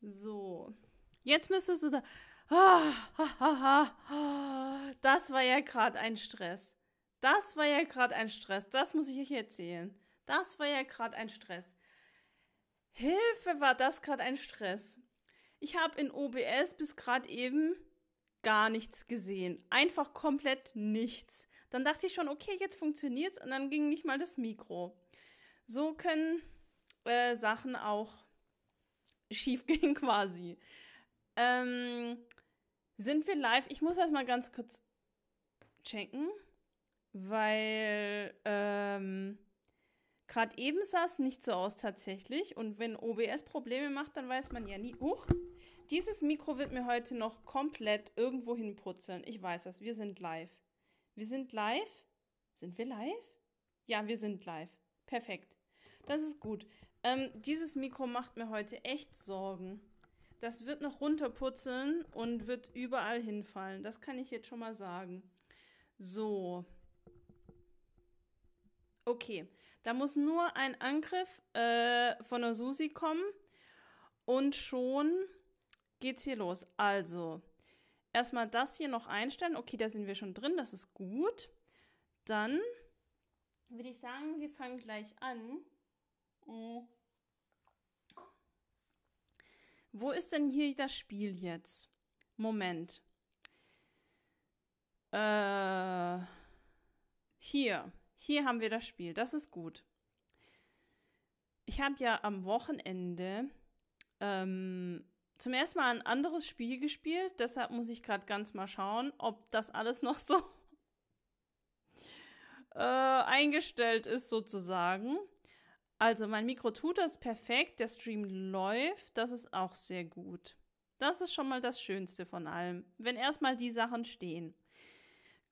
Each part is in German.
So. Jetzt müsstest du sagen. Ah, das war ja gerade ein Stress. Das war ja gerade ein Stress. Das muss ich euch erzählen. Das war ja gerade ein Stress. Hilfe, war das gerade ein Stress. Ich habe in OBS bis gerade eben gar nichts gesehen. Einfach komplett nichts. Dann dachte ich schon, okay, jetzt funktioniert's und dann ging nicht mal das Mikro. So können äh, Sachen auch schief ging quasi. Ähm, sind wir live? Ich muss das mal ganz kurz checken, weil ähm, gerade eben sah es nicht so aus tatsächlich. Und wenn OBS Probleme macht, dann weiß man ja nie. Huch, dieses Mikro wird mir heute noch komplett irgendwo hinputzeln. Ich weiß das. Wir sind live. Wir sind live. Sind wir live? Ja, wir sind live. Perfekt. Das ist gut. Ähm, dieses Mikro macht mir heute echt Sorgen. Das wird noch runterputzeln und wird überall hinfallen. Das kann ich jetzt schon mal sagen. So. Okay, da muss nur ein Angriff äh, von der Susi kommen und schon geht's hier los. Also, erstmal das hier noch einstellen. Okay, da sind wir schon drin, das ist gut. Dann würde ich sagen, wir fangen gleich an. Oh. Wo ist denn hier das Spiel jetzt? Moment. Äh, hier. Hier haben wir das Spiel. Das ist gut. Ich habe ja am Wochenende ähm, zum ersten Mal ein anderes Spiel gespielt. Deshalb muss ich gerade ganz mal schauen, ob das alles noch so äh, eingestellt ist sozusagen. Also mein Mikro tut das perfekt, der Stream läuft, das ist auch sehr gut. Das ist schon mal das Schönste von allem, wenn erstmal die Sachen stehen.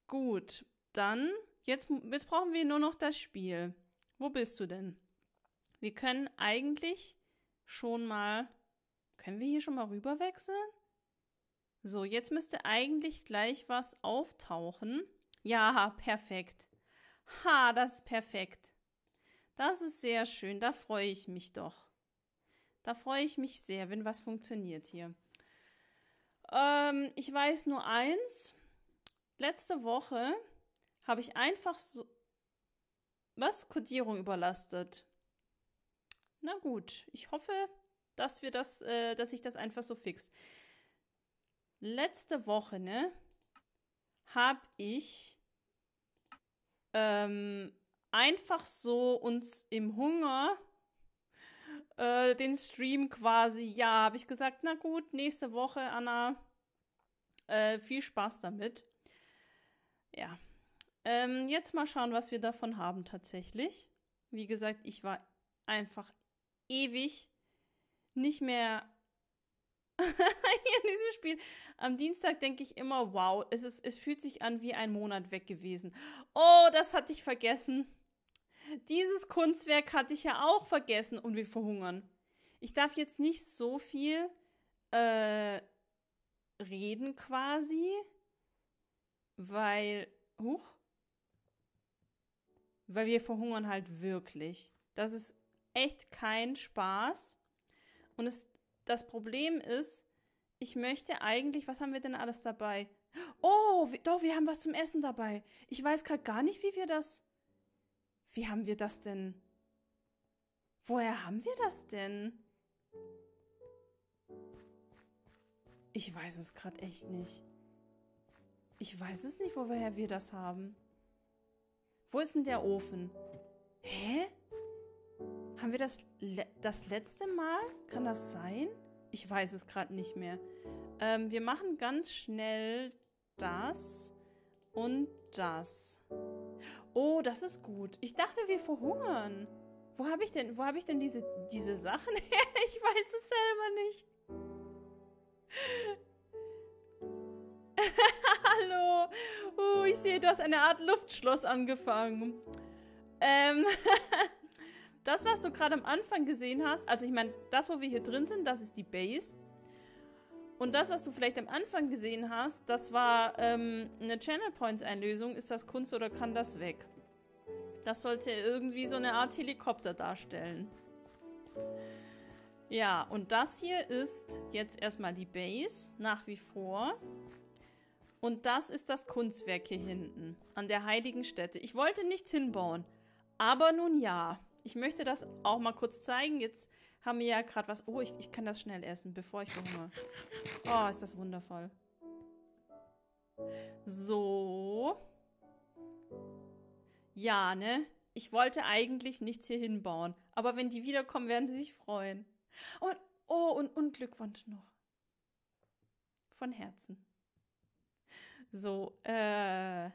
Gut, dann, jetzt, jetzt brauchen wir nur noch das Spiel. Wo bist du denn? Wir können eigentlich schon mal, können wir hier schon mal rüber wechseln? So, jetzt müsste eigentlich gleich was auftauchen. Ja, perfekt. Ha, das ist perfekt. Das ist sehr schön, da freue ich mich doch. Da freue ich mich sehr, wenn was funktioniert hier. Ähm, ich weiß nur eins. Letzte Woche habe ich einfach so. Was? Codierung überlastet. Na gut, ich hoffe, dass wir das, äh, dass ich das einfach so fix. Letzte Woche, ne, habe ich ähm, einfach so uns im Hunger äh, den Stream quasi, ja, habe ich gesagt, na gut, nächste Woche, Anna, äh, viel Spaß damit. Ja, ähm, jetzt mal schauen, was wir davon haben tatsächlich. Wie gesagt, ich war einfach ewig nicht mehr in diesem Spiel. Am Dienstag denke ich immer, wow, es, ist, es fühlt sich an wie ein Monat weg gewesen. Oh, das hatte ich vergessen dieses Kunstwerk hatte ich ja auch vergessen und wir verhungern. Ich darf jetzt nicht so viel äh, reden quasi, weil, huch, weil wir verhungern halt wirklich. Das ist echt kein Spaß. Und es, das Problem ist, ich möchte eigentlich, was haben wir denn alles dabei? Oh, wir, doch, wir haben was zum Essen dabei. Ich weiß gerade gar nicht, wie wir das wie haben wir das denn? Woher haben wir das denn? Ich weiß es gerade echt nicht. Ich weiß es nicht, woher wir das haben. Wo ist denn der Ofen? Hä? Haben wir das, le das letzte Mal? Kann das sein? Ich weiß es gerade nicht mehr. Ähm, wir machen ganz schnell das und das? Oh, das ist gut. Ich dachte, wir verhungern. Wo habe ich denn, wo habe ich denn diese, diese Sachen her? Ich weiß es selber nicht. Hallo. Uh, ich sehe, du hast eine Art Luftschloss angefangen. Ähm, das, was du gerade am Anfang gesehen hast, also ich meine, das, wo wir hier drin sind, das ist die Base. Und das, was du vielleicht am Anfang gesehen hast, das war ähm, eine Channel Points Einlösung. Ist das Kunst oder kann das weg? Das sollte irgendwie so eine Art Helikopter darstellen. Ja, und das hier ist jetzt erstmal die Base, nach wie vor. Und das ist das Kunstwerk hier hinten, an der heiligen Stätte. Ich wollte nichts hinbauen, aber nun ja. Ich möchte das auch mal kurz zeigen. Jetzt haben wir ja gerade was. Oh, ich, ich kann das schnell essen, bevor ich verhungere. Oh, ist das wundervoll. So. Ja, ne? Ich wollte eigentlich nichts hier hinbauen. Aber wenn die wiederkommen, werden sie sich freuen. Und, oh, und, und Glückwunsch noch. Von Herzen. So, äh.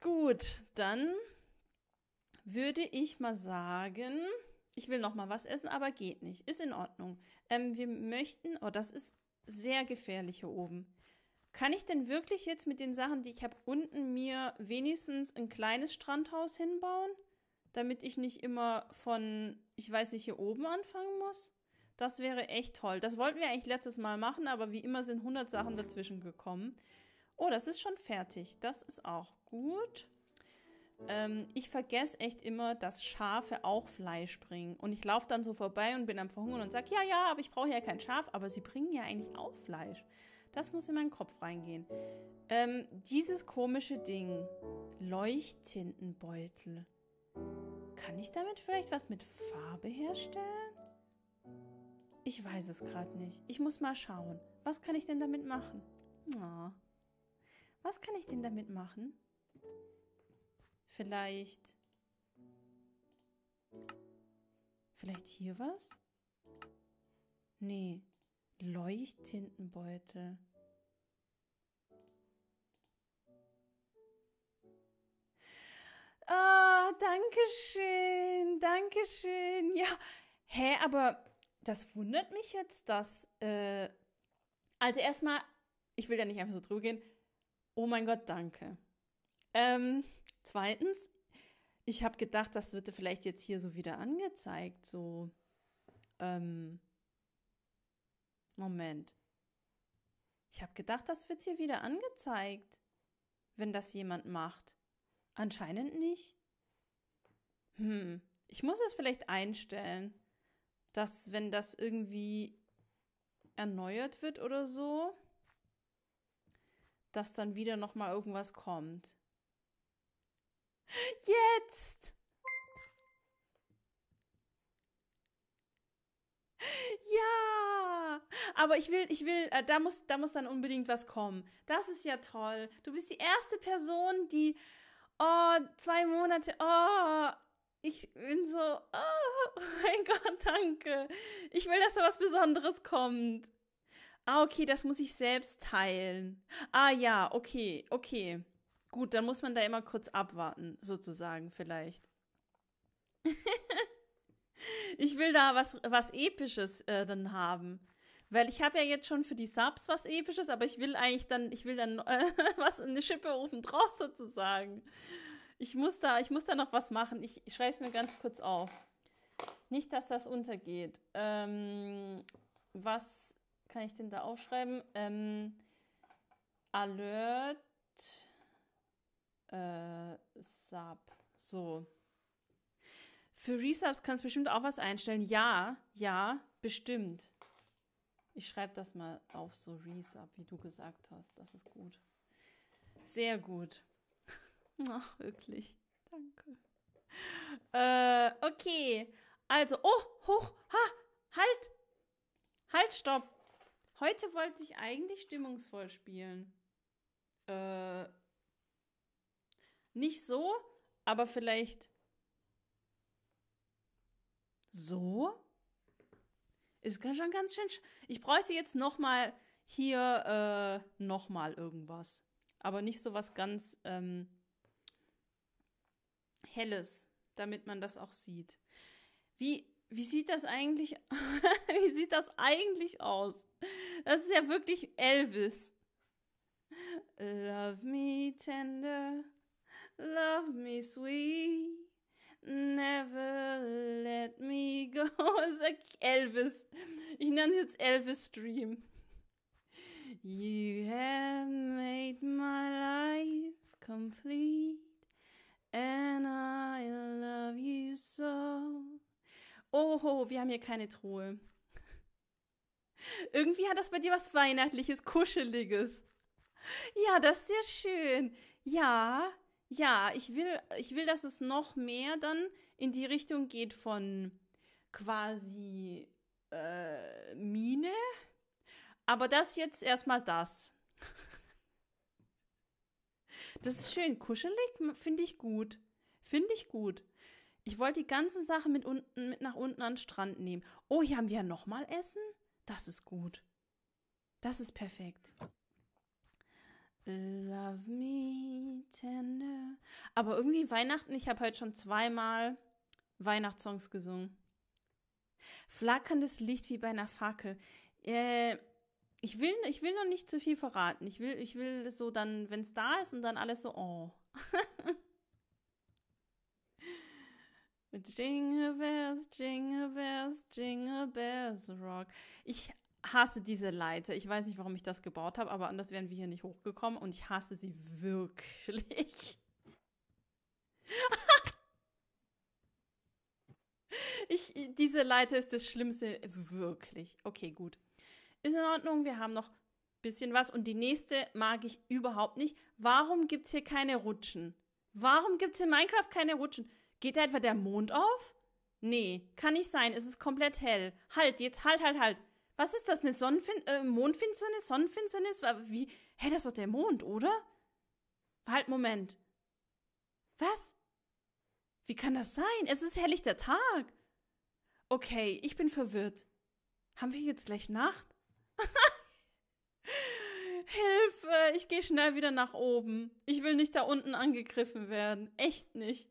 Gut, dann würde ich mal sagen, ich will noch mal was essen, aber geht nicht. Ist in Ordnung. Ähm, wir möchten, oh, das ist sehr gefährlich hier oben. Kann ich denn wirklich jetzt mit den Sachen, die ich habe, unten mir wenigstens ein kleines Strandhaus hinbauen? Damit ich nicht immer von, ich weiß nicht, hier oben anfangen muss? Das wäre echt toll. Das wollten wir eigentlich letztes Mal machen, aber wie immer sind 100 Sachen dazwischen gekommen. Oh, das ist schon fertig. Das ist auch gut ähm, ich vergesse echt immer, dass Schafe auch Fleisch bringen. Und ich laufe dann so vorbei und bin am Verhungern und sage, ja, ja, aber ich brauche ja kein Schaf, aber sie bringen ja eigentlich auch Fleisch. Das muss in meinen Kopf reingehen. Ähm, dieses komische Ding, Leuchttintenbeutel. Kann ich damit vielleicht was mit Farbe herstellen? Ich weiß es gerade nicht. Ich muss mal schauen. Was kann ich denn damit machen? Oh. Was kann ich denn damit machen? Vielleicht. Vielleicht hier was? Nee, Leuchttintenbeutel. Ah, danke schön, danke schön. Ja, hä, aber das wundert mich jetzt, dass. Äh, also, erstmal, ich will da nicht einfach so drüber gehen. Oh mein Gott, danke. Ähm, Zweitens, ich habe gedacht, das wird vielleicht jetzt hier so wieder angezeigt, so. Ähm, Moment. Ich habe gedacht, das wird hier wieder angezeigt, wenn das jemand macht. Anscheinend nicht. Hm, ich muss es vielleicht einstellen, dass wenn das irgendwie erneuert wird oder so, dass dann wieder noch mal irgendwas kommt. Jetzt! Ja! Aber ich will, ich will, äh, da, muss, da muss dann unbedingt was kommen. Das ist ja toll. Du bist die erste Person, die, oh, zwei Monate, oh, ich bin so, oh, mein Gott, danke. Ich will, dass da was Besonderes kommt. Ah, okay, das muss ich selbst teilen. Ah ja, okay, okay. Gut, dann muss man da immer kurz abwarten, sozusagen, vielleicht. ich will da was, was Episches äh, dann haben. Weil ich habe ja jetzt schon für die Subs was Episches, aber ich will eigentlich dann, ich will dann äh, was eine Schippe oben drauf sozusagen. Ich muss da, ich muss da noch was machen. Ich, ich schreibe es mir ganz kurz auf. Nicht, dass das untergeht. Ähm, was kann ich denn da aufschreiben? Ähm, Alert äh, Sub. So. Für Resubs kannst du bestimmt auch was einstellen. Ja, ja, bestimmt. Ich schreibe das mal auf so Resub, wie du gesagt hast. Das ist gut. Sehr gut. Ach, wirklich. Danke. Äh, okay. Also, oh, hoch, ha, halt, halt, stopp. Heute wollte ich eigentlich stimmungsvoll spielen. Äh, nicht so, aber vielleicht so? Ist schon ganz schön. Sch ich bräuchte jetzt nochmal hier äh, nochmal irgendwas. Aber nicht so was ganz ähm, Helles, damit man das auch sieht. Wie, wie sieht das eigentlich? wie sieht das eigentlich aus? Das ist ja wirklich Elvis. Love me tender. Love me sweet, never let me go. Sag Elvis. Ich nenne es jetzt Elvis Dream. You have made my life complete and I love you so. Oho, wir haben hier keine Truhe. Irgendwie hat das bei dir was Weihnachtliches, Kuscheliges. Ja, das ist sehr schön. Ja, ja, ich will, ich will, dass es noch mehr dann in die Richtung geht von quasi äh, Mine. Aber das jetzt erstmal das. Das ist schön. Kuschelig finde ich gut. Finde ich gut. Ich wollte die ganze Sache mit, unten, mit nach unten an den Strand nehmen. Oh, hier haben wir ja nochmal Essen. Das ist gut. Das ist perfekt. Love me tender. Aber irgendwie Weihnachten, ich habe heute schon zweimal Weihnachtssongs gesungen. Flackerndes Licht wie bei einer Fackel. Äh, ich will, ich will noch nicht zu viel verraten. Ich will, ich will so dann, wenn es da ist und dann alles so, oh. Jingle bells, jingle bells, jingle bells rock. Ich hasse diese Leiter. Ich weiß nicht, warum ich das gebaut habe, aber anders wären wir hier nicht hochgekommen und ich hasse sie wirklich. ich, diese Leiter ist das Schlimmste, wirklich. Okay, gut. Ist in Ordnung, wir haben noch ein bisschen was und die nächste mag ich überhaupt nicht. Warum gibt es hier keine Rutschen? Warum gibt es in Minecraft keine Rutschen? Geht da etwa der Mond auf? Nee, kann nicht sein, es ist komplett hell. Halt, jetzt, halt, halt, halt. Was ist das? Eine Sonnenfin äh, Mondfinsternis? Sonnenfinsternis? Wie? Hä, hey, das ist doch der Mond, oder? Halt, Moment. Was? Wie kann das sein? Es ist herrlich der Tag. Okay, ich bin verwirrt. Haben wir jetzt gleich Nacht? Hilfe, ich gehe schnell wieder nach oben. Ich will nicht da unten angegriffen werden. Echt nicht.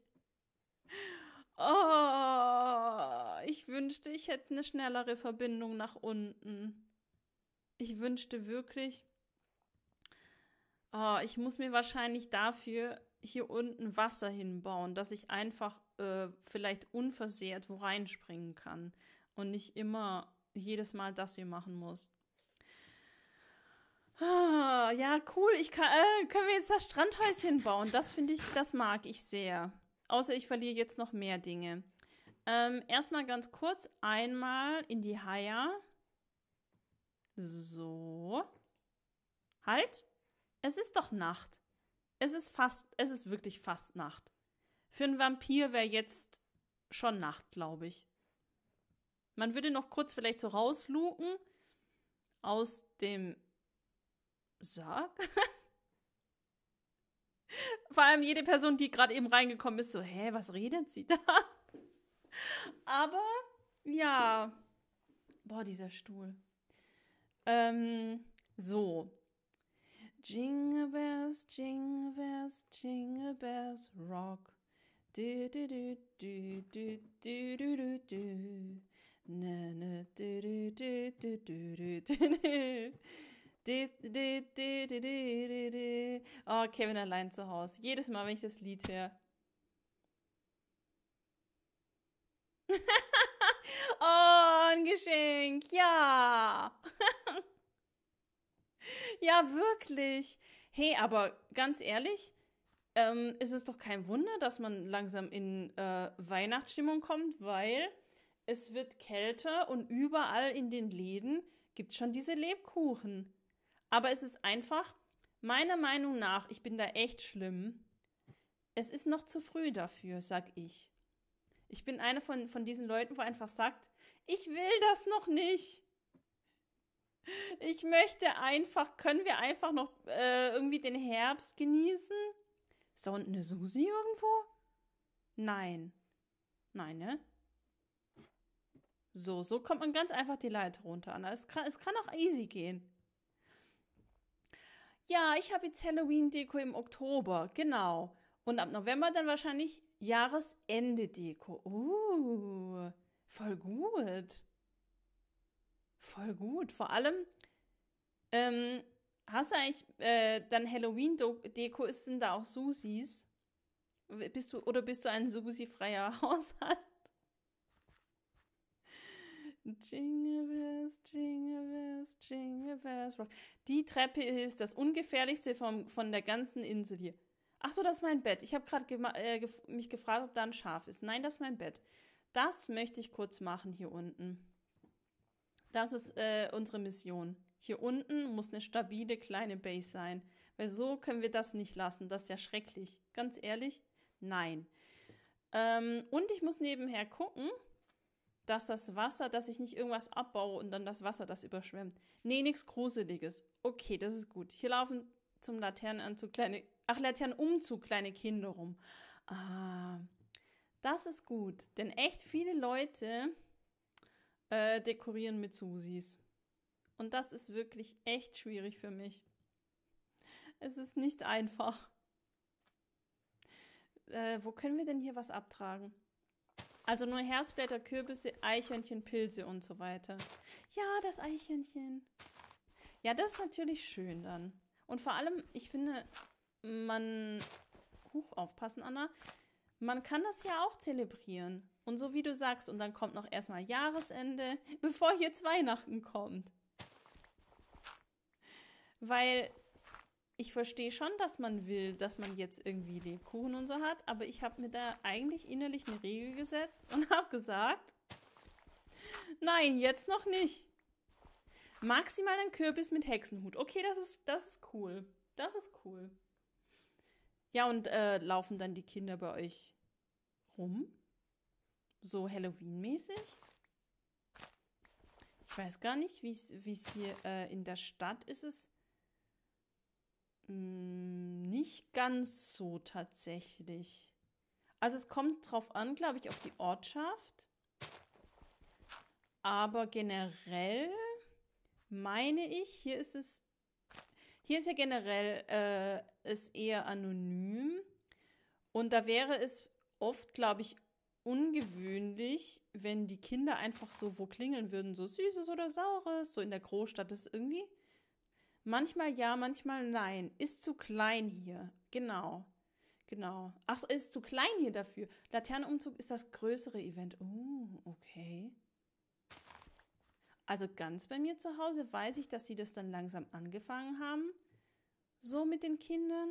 Oh, ich wünschte, ich hätte eine schnellere Verbindung nach unten. Ich wünschte wirklich. Oh, ich muss mir wahrscheinlich dafür hier unten Wasser hinbauen, dass ich einfach äh, vielleicht unversehrt wo reinspringen kann und nicht immer jedes Mal das hier machen muss. Ah, ja, cool. Ich kann, äh, können wir jetzt das Strandhäuschen bauen? Das finde ich, das mag ich sehr. Außer ich verliere jetzt noch mehr Dinge. Ähm, erstmal ganz kurz einmal in die Haier. So. Halt. Es ist doch Nacht. Es ist fast, es ist wirklich fast Nacht. Für einen Vampir wäre jetzt schon Nacht, glaube ich. Man würde noch kurz vielleicht so rausluken aus dem Sarg. Vor allem jede Person, die gerade eben reingekommen ist, so, hä, was redet sie da? Aber ja, boah, dieser Stuhl. Ähm, so. Jingle bells, jingle bells, jingle bells rock. Du, du, du, du, du, du, du, du, du. Na, na, du, du, du, du, du, du, du, du. Oh, Kevin allein zu Hause. Jedes Mal, wenn ich das Lied höre. oh, ein Geschenk. Ja. ja, wirklich. Hey, aber ganz ehrlich, ähm, ist es doch kein Wunder, dass man langsam in äh, Weihnachtsstimmung kommt, weil es wird kälter und überall in den Läden gibt es schon diese Lebkuchen. Aber es ist einfach, meiner Meinung nach, ich bin da echt schlimm. Es ist noch zu früh dafür, sag ich. Ich bin einer von, von diesen Leuten, wo einfach sagt, ich will das noch nicht. Ich möchte einfach, können wir einfach noch äh, irgendwie den Herbst genießen? Ist da unten eine Susi irgendwo? Nein. Nein, ne? So, so kommt man ganz einfach die Leiter runter, Anna. Es kann, es kann auch easy gehen ja, ich habe jetzt Halloween-Deko im Oktober, genau. Und ab November dann wahrscheinlich Jahresende-Deko. Uh, voll gut. Voll gut. Vor allem, ähm, hast du eigentlich äh, dann Halloween-Deko ist denn da auch Susis? Bist du, oder bist du ein Susi-freier Haushalt? Jingle Bells, Jingle Bells, Jingle Bells Rock. Die Treppe ist das ungefährlichste vom, von der ganzen Insel hier. Ach so, das ist mein Bett. Ich habe gerade ge äh, ge mich gefragt, ob da ein Schaf ist. Nein, das ist mein Bett. Das möchte ich kurz machen hier unten. Das ist äh, unsere Mission. Hier unten muss eine stabile kleine Base sein, weil so können wir das nicht lassen. Das ist ja schrecklich. Ganz ehrlich, nein. Ähm, und ich muss nebenher gucken, dass das Wasser, dass ich nicht irgendwas abbaue und dann das Wasser das überschwemmt. Nee, nichts Gruseliges. Okay, das ist gut. Hier laufen zum Laternenanzug kleine, ach, Laternenumzug kleine Kinder rum. Ah, das ist gut, denn echt viele Leute äh, dekorieren mit Susis. Und das ist wirklich echt schwierig für mich. Es ist nicht einfach. Äh, wo können wir denn hier was abtragen? Also nur Herzblätter, Kürbisse, Eichhörnchen, Pilze und so weiter. Ja, das Eichhörnchen. Ja, das ist natürlich schön dann. Und vor allem, ich finde, man. Huch, aufpassen, Anna. Man kann das ja auch zelebrieren. Und so wie du sagst, und dann kommt noch erstmal Jahresende, bevor jetzt Weihnachten kommt. Weil ich verstehe schon, dass man will, dass man jetzt irgendwie Lebkuchen und so hat, aber ich habe mir da eigentlich innerlich eine Regel gesetzt und habe gesagt, nein, jetzt noch nicht. Maximal ein Kürbis mit Hexenhut. Okay, das ist, das ist cool. Das ist cool. Ja, und äh, laufen dann die Kinder bei euch rum? So Halloween-mäßig? Ich weiß gar nicht, wie es hier äh, in der Stadt ist es hm, nicht ganz so tatsächlich. Also es kommt drauf an, glaube ich, auf die Ortschaft. Aber generell meine ich, hier ist es, hier ist ja generell äh, es eher anonym. Und da wäre es oft, glaube ich, ungewöhnlich, wenn die Kinder einfach so wo klingeln würden, so Süßes oder Saures, so in der Großstadt. Das ist irgendwie, Manchmal ja, manchmal nein. Ist zu klein hier. Genau. Genau. Ach ist zu klein hier dafür. Laternenumzug ist das größere Event. Oh, okay. Also ganz bei mir zu Hause weiß ich, dass sie das dann langsam angefangen haben. So mit den Kindern.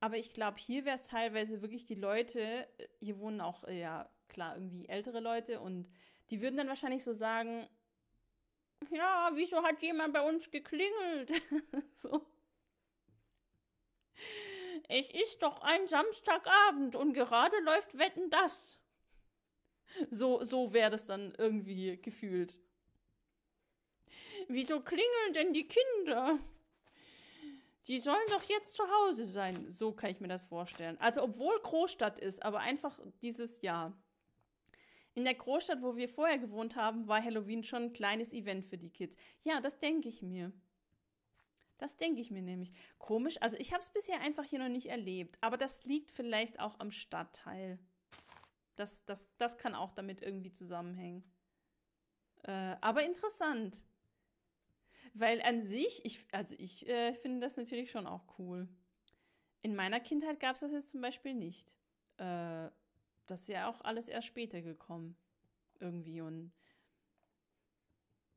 Aber ich glaube, hier wäre es teilweise wirklich die Leute, äh, hier wohnen auch, äh, ja, klar, irgendwie ältere Leute und die würden dann wahrscheinlich so sagen, ja, wieso hat jemand bei uns geklingelt? so. Es ist doch ein Samstagabend und gerade läuft Wetten das. So, so wäre das dann irgendwie gefühlt. Wieso klingeln denn die Kinder? Die sollen doch jetzt zu Hause sein. So kann ich mir das vorstellen. Also, obwohl Großstadt ist, aber einfach dieses Jahr. In der Großstadt, wo wir vorher gewohnt haben, war Halloween schon ein kleines Event für die Kids. Ja, das denke ich mir. Das denke ich mir nämlich. Komisch, also ich habe es bisher einfach hier noch nicht erlebt, aber das liegt vielleicht auch am Stadtteil. Das, das, das kann auch damit irgendwie zusammenhängen. Äh, aber interessant. Weil an sich, ich, also ich äh, finde das natürlich schon auch cool. In meiner Kindheit gab es das jetzt zum Beispiel nicht. Äh, das ist ja auch alles erst später gekommen. Irgendwie. Und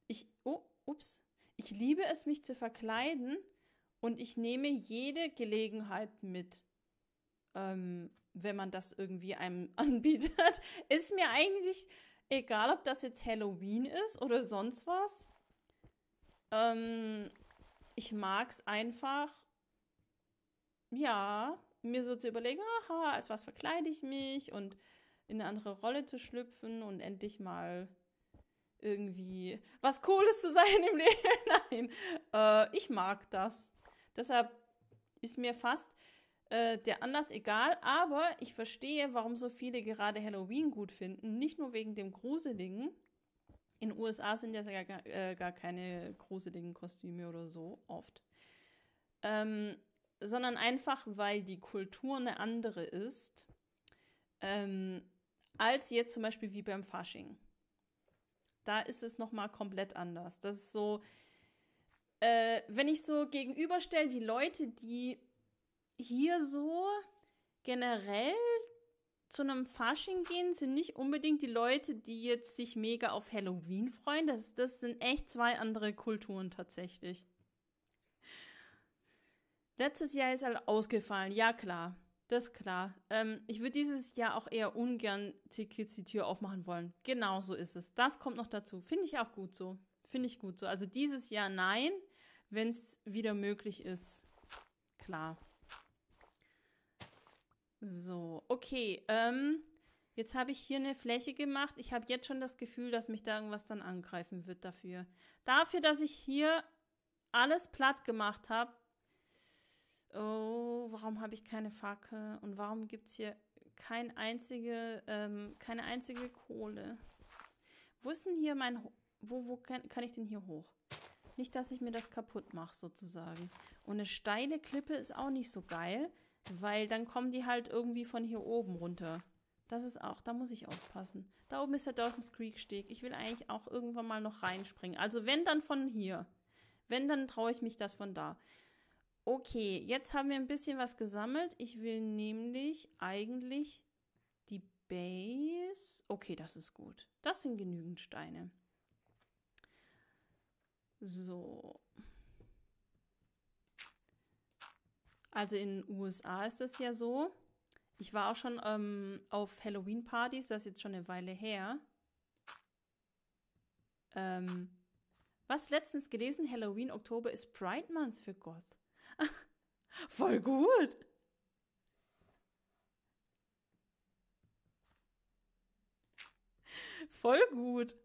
ich, oh, ups. Ich liebe es, mich zu verkleiden und ich nehme jede Gelegenheit mit. Ähm, wenn man das irgendwie einem anbietet, ist mir eigentlich egal, ob das jetzt Halloween ist oder sonst was. Ähm, ich es einfach. Ja, mir so zu überlegen, aha, als was verkleide ich mich und in eine andere Rolle zu schlüpfen und endlich mal irgendwie was Cooles zu sein im Leben. Nein, äh, ich mag das. Deshalb ist mir fast äh, der Anlass egal, aber ich verstehe, warum so viele gerade Halloween gut finden. Nicht nur wegen dem Gruseligen. In den USA sind ja gar, äh, gar keine gruseligen Kostüme oder so oft. Ähm, sondern einfach, weil die Kultur eine andere ist, ähm, als jetzt zum Beispiel wie beim Fasching. Da ist es nochmal komplett anders. Das ist so, äh, wenn ich so gegenüberstelle, die Leute, die hier so generell zu einem Fasching gehen, sind nicht unbedingt die Leute, die jetzt sich mega auf Halloween freuen. Das, das sind echt zwei andere Kulturen tatsächlich. Letztes Jahr ist halt ausgefallen, ja klar. Das ist klar. Ähm, ich würde dieses Jahr auch eher ungern Kids die Tür aufmachen wollen. Genau so ist es. Das kommt noch dazu. Finde ich auch gut so. Finde ich gut so. Also dieses Jahr nein, wenn es wieder möglich ist. Klar. So, okay. Ähm, jetzt habe ich hier eine Fläche gemacht. Ich habe jetzt schon das Gefühl, dass mich da irgendwas dann angreifen wird dafür. Dafür, dass ich hier alles platt gemacht habe, oh, warum habe ich keine Fackel und warum gibt es hier kein einzige, ähm, keine einzige Kohle? Wo ist denn hier mein, wo, wo kann, kann ich denn hier hoch? Nicht, dass ich mir das kaputt mache, sozusagen. Und eine steile Klippe ist auch nicht so geil, weil dann kommen die halt irgendwie von hier oben runter. Das ist auch, da muss ich aufpassen. Da oben ist der Dawson's Creek Steg. Ich will eigentlich auch irgendwann mal noch reinspringen. Also wenn dann von hier. Wenn, dann traue ich mich das von da. Okay, jetzt haben wir ein bisschen was gesammelt. Ich will nämlich eigentlich die Base. Okay, das ist gut. Das sind genügend Steine. So. Also in den USA ist das ja so. Ich war auch schon ähm, auf Halloween-Partys, das ist jetzt schon eine Weile her. Ähm, was letztens gelesen, Halloween Oktober ist Pride Month für Gott. Voll gut. Voll gut.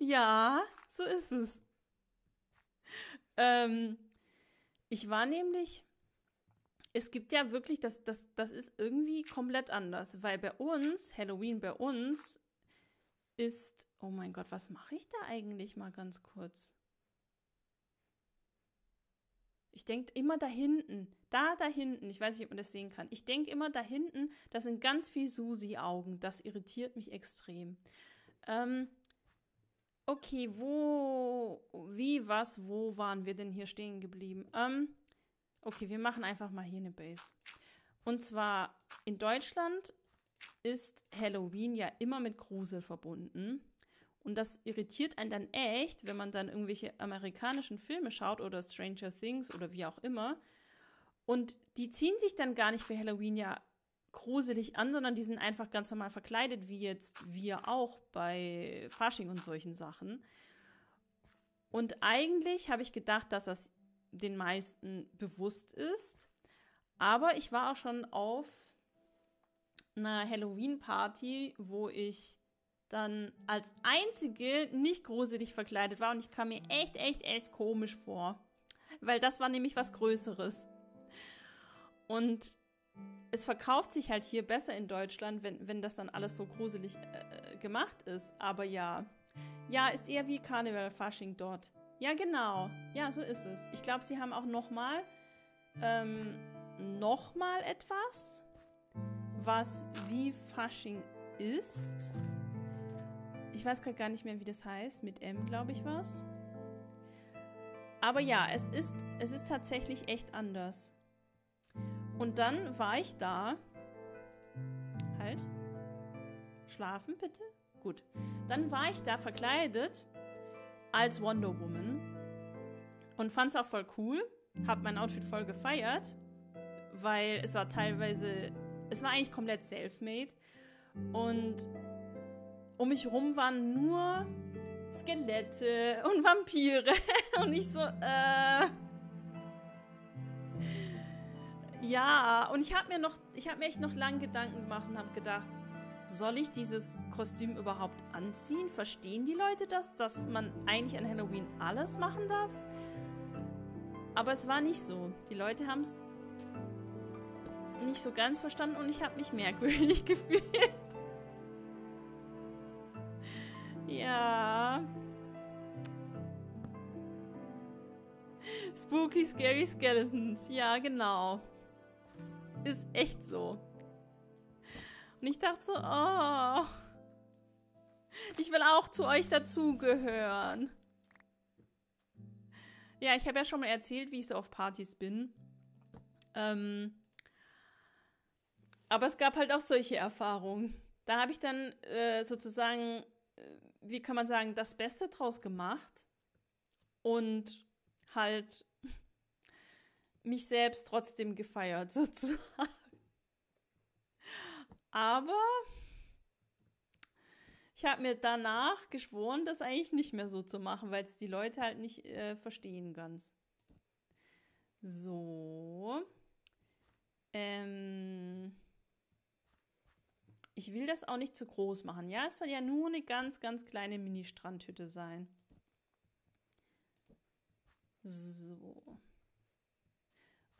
Ja, so ist es. Ähm, ich war nämlich, es gibt ja wirklich, das, das, das ist irgendwie komplett anders, weil bei uns, Halloween bei uns, ist, oh mein Gott, was mache ich da eigentlich mal ganz kurz? Ich denke immer da hinten, da da hinten, ich weiß nicht, ob man das sehen kann. Ich denke immer da hinten, das sind ganz viel Susi-Augen. Das irritiert mich extrem. Ähm, okay, wo, wie, was, wo waren wir denn hier stehen geblieben? Ähm, okay, wir machen einfach mal hier eine Base. Und zwar in Deutschland ist Halloween ja immer mit Grusel verbunden. Und das irritiert einen dann echt, wenn man dann irgendwelche amerikanischen Filme schaut oder Stranger Things oder wie auch immer. Und die ziehen sich dann gar nicht für Halloween ja gruselig an, sondern die sind einfach ganz normal verkleidet, wie jetzt wir auch bei Fasching und solchen Sachen. Und eigentlich habe ich gedacht, dass das den meisten bewusst ist. Aber ich war auch schon auf einer Halloween-Party, wo ich dann als einzige nicht gruselig verkleidet war und ich kam mir echt, echt, echt komisch vor. Weil das war nämlich was Größeres. Und es verkauft sich halt hier besser in Deutschland, wenn, wenn das dann alles so gruselig äh, äh gemacht ist. Aber ja, ja, ist eher wie Karneval Fasching dort. Ja, genau. Ja, so ist es. Ich glaube, sie haben auch nochmal, ähm, nochmal etwas, was wie Fasching ist. Ich weiß gerade gar nicht mehr, wie das heißt. Mit M, glaube ich, was. Aber ja, es ist, es ist tatsächlich echt anders. Und dann war ich da. Halt. Schlafen bitte? Gut. Dann war ich da verkleidet als Wonder Woman und fand es auch voll cool. Hab mein Outfit voll gefeiert, weil es war teilweise, es war eigentlich komplett self-made und um mich rum waren nur Skelette und Vampire. und ich so, äh. Ja, und ich habe mir noch, ich habe mir echt noch lange Gedanken gemacht und habe gedacht, soll ich dieses Kostüm überhaupt anziehen? Verstehen die Leute das, dass man eigentlich an Halloween alles machen darf? Aber es war nicht so. Die Leute haben es nicht so ganz verstanden und ich habe mich merkwürdig gefühlt. Ja. Spooky Scary Skeletons. Ja, genau. Ist echt so. Und ich dachte so, oh. Ich will auch zu euch dazugehören. Ja, ich habe ja schon mal erzählt, wie ich so auf Partys bin. Ähm, aber es gab halt auch solche Erfahrungen. Da habe ich dann äh, sozusagen äh, wie kann man sagen, das Beste draus gemacht und halt mich selbst trotzdem gefeiert, sozusagen. Aber ich habe mir danach geschworen, das eigentlich nicht mehr so zu machen, weil es die Leute halt nicht äh, verstehen ganz. So. Ähm ich will das auch nicht zu groß machen. Ja, es soll ja nur eine ganz, ganz kleine Mini-Strandhütte sein. So.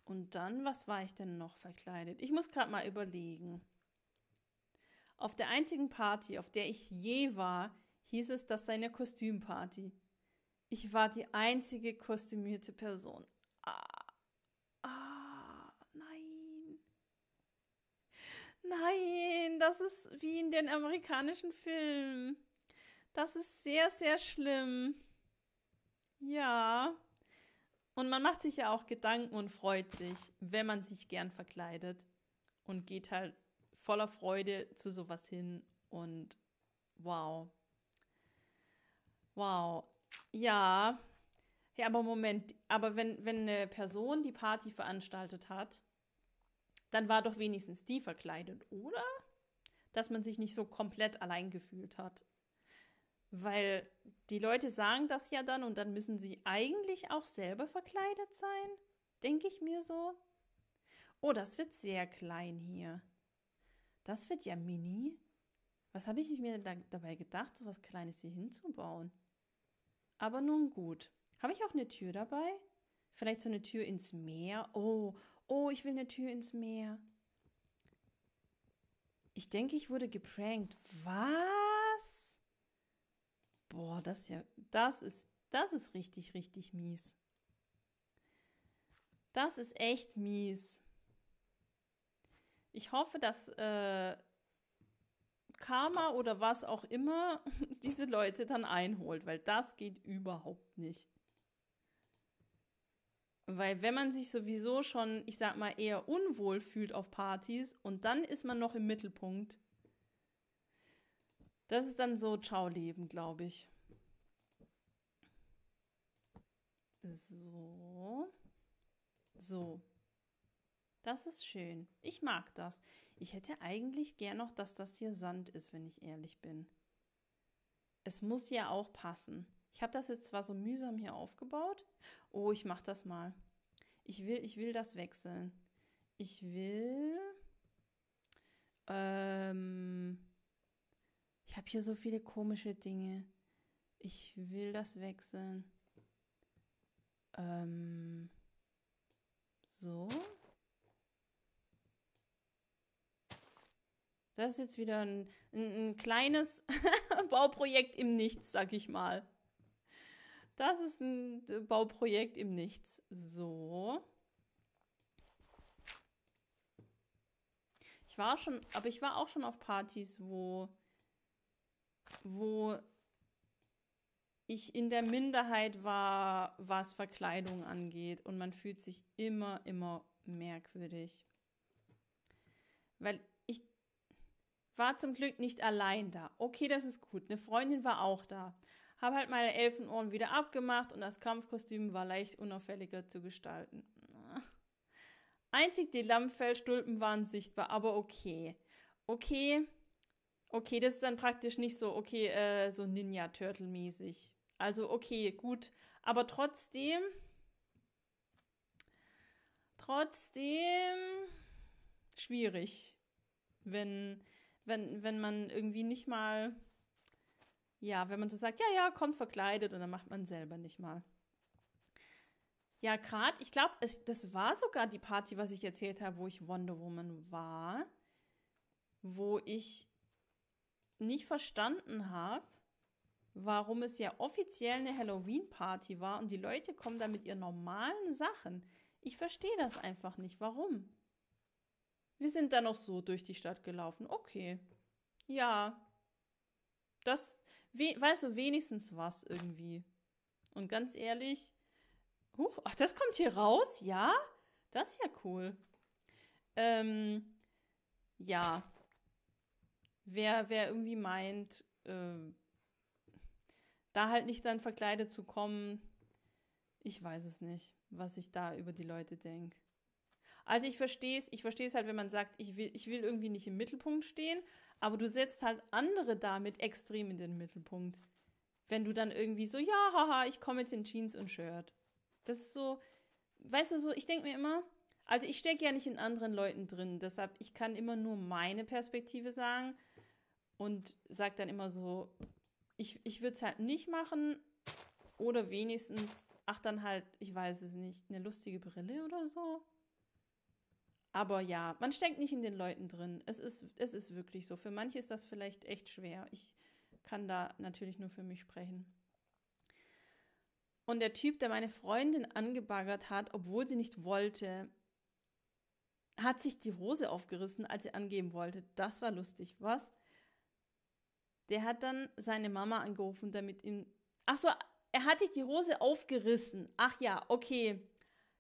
Und dann, was war ich denn noch verkleidet? Ich muss gerade mal überlegen. Auf der einzigen Party, auf der ich je war, hieß es, das sei eine Kostümparty. Ich war die einzige kostümierte Person. Nein, das ist wie in den amerikanischen Filmen. Das ist sehr, sehr schlimm. Ja. Und man macht sich ja auch Gedanken und freut sich, wenn man sich gern verkleidet und geht halt voller Freude zu sowas hin und wow. Wow. Ja. Ja, aber Moment, aber wenn, wenn eine Person die Party veranstaltet hat dann war doch wenigstens die verkleidet, oder? Dass man sich nicht so komplett allein gefühlt hat. Weil die Leute sagen das ja dann und dann müssen sie eigentlich auch selber verkleidet sein, denke ich mir so. Oh, das wird sehr klein hier. Das wird ja mini. Was habe ich mir da dabei gedacht, so was Kleines hier hinzubauen? Aber nun gut. Habe ich auch eine Tür dabei? Vielleicht so eine Tür ins Meer? Oh, Oh, ich will eine Tür ins Meer. Ich denke, ich wurde geprankt. Was? Boah, das ja, das ist, das ist richtig, richtig mies. Das ist echt mies. Ich hoffe, dass äh, Karma oder was auch immer diese Leute dann einholt, weil das geht überhaupt nicht. Weil wenn man sich sowieso schon, ich sag mal, eher unwohl fühlt auf Partys und dann ist man noch im Mittelpunkt, das ist dann so Ciao-Leben, glaube ich. So. So. Das ist schön. Ich mag das. Ich hätte eigentlich gern noch, dass das hier Sand ist, wenn ich ehrlich bin. Es muss ja auch passen. Ich habe das jetzt zwar so mühsam hier aufgebaut. Oh, ich mache das mal. Ich will, ich will das wechseln. Ich will. Ähm, ich habe hier so viele komische Dinge. Ich will das wechseln. Ähm, so. Das ist jetzt wieder ein, ein, ein kleines Bauprojekt im Nichts, sag ich mal. Das ist ein Bauprojekt im Nichts. So. Ich war schon, aber ich war auch schon auf Partys, wo, wo ich in der Minderheit war, was Verkleidung angeht. Und man fühlt sich immer, immer merkwürdig. Weil ich war zum Glück nicht allein da. Okay, das ist gut. Eine Freundin war auch da habe halt meine Elfenohren wieder abgemacht und das Kampfkostüm war leicht unauffälliger zu gestalten. Einzig die Lammfellstulpen waren sichtbar, aber okay. Okay. Okay, das ist dann praktisch nicht so, okay, äh, so Ninja-Turtle-mäßig. Also okay, gut. Aber trotzdem. Trotzdem. Schwierig. Wenn, wenn, wenn man irgendwie nicht mal ja, wenn man so sagt, ja, ja, kommt verkleidet und dann macht man selber nicht mal. Ja, gerade, ich glaube, das war sogar die Party, was ich erzählt habe, wo ich Wonder Woman war, wo ich nicht verstanden habe, warum es ja offiziell eine Halloween-Party war und die Leute kommen da mit ihren normalen Sachen. Ich verstehe das einfach nicht. Warum? Wir sind da noch so durch die Stadt gelaufen. Okay. Ja. Das, we weißt du, wenigstens was irgendwie. Und ganz ehrlich, huch, ach, das kommt hier raus? Ja? Das ist ja cool. Ähm, ja. Wer, wer irgendwie meint, äh, da halt nicht dann verkleidet zu kommen, ich weiß es nicht, was ich da über die Leute denke. Also ich verstehe es, ich verstehe es halt, wenn man sagt, ich will, ich will irgendwie nicht im Mittelpunkt stehen, aber du setzt halt andere damit extrem in den Mittelpunkt. Wenn du dann irgendwie so, ja, haha, ich komme jetzt in Jeans und Shirt. Das ist so, weißt du, so, ich denke mir immer, also ich stecke ja nicht in anderen Leuten drin, deshalb, ich kann immer nur meine Perspektive sagen und sage dann immer so, ich, ich würde es halt nicht machen oder wenigstens, ach dann halt, ich weiß es nicht, eine lustige Brille oder so. Aber ja, man steckt nicht in den Leuten drin. Es ist, es ist wirklich so. Für manche ist das vielleicht echt schwer. Ich kann da natürlich nur für mich sprechen. Und der Typ, der meine Freundin angebaggert hat, obwohl sie nicht wollte, hat sich die Hose aufgerissen, als sie angeben wollte. Das war lustig. Was? Der hat dann seine Mama angerufen, damit ihm. Ach so, er hat sich die Hose aufgerissen. Ach ja, okay.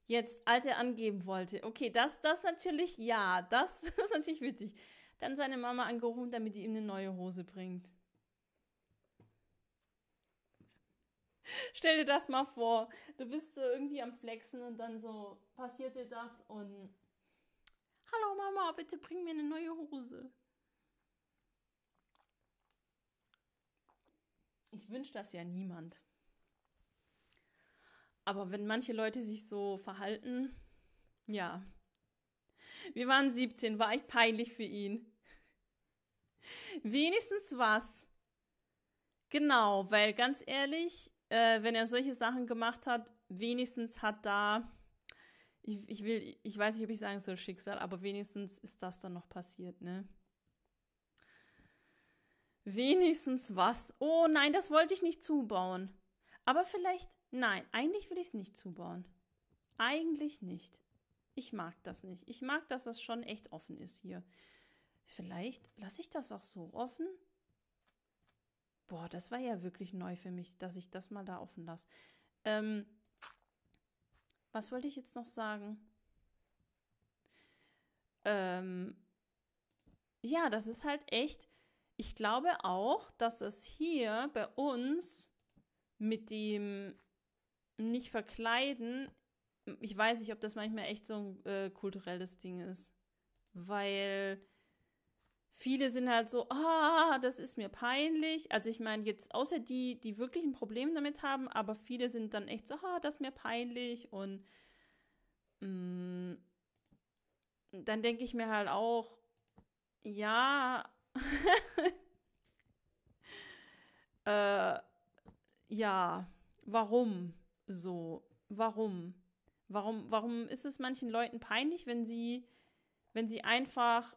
Jetzt, als er angeben wollte, okay, das, das natürlich, ja, das, das ist natürlich witzig. Dann seine Mama angerufen, damit die ihm eine neue Hose bringt. Stell dir das mal vor. Du bist so irgendwie am Flexen und dann so passiert dir das und. Hallo Mama, bitte bring mir eine neue Hose. Ich wünsche das ja niemand. Aber wenn manche Leute sich so verhalten, ja. Wir waren 17, war ich peinlich für ihn. Wenigstens was. Genau, weil ganz ehrlich, äh, wenn er solche Sachen gemacht hat, wenigstens hat da, ich, ich will, ich weiß nicht, ob ich sagen soll Schicksal, aber wenigstens ist das dann noch passiert, ne? Wenigstens was. Oh nein, das wollte ich nicht zubauen. Aber vielleicht, Nein, eigentlich will ich es nicht zubauen. Eigentlich nicht. Ich mag das nicht. Ich mag, dass das schon echt offen ist hier. Vielleicht lasse ich das auch so offen. Boah, das war ja wirklich neu für mich, dass ich das mal da offen lasse. Ähm, was wollte ich jetzt noch sagen? Ähm, ja, das ist halt echt. Ich glaube auch, dass es hier bei uns mit dem nicht verkleiden, ich weiß nicht, ob das manchmal echt so ein äh, kulturelles Ding ist. Weil viele sind halt so, ah, das ist mir peinlich. Also ich meine, jetzt außer die, die wirklich ein Problem damit haben, aber viele sind dann echt so, ah, das ist mir peinlich. Und mh, mm, dann denke ich mir halt auch, ja, äh, ja, warum? So, warum? Warum, warum ist es manchen Leuten peinlich, wenn sie, wenn sie einfach,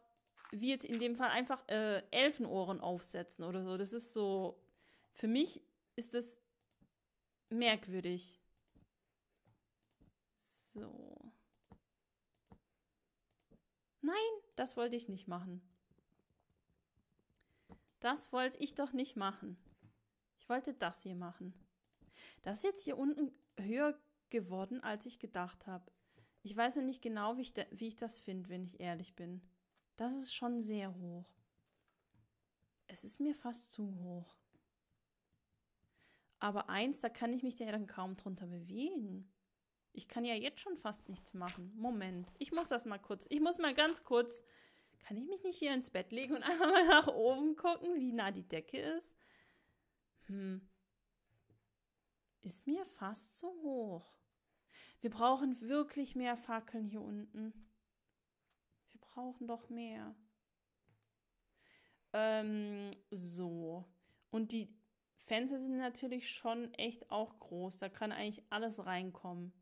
wie jetzt in dem Fall, einfach äh, Elfenohren aufsetzen oder so? Das ist so, für mich ist das merkwürdig. So. Nein, das wollte ich nicht machen. Das wollte ich doch nicht machen. Ich wollte das hier machen. Das ist jetzt hier unten höher geworden, als ich gedacht habe. Ich weiß noch nicht genau, wie ich, da, wie ich das finde, wenn ich ehrlich bin. Das ist schon sehr hoch. Es ist mir fast zu hoch. Aber eins, da kann ich mich ja dann kaum drunter bewegen. Ich kann ja jetzt schon fast nichts machen. Moment, ich muss das mal kurz. Ich muss mal ganz kurz. Kann ich mich nicht hier ins Bett legen und einfach mal nach oben gucken, wie nah die Decke ist? Hm, ist mir fast zu hoch. Wir brauchen wirklich mehr Fackeln hier unten. Wir brauchen doch mehr. Ähm, so. Und die Fenster sind natürlich schon echt auch groß. Da kann eigentlich alles reinkommen.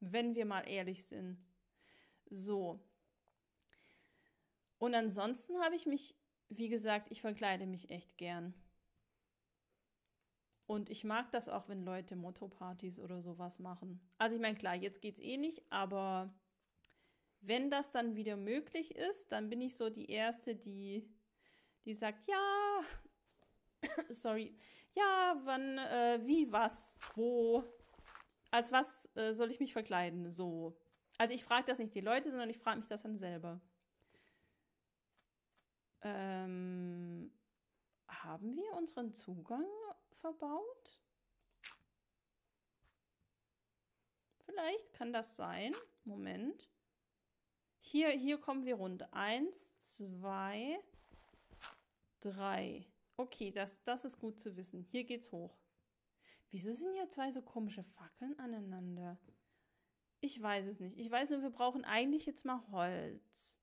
Wenn wir mal ehrlich sind. So. Und ansonsten habe ich mich, wie gesagt, ich verkleide mich echt gern. Und ich mag das auch, wenn Leute Motto-Partys oder sowas machen. Also ich meine, klar, jetzt geht's eh nicht, aber wenn das dann wieder möglich ist, dann bin ich so die Erste, die, die sagt, ja, sorry, ja, wann, äh, wie, was, wo, als was äh, soll ich mich verkleiden, so. Also ich frage das nicht die Leute, sondern ich frage mich das dann selber. Ähm, haben wir unseren Zugang verbaut. Vielleicht kann das sein. Moment. Hier, hier kommen wir rund. Eins, zwei, drei. Okay, das, das ist gut zu wissen. Hier geht's hoch. Wieso sind hier zwei so komische Fackeln aneinander? Ich weiß es nicht. Ich weiß nur, wir brauchen eigentlich jetzt mal Holz.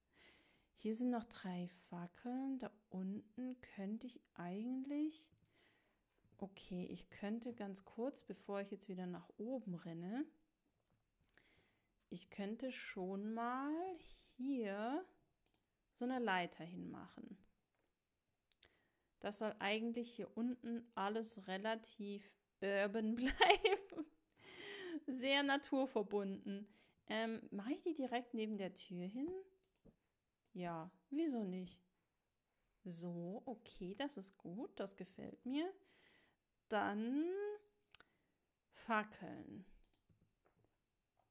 Hier sind noch drei Fackeln. Da unten könnte ich eigentlich okay, ich könnte ganz kurz, bevor ich jetzt wieder nach oben renne, ich könnte schon mal hier so eine Leiter hinmachen. Das soll eigentlich hier unten alles relativ urban bleiben. Sehr naturverbunden. Ähm, Mache ich die direkt neben der Tür hin? Ja, wieso nicht? So, okay, das ist gut, das gefällt mir dann Fackeln.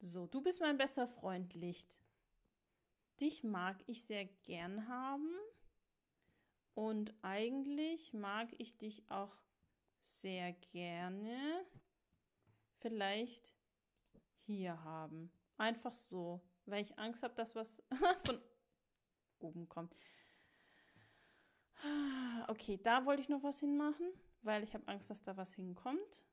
So, du bist mein bester Freund, Licht. Dich mag ich sehr gern haben. Und eigentlich mag ich dich auch sehr gerne vielleicht hier haben. Einfach so, weil ich Angst habe, dass was von oben kommt. Ah, okay, da wollte ich noch was hinmachen weil ich habe Angst, dass da was hinkommt.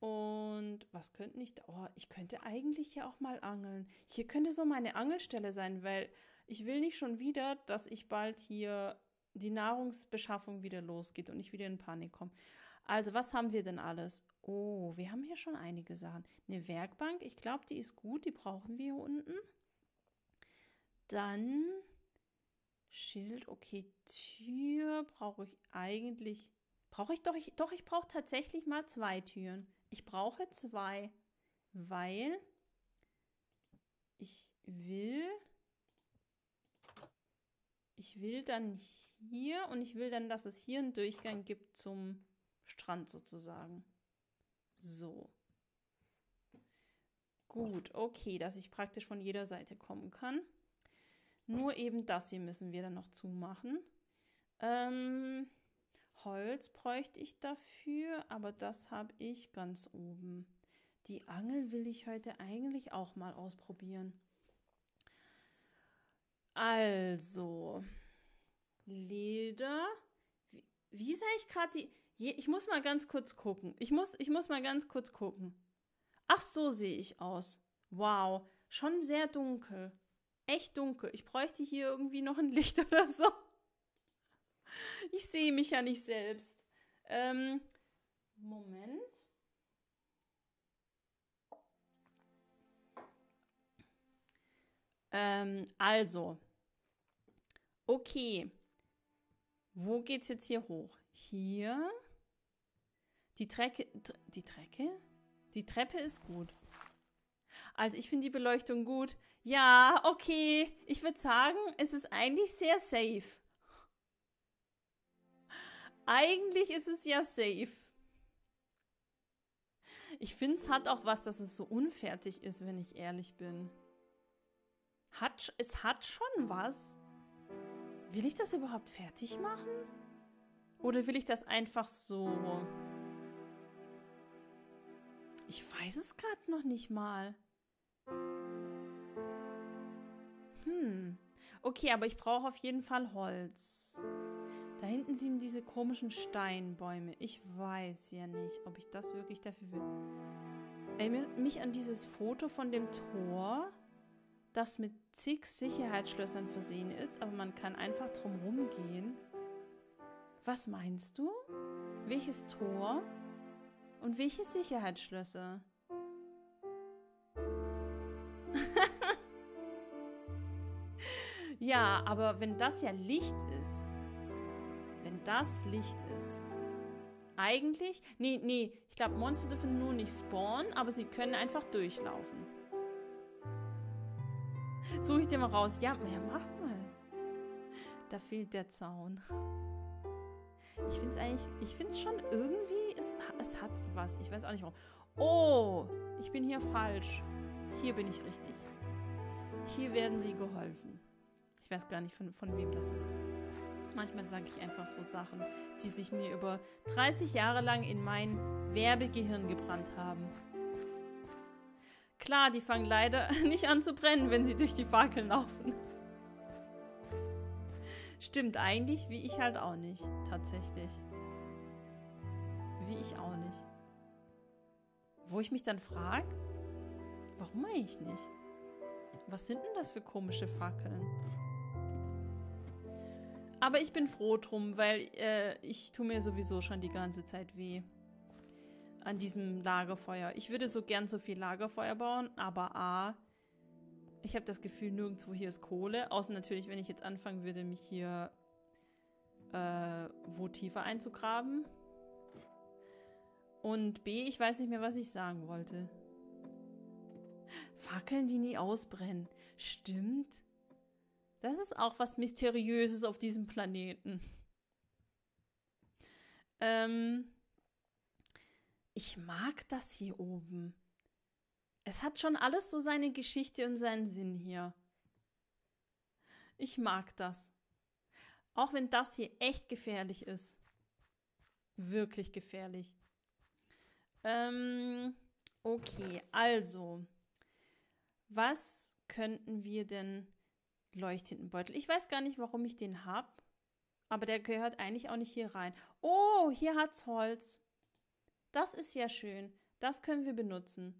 Und was könnte nicht? da? Oh, ich könnte eigentlich ja auch mal angeln. Hier könnte so meine Angelstelle sein, weil ich will nicht schon wieder, dass ich bald hier die Nahrungsbeschaffung wieder losgeht und ich wieder in Panik komme. Also, was haben wir denn alles? Oh, wir haben hier schon einige Sachen. Eine Werkbank, ich glaube, die ist gut, die brauchen wir hier unten. Dann Schild, okay, Tür brauche ich eigentlich nicht. Brauche ich doch, ich, doch, ich brauche tatsächlich mal zwei Türen. Ich brauche zwei, weil ich will, ich will dann hier und ich will dann, dass es hier einen Durchgang gibt zum Strand sozusagen. So. Gut, okay, dass ich praktisch von jeder Seite kommen kann. Nur eben das hier müssen wir dann noch zumachen. Ähm, Holz bräuchte ich dafür, aber das habe ich ganz oben. Die Angel will ich heute eigentlich auch mal ausprobieren. Also, Leder. Wie, wie sah ich gerade die. Je, ich muss mal ganz kurz gucken. Ich muss, ich muss mal ganz kurz gucken. Ach, so sehe ich aus. Wow, schon sehr dunkel. Echt dunkel. Ich bräuchte hier irgendwie noch ein Licht oder so. Ich sehe mich ja nicht selbst. Ähm, Moment. Ähm, also. Okay. Wo geht's jetzt hier hoch? Hier. Die Trecke. Die Trecke? Die Treppe ist gut. Also ich finde die Beleuchtung gut. Ja, okay. Ich würde sagen, es ist eigentlich sehr safe. Eigentlich ist es ja safe. Ich finde, es hat auch was, dass es so unfertig ist, wenn ich ehrlich bin. Hat, es hat schon was. Will ich das überhaupt fertig machen? Oder will ich das einfach so? Ich weiß es gerade noch nicht mal. Hm. Okay, aber ich brauche auf jeden Fall Holz. Da hinten sind diese komischen Steinbäume. Ich weiß ja nicht, ob ich das wirklich dafür will. Erinnert mich an dieses Foto von dem Tor, das mit zig Sicherheitsschlössern versehen ist, aber man kann einfach drumherum gehen. Was meinst du? Welches Tor und welche Sicherheitsschlösser? ja, aber wenn das ja Licht ist das Licht ist. Eigentlich, nee, nee, ich glaube, Monster dürfen nur nicht spawnen, aber sie können einfach durchlaufen. Suche ich dir mal raus. Ja, ja, mach mal. Da fehlt der Zaun. Ich finde es eigentlich, ich finde es schon irgendwie, es, es hat was. Ich weiß auch nicht warum. Oh, ich bin hier falsch. Hier bin ich richtig. Hier werden sie geholfen. Ich weiß gar nicht, von, von wem das ist. Manchmal sage ich einfach so Sachen, die sich mir über 30 Jahre lang in mein Werbegehirn gebrannt haben. Klar, die fangen leider nicht an zu brennen, wenn sie durch die Fackeln laufen. Stimmt eigentlich, wie ich halt auch nicht, tatsächlich. Wie ich auch nicht. Wo ich mich dann frage, warum eigentlich nicht? Was sind denn das für komische Fackeln? Aber ich bin froh drum, weil äh, ich tue mir sowieso schon die ganze Zeit weh an diesem Lagerfeuer. Ich würde so gern so viel Lagerfeuer bauen, aber A, ich habe das Gefühl, nirgendwo hier ist Kohle. Außer natürlich, wenn ich jetzt anfangen würde, mich hier äh, wo tiefer einzugraben. Und B, ich weiß nicht mehr, was ich sagen wollte. Fackeln, die nie ausbrennen. Stimmt. Das ist auch was Mysteriöses auf diesem Planeten. Ähm, ich mag das hier oben. Es hat schon alles so seine Geschichte und seinen Sinn hier. Ich mag das. Auch wenn das hier echt gefährlich ist. Wirklich gefährlich. Ähm, okay, also. Was könnten wir denn leuchtenden Beutel. Ich weiß gar nicht, warum ich den habe, aber der gehört eigentlich auch nicht hier rein. Oh, hier hat's Holz. Das ist ja schön. Das können wir benutzen.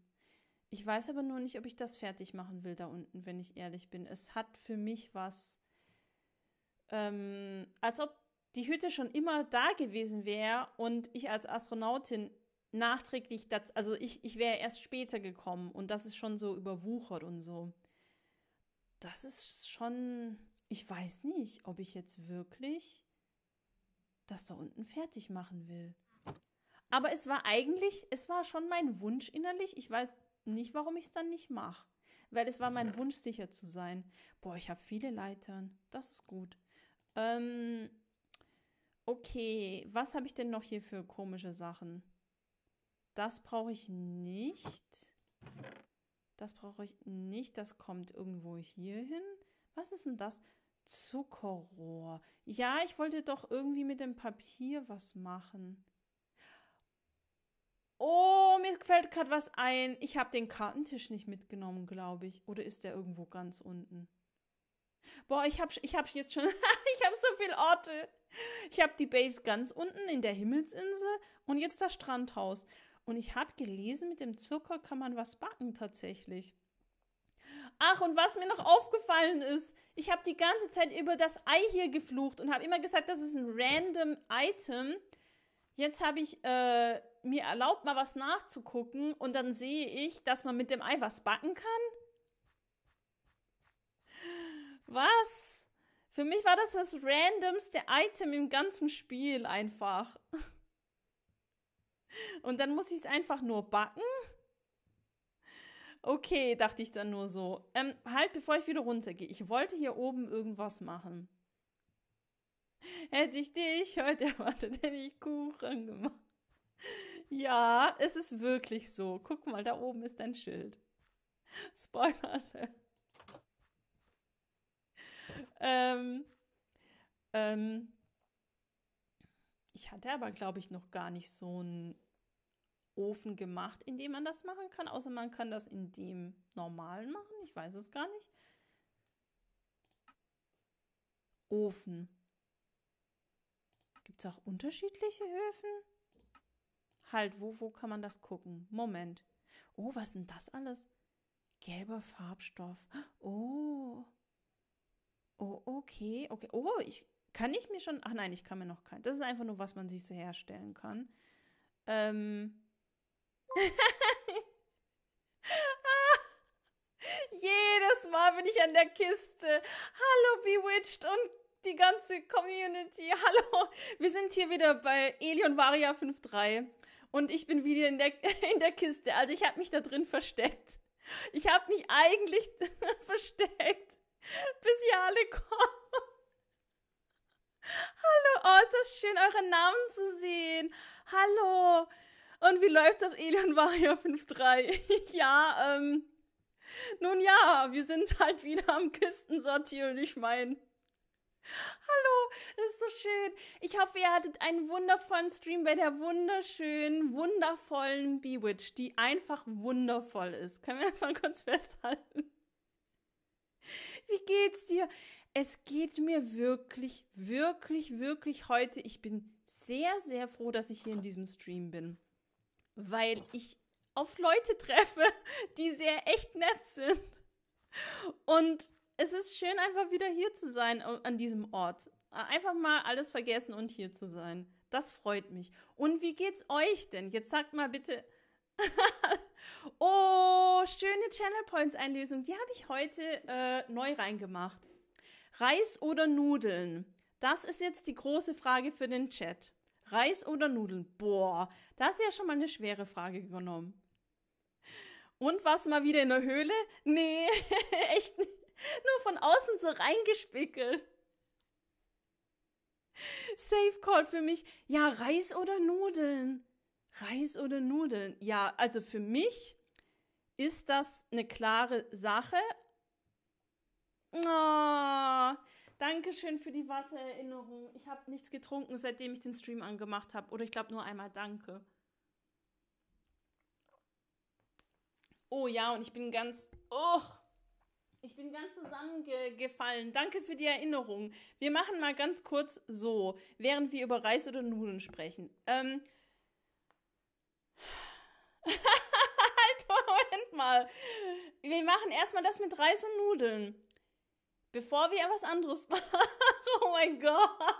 Ich weiß aber nur nicht, ob ich das fertig machen will da unten, wenn ich ehrlich bin. Es hat für mich was, ähm, als ob die Hütte schon immer da gewesen wäre und ich als Astronautin nachträglich, das, also ich, ich wäre erst später gekommen und das ist schon so überwuchert und so das ist schon, ich weiß nicht, ob ich jetzt wirklich das da unten fertig machen will. Aber es war eigentlich, es war schon mein Wunsch innerlich. Ich weiß nicht, warum ich es dann nicht mache. Weil es war mein Wunsch, sicher zu sein. Boah, ich habe viele Leitern. Das ist gut. Ähm, okay, was habe ich denn noch hier für komische Sachen? Das brauche ich nicht. Das brauche ich nicht. Das kommt irgendwo hier hin. Was ist denn das? Zuckerrohr. Ja, ich wollte doch irgendwie mit dem Papier was machen. Oh, mir fällt gerade was ein. Ich habe den Kartentisch nicht mitgenommen, glaube ich. Oder ist der irgendwo ganz unten? Boah, ich habe ich hab jetzt schon. ich habe so viele Orte. Ich habe die Base ganz unten in der Himmelsinsel und jetzt das Strandhaus. Und ich habe gelesen, mit dem Zucker kann man was backen tatsächlich. Ach, und was mir noch aufgefallen ist, ich habe die ganze Zeit über das Ei hier geflucht und habe immer gesagt, das ist ein random Item. Jetzt habe ich äh, mir erlaubt, mal was nachzugucken und dann sehe ich, dass man mit dem Ei was backen kann. Was? Für mich war das das randomste Item im ganzen Spiel einfach. Und dann muss ich es einfach nur backen. Okay, dachte ich dann nur so. Ähm, halt, bevor ich wieder runtergehe. Ich wollte hier oben irgendwas machen. Hätte ich dich heute erwartet, hätte ich Kuchen gemacht. Ja, es ist wirklich so. Guck mal, da oben ist ein Schild. Spoiler. ähm, ähm, ich hatte aber, glaube ich, noch gar nicht so einen Ofen gemacht, in dem man das machen kann, außer man kann das in dem normalen machen. Ich weiß es gar nicht. Ofen. Gibt es auch unterschiedliche Öfen? Halt, wo, wo kann man das gucken? Moment. Oh, was sind das alles? Gelber Farbstoff. Oh. Oh, okay, okay. Oh, ich, kann ich mir schon. Ach nein, ich kann mir noch kein. Das ist einfach nur, was man sich so herstellen kann. Ähm. Jedes Mal bin ich an der Kiste. Hallo Bewitched und die ganze Community. Hallo. Wir sind hier wieder bei Elion Varia 53 und ich bin wieder in der, in der Kiste. Also ich habe mich da drin versteckt. Ich habe mich eigentlich versteckt, bis ihr alle kommt. Hallo, oh, ist das schön, euren Namen zu sehen. Hallo. Und wie läuft's auf Elion Varia 5.3? ja, ähm. Nun ja, wir sind halt wieder am Küstensortieren, ich meine. Hallo, das ist so schön. Ich hoffe, ihr hattet einen wundervollen Stream bei der wunderschönen, wundervollen Bewitch, die einfach wundervoll ist. Können wir das mal kurz festhalten? Wie geht's dir? Es geht mir wirklich, wirklich, wirklich heute. Ich bin sehr, sehr froh, dass ich hier in diesem Stream bin, weil ich auf Leute treffe, die sehr echt nett sind. Und es ist schön, einfach wieder hier zu sein an diesem Ort. Einfach mal alles vergessen und hier zu sein. Das freut mich. Und wie geht's euch denn? Jetzt sagt mal bitte. oh, schöne Channel Points Einlösung. Die habe ich heute äh, neu reingemacht. Reis oder Nudeln? Das ist jetzt die große Frage für den Chat. Reis oder Nudeln? Boah, da ist ja schon mal eine schwere Frage genommen. Und warst du mal wieder in der Höhle? Nee, echt Nur von außen so reingespickelt. Safe Call für mich. Ja, Reis oder Nudeln? Reis oder Nudeln? Ja, also für mich ist das eine klare Sache, Oh, Dankeschön für die Wassererinnerung. Ich habe nichts getrunken, seitdem ich den Stream angemacht habe. Oder ich glaube nur einmal Danke. Oh ja, und ich bin ganz. Oh! Ich bin ganz zusammengefallen. Danke für die Erinnerung. Wir machen mal ganz kurz so, während wir über Reis oder Nudeln sprechen. Ähm. halt, Moment mal. Wir machen erstmal das mit Reis und Nudeln. Bevor wir was anderes machen, oh mein Gott.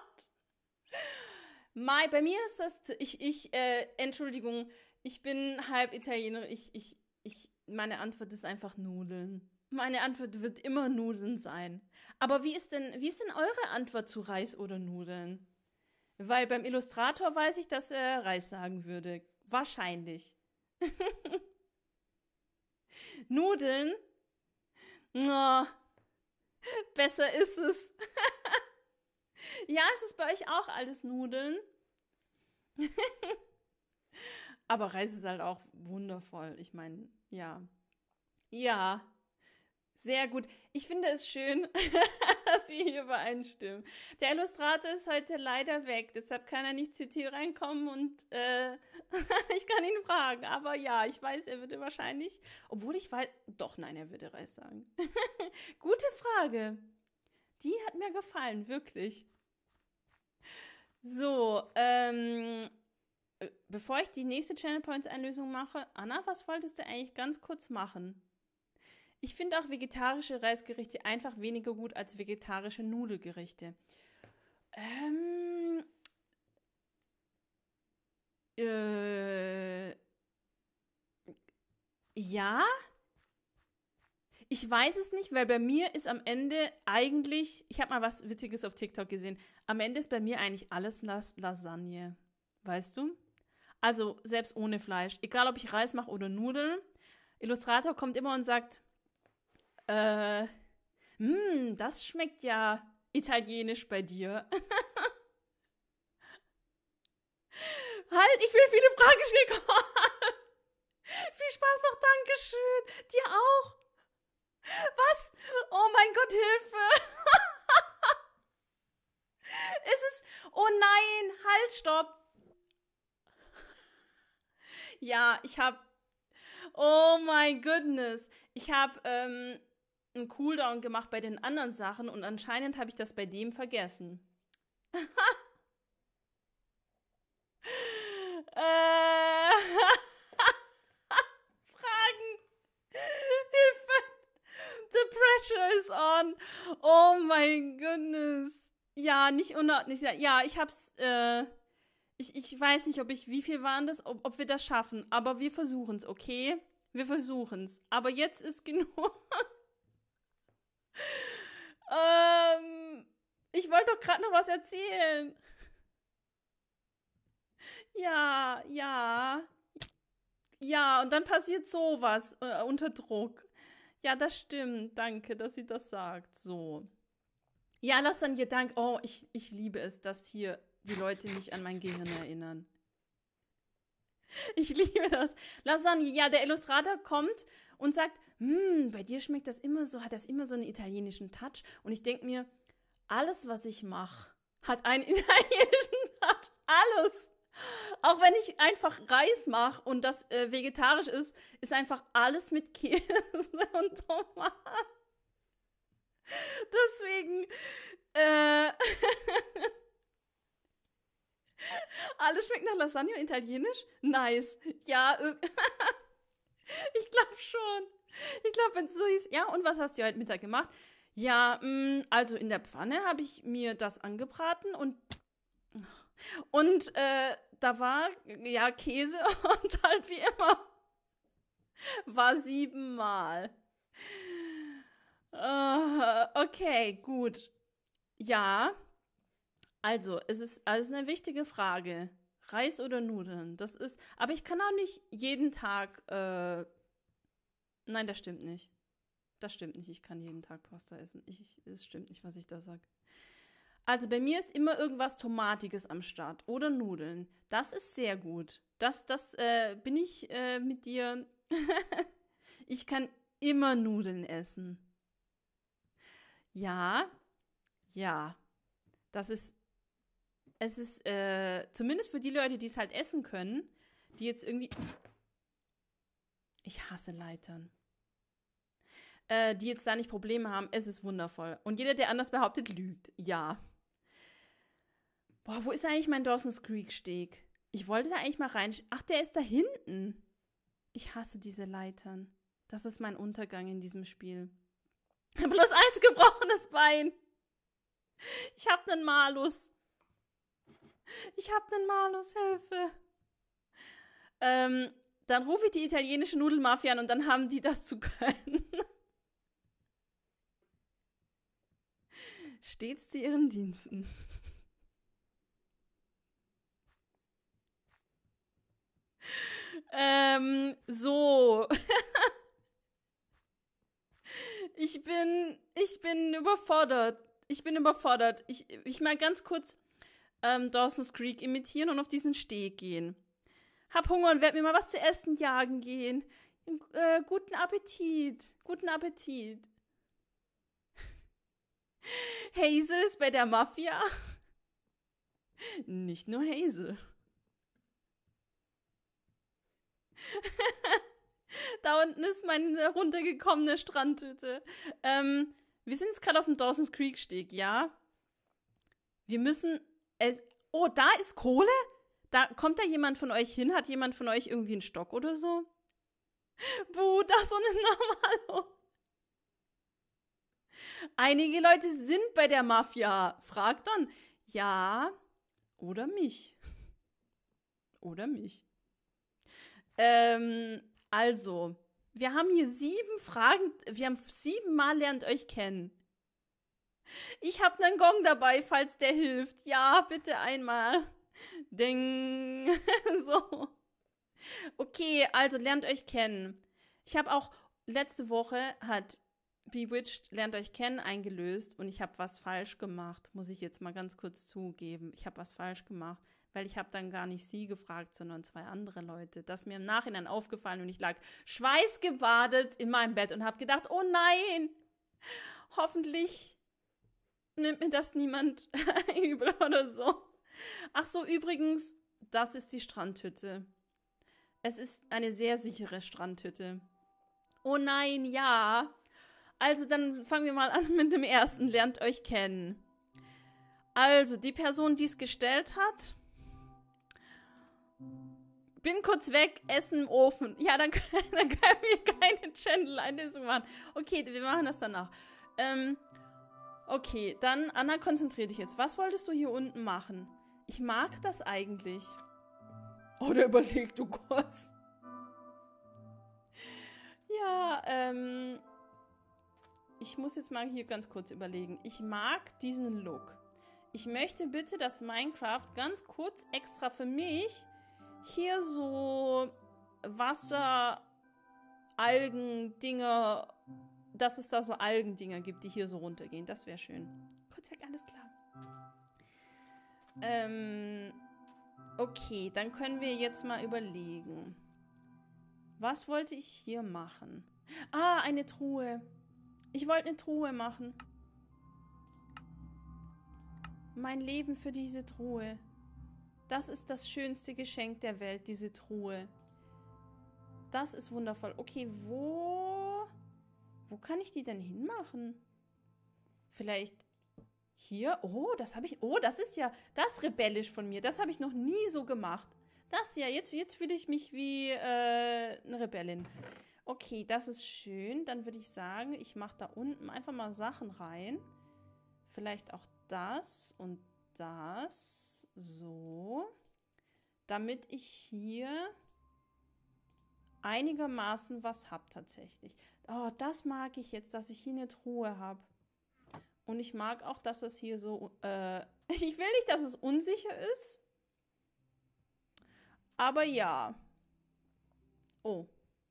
Mai, bei mir ist das, ich, ich, äh, Entschuldigung, ich bin halb Italiener, ich, ich, ich, meine Antwort ist einfach Nudeln. Meine Antwort wird immer Nudeln sein. Aber wie ist denn, wie ist denn eure Antwort zu Reis oder Nudeln? Weil beim Illustrator weiß ich, dass er Reis sagen würde. Wahrscheinlich. Nudeln? Oh, Besser ist es. ja, es ist bei euch auch alles Nudeln? Aber Reis ist halt auch wundervoll. Ich meine, ja. Ja. Sehr gut. Ich finde es schön, dass wir hier übereinstimmen. Der Illustrator ist heute leider weg, deshalb kann er nicht zu dir reinkommen und äh, ich kann ihn fragen, aber ja, ich weiß, er würde wahrscheinlich, obwohl ich weiß, doch nein, er würde Reis sagen. Gute Frage. Die hat mir gefallen, wirklich. So, ähm, äh, bevor ich die nächste Channel Points Einlösung mache, Anna, was wolltest du eigentlich ganz kurz machen? Ich finde auch vegetarische Reisgerichte einfach weniger gut als vegetarische Nudelgerichte. Ähm, Äh, ja? Ich weiß es nicht, weil bei mir ist am Ende eigentlich, ich habe mal was Witziges auf TikTok gesehen, am Ende ist bei mir eigentlich alles Las Lasagne. Weißt du? Also selbst ohne Fleisch. Egal, ob ich Reis mache oder Nudeln. Illustrator kommt immer und sagt, äh, mh, hm, das schmeckt ja italienisch bei dir. Halt, ich will viele Fragen stellen. Viel Spaß noch, Dankeschön. Dir auch. Was? Oh mein Gott, Hilfe. es Oh nein, halt, stopp. Ja, ich habe. Oh my goodness. Ich habe ähm, einen Cooldown gemacht bei den anderen Sachen und anscheinend habe ich das bei dem vergessen. Äh, Fragen. Hilfe. The pressure is on. Oh mein Goodness. Ja, nicht unordentlich. Ja, ich hab's. Äh, ich, ich weiß nicht, ob ich, wie viel waren das, ob, ob wir das schaffen, aber wir versuchen's, okay? Wir versuchen's. Aber jetzt ist genug. ähm, ich wollte doch gerade noch was erzählen ja, ja. Ja, und dann passiert sowas äh, unter Druck. Ja, das stimmt. Danke, dass sie das sagt. So. Ja, lass dann ihr Dank. Oh, ich, ich liebe es, dass hier die Leute mich an mein Gehirn erinnern. Ich liebe das. Lasagne, ja, der Illustrator kommt und sagt, hm, bei dir schmeckt das immer so, hat das immer so einen italienischen Touch. Und ich denke mir, alles, was ich mache, hat einen italienischen Touch. Alles. Auch wenn ich einfach Reis mache und das äh, vegetarisch ist, ist einfach alles mit Käse und Tomaten. Deswegen äh, alles schmeckt nach Lasagne italienisch? Nice. Ja, äh, ich glaube schon. Ich glaube, wenn es so ist. Ja, und was hast du heute Mittag gemacht? Ja, mh, mm, also in der Pfanne habe ich mir das angebraten und und äh, da war ja Käse und halt wie immer war siebenmal. Uh, okay, gut. Ja, also es ist, also eine wichtige Frage. Reis oder Nudeln? Das ist, aber ich kann auch nicht jeden Tag. Äh, nein, das stimmt nicht. Das stimmt nicht. Ich kann jeden Tag Pasta essen. Ich, es stimmt nicht, was ich da sage. Also bei mir ist immer irgendwas Tomatiges am Start oder Nudeln. Das ist sehr gut. Das, das äh, bin ich äh, mit dir. ich kann immer Nudeln essen. Ja, ja. Das ist, es ist, äh, zumindest für die Leute, die es halt essen können, die jetzt irgendwie. Ich hasse Leitern. Äh, die jetzt da nicht Probleme haben, es ist wundervoll. Und jeder, der anders behauptet, lügt. Ja. Boah, wo ist eigentlich mein Dawson's Creek Steg? Ich wollte da eigentlich mal rein. Ach, der ist da hinten. Ich hasse diese Leitern. Das ist mein Untergang in diesem Spiel. Bloß eins gebrochenes Bein. Ich hab nen Malus. Ich hab nen Malus, Hilfe. Ähm, dann rufe ich die italienische Nudelmafia an und dann haben die das zu können. Stets zu ihren Diensten. Ähm, so. ich bin, ich bin überfordert. Ich bin überfordert. Ich, ich mal ganz kurz ähm, Dawson's Creek imitieren und auf diesen Steg gehen. Hab Hunger und werd mir mal was zu essen jagen gehen. Äh, guten Appetit. Guten Appetit. Hazel ist bei der Mafia. Nicht nur Hazel. da unten ist meine runtergekommene Strandtüte. Ähm, wir sind jetzt gerade auf dem Dawson's Creek Steg, ja? Wir müssen es. Oh, da ist Kohle? Da kommt da jemand von euch hin? Hat jemand von euch irgendwie einen Stock oder so? Buh, da so eine Normalo. Einige Leute sind bei der Mafia. Fragt dann. Ja, oder mich. Oder mich. Ähm, also, wir haben hier sieben Fragen, wir haben siebenmal lernt euch kennen. Ich habe einen Gong dabei, falls der hilft. Ja, bitte einmal. Ding. so. Okay, also lernt euch kennen. Ich habe auch letzte Woche hat Bewitched lernt euch kennen eingelöst und ich habe was falsch gemacht, muss ich jetzt mal ganz kurz zugeben. Ich habe was falsch gemacht weil ich habe dann gar nicht sie gefragt, sondern zwei andere Leute. Das ist mir im Nachhinein aufgefallen und ich lag schweißgebadet in meinem Bett und habe gedacht, oh nein, hoffentlich nimmt mir das niemand übel oder so. Ach so, übrigens, das ist die Strandhütte. Es ist eine sehr sichere Strandhütte. Oh nein, ja. Also dann fangen wir mal an mit dem ersten. Lernt euch kennen. Also, die Person, die es gestellt hat, bin kurz weg, Essen im Ofen. Ja, dann, dann können wir keine Channel-Einlösung machen. Okay, wir machen das danach. Ähm, okay, dann, Anna, konzentrier dich jetzt. Was wolltest du hier unten machen? Ich mag das eigentlich. Oder überleg du kurz. Ja, ähm... Ich muss jetzt mal hier ganz kurz überlegen. Ich mag diesen Look. Ich möchte bitte, dass Minecraft ganz kurz extra für mich hier so Wasser, Algen, Dinge, dass es da so Algendinger gibt, die hier so runtergehen. Das wäre schön. Kurz weg, alles klar. Ähm, okay, dann können wir jetzt mal überlegen. Was wollte ich hier machen? Ah, eine Truhe. Ich wollte eine Truhe machen. Mein Leben für diese Truhe. Das ist das schönste Geschenk der Welt, diese Truhe. Das ist wundervoll. Okay, wo... Wo kann ich die denn hinmachen? Vielleicht hier? Oh, das habe ich... Oh, das ist ja... Das rebellisch von mir. Das habe ich noch nie so gemacht. Das ja, jetzt, jetzt fühle ich mich wie äh, eine Rebellin. Okay, das ist schön. Dann würde ich sagen, ich mache da unten einfach mal Sachen rein. Vielleicht auch das und das so, damit ich hier einigermaßen was habe tatsächlich. Oh, das mag ich jetzt, dass ich hier eine Truhe habe. Und ich mag auch, dass es hier so, äh, ich will nicht, dass es unsicher ist. Aber ja. Oh,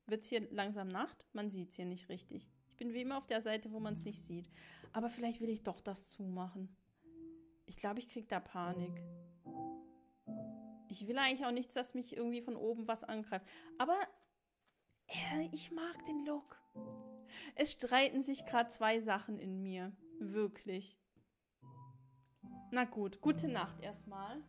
wird es hier langsam Nacht? Man sieht es hier nicht richtig. Ich bin wie immer auf der Seite, wo man es nicht sieht. Aber vielleicht will ich doch das zumachen. Ich glaube, ich kriege da Panik. Ich will eigentlich auch nichts, dass mich irgendwie von oben was angreift. Aber äh, ich mag den Look. Es streiten sich gerade zwei Sachen in mir. Wirklich. Na gut, gute Nacht erstmal.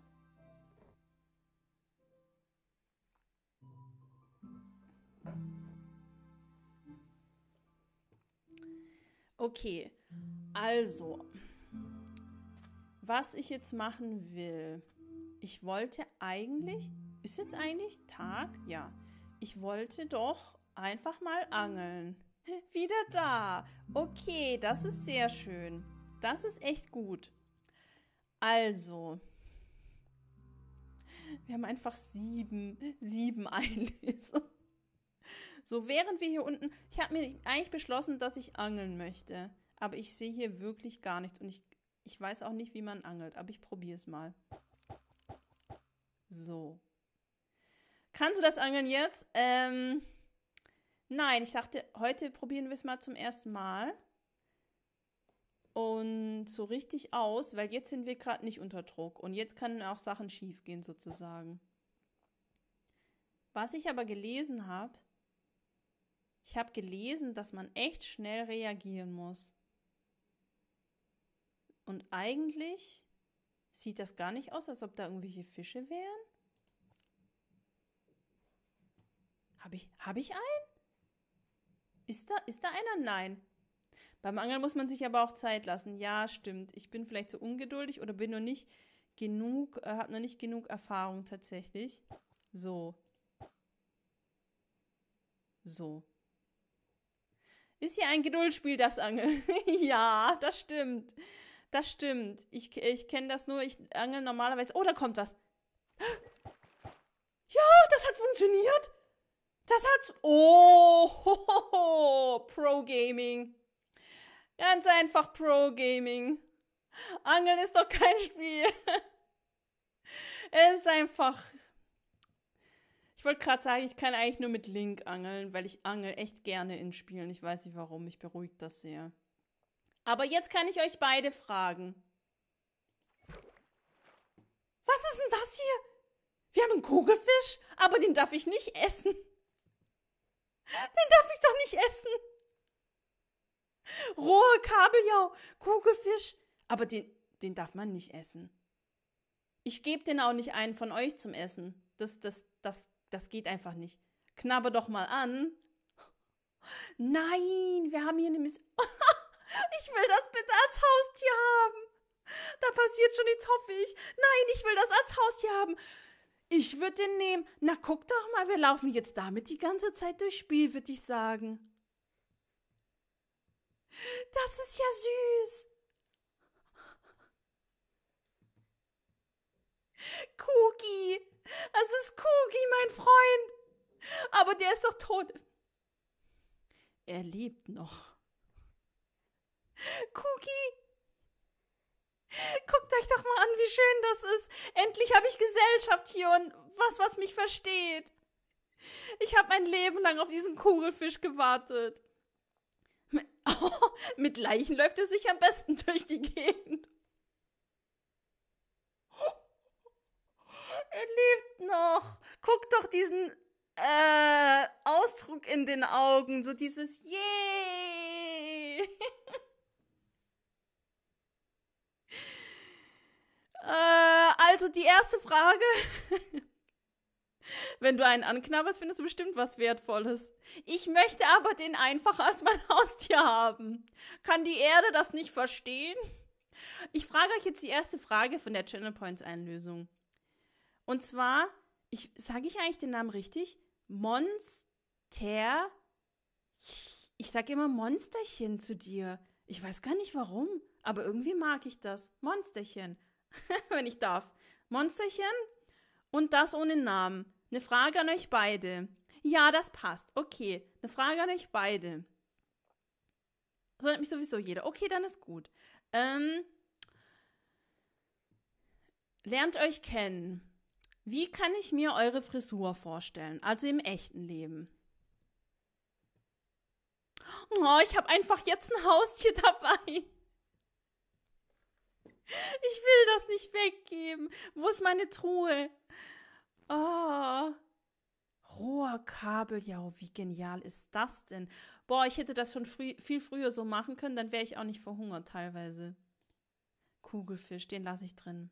Okay, also, was ich jetzt machen will. Ich wollte eigentlich, ist jetzt eigentlich Tag? Ja. Ich wollte doch einfach mal angeln. Wieder da. Okay, das ist sehr schön. Das ist echt gut. Also, wir haben einfach sieben, sieben Einlesungen. So, während wir hier unten, ich habe mir eigentlich beschlossen, dass ich angeln möchte, aber ich sehe hier wirklich gar nichts und ich, ich weiß auch nicht, wie man angelt, aber ich probiere es mal. So. Kannst du das angeln jetzt? Ähm, nein, ich dachte, heute probieren wir es mal zum ersten Mal. Und so richtig aus, weil jetzt sind wir gerade nicht unter Druck und jetzt können auch Sachen schiefgehen sozusagen. Was ich aber gelesen habe, ich habe gelesen, dass man echt schnell reagieren muss. Und eigentlich Sieht das gar nicht aus, als ob da irgendwelche Fische wären? Habe ich, hab ich einen? Ist da, ist da einer? Nein. Beim Angeln muss man sich aber auch Zeit lassen. Ja, stimmt. Ich bin vielleicht zu ungeduldig oder bin noch nicht genug, äh, habe noch nicht genug Erfahrung tatsächlich. So. So. Ist hier ein Geduldsspiel, das Angeln? ja, das stimmt. Das stimmt. Ich, ich kenne das nur. Ich angel normalerweise. Oh, da kommt was. Ja, das hat funktioniert. Das hat. Oh, ho, ho, ho. Pro Gaming. Ganz einfach Pro Gaming. Angeln ist doch kein Spiel. es ist einfach. Ich wollte gerade sagen, ich kann eigentlich nur mit Link angeln, weil ich angel echt gerne in Spielen. Ich weiß nicht warum. Ich beruhigt das sehr. Aber jetzt kann ich euch beide fragen. Was ist denn das hier? Wir haben einen Kugelfisch, aber den darf ich nicht essen. Den darf ich doch nicht essen. Rohe Kabeljau, Kugelfisch, aber den, den darf man nicht essen. Ich gebe den auch nicht einen von euch zum Essen. Das, das, das, das geht einfach nicht. Knabber doch mal an. Nein, wir haben hier eine Miss. Ich will das bitte als Haustier haben. Da passiert schon nichts, hoffe ich. Nein, ich will das als Haustier haben. Ich würde den nehmen. Na, guck doch mal, wir laufen jetzt damit die ganze Zeit durchs Spiel, würde ich sagen. Das ist ja süß. Kuki. Das ist Kuki, mein Freund. Aber der ist doch tot. Er lebt noch. Cookie! Guckt euch doch mal an, wie schön das ist. Endlich habe ich Gesellschaft hier und was, was mich versteht. Ich habe mein Leben lang auf diesen Kugelfisch gewartet. Oh, mit Leichen läuft er sich am besten durch die Gegend. Er lebt noch. Guckt doch diesen äh, Ausdruck in den Augen, so dieses Yay. Äh, also die erste Frage. Wenn du einen anknabberst, findest du bestimmt was Wertvolles. Ich möchte aber den einfach als mein Haustier haben. Kann die Erde das nicht verstehen? Ich frage euch jetzt die erste Frage von der Channel Points Einlösung. Und zwar, ich sage ich eigentlich den Namen richtig? Monster. Ich sage immer Monsterchen zu dir. Ich weiß gar nicht warum, aber irgendwie mag ich das. Monsterchen. wenn ich darf. Monsterchen und das ohne Namen. Eine Frage an euch beide. Ja, das passt. Okay, eine Frage an euch beide. So nennt mich sowieso jeder. Okay, dann ist gut. Ähm, lernt euch kennen. Wie kann ich mir eure Frisur vorstellen? Also im echten Leben. Oh, ich habe einfach jetzt ein Haustier dabei. Ich will das nicht weggeben. Wo ist meine Truhe? Ah. Oh. Roher Kabeljau, wie genial ist das denn? Boah, ich hätte das schon früh, viel früher so machen können, dann wäre ich auch nicht verhungert teilweise. Kugelfisch, den lasse ich drin.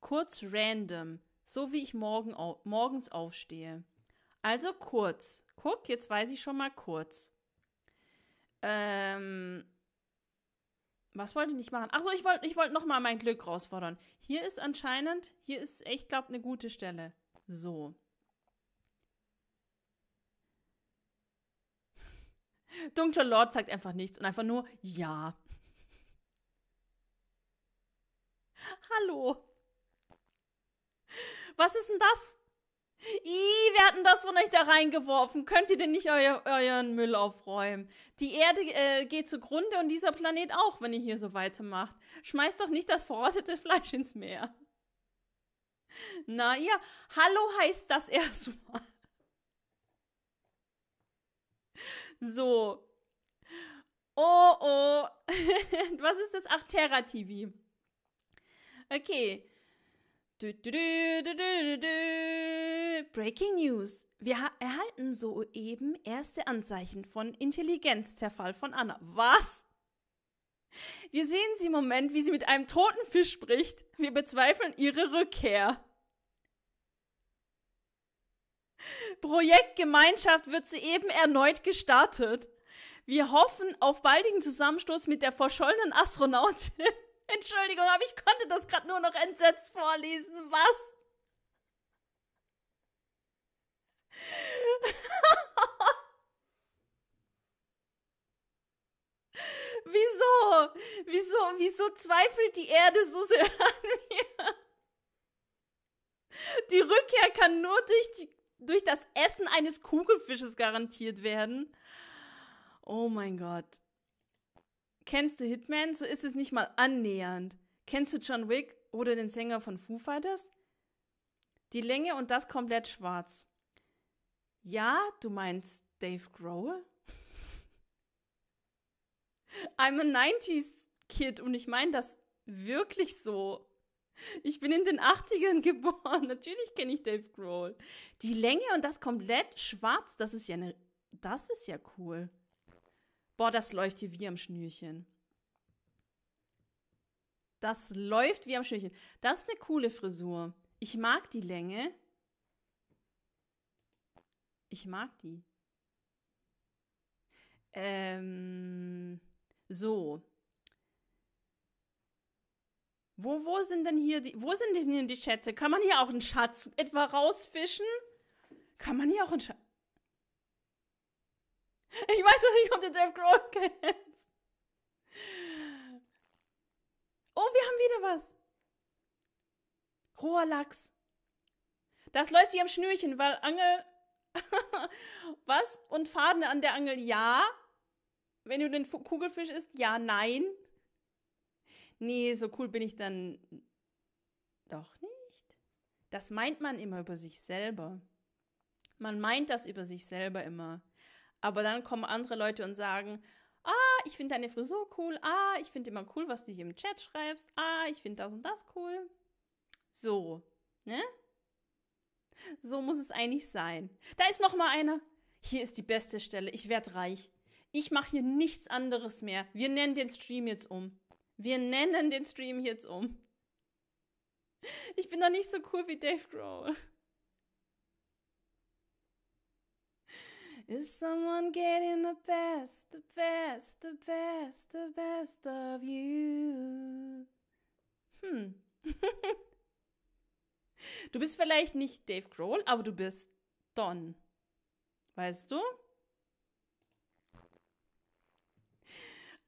Kurz random, so wie ich morgen au morgens aufstehe. Also kurz. Guck, jetzt weiß ich schon mal kurz. Ähm, was wollte ich nicht machen? Achso, ich wollte ich wollt nochmal mein Glück herausfordern. Hier ist anscheinend, hier ist, echt, glaube, eine gute Stelle. So. Dunkler Lord sagt einfach nichts und einfach nur Ja. Hallo. Was ist denn das? Ih, wir hatten das von euch da reingeworfen. Könnt ihr denn nicht eu euren Müll aufräumen? Die Erde äh, geht zugrunde und dieser Planet auch, wenn ihr hier so weitermacht. Schmeißt doch nicht das verrottete Fleisch ins Meer. Naja, hallo heißt das erstmal. So. Oh, oh. Was ist das? Ach, Terra TV. Okay. Du, du, du, Breaking News. Wir erhalten soeben erste Anzeichen von Intelligenzzerfall von Anna. Was? Wir sehen sie im Moment, wie sie mit einem toten Fisch spricht. Wir bezweifeln ihre Rückkehr. Projektgemeinschaft wird soeben erneut gestartet. Wir hoffen auf baldigen Zusammenstoß mit der verschollenen Astronautin. Entschuldigung, aber ich konnte das gerade nur noch entsetzt vorlesen. Was? wieso? Wieso? Wieso zweifelt die Erde so sehr an mir? Die Rückkehr kann nur durch, die, durch das Essen eines Kugelfisches garantiert werden. Oh mein Gott. Kennst du Hitman? So ist es nicht mal annähernd. Kennst du John Wick oder den Sänger von Foo Fighters? Die Länge und das komplett schwarz. Ja, du meinst Dave Grohl? I'm a 90s Kid und ich meine das wirklich so. Ich bin in den 80ern geboren. Natürlich kenne ich Dave Grohl. Die Länge und das komplett schwarz, das ist ja eine das ist ja cool. Boah, das läuft hier wie am Schnürchen. Das läuft wie am Schnürchen. Das ist eine coole Frisur. Ich mag die Länge. Ich mag die. Ähm, so. Wo, wo sind denn hier die, wo sind denn hier die Schätze? Kann man hier auch einen Schatz etwa rausfischen? Kann man hier auch einen Schatz? Ich weiß noch nicht, ob du Jeff Grohl kennst. Oh, wir haben wieder was. Roher Lachs. Das läuft wie am Schnürchen, weil Angel. was? Und Faden an der Angel, ja. Wenn du den Kugelfisch isst, ja, nein. Nee, so cool bin ich dann doch nicht. Das meint man immer über sich selber. Man meint das über sich selber immer. Aber dann kommen andere Leute und sagen, ah, ich finde deine Frisur cool, ah, ich finde immer cool, was du hier im Chat schreibst, ah, ich finde das und das cool. So, ne? So muss es eigentlich sein. Da ist noch mal einer. Hier ist die beste Stelle. Ich werde reich. Ich mache hier nichts anderes mehr. Wir nennen den Stream jetzt um. Wir nennen den Stream jetzt um. Ich bin doch nicht so cool wie Dave Grohl. Is someone getting the best, the best, the best, the best of you? Hm. du bist vielleicht nicht Dave Grohl, aber du bist Don. Weißt du?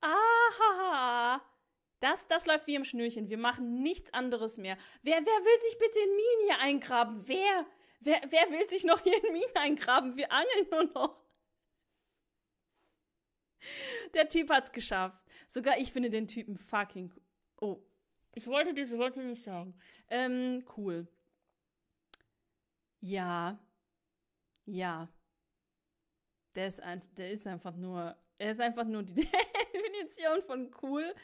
Aha! Das, das läuft wie im Schnürchen. Wir machen nichts anderes mehr. Wer, wer will sich bitte in Minen hier eingraben? Wer? Wer, wer will sich noch hier in Minen eingraben? Wir angeln nur noch. Der Typ hat's geschafft. Sogar ich finde den Typen fucking. Oh. Ich wollte diese Worte nicht sagen. Ähm, cool. Ja. Ja. Der ist, ein, der ist einfach nur. Er ist einfach nur die Definition von cool.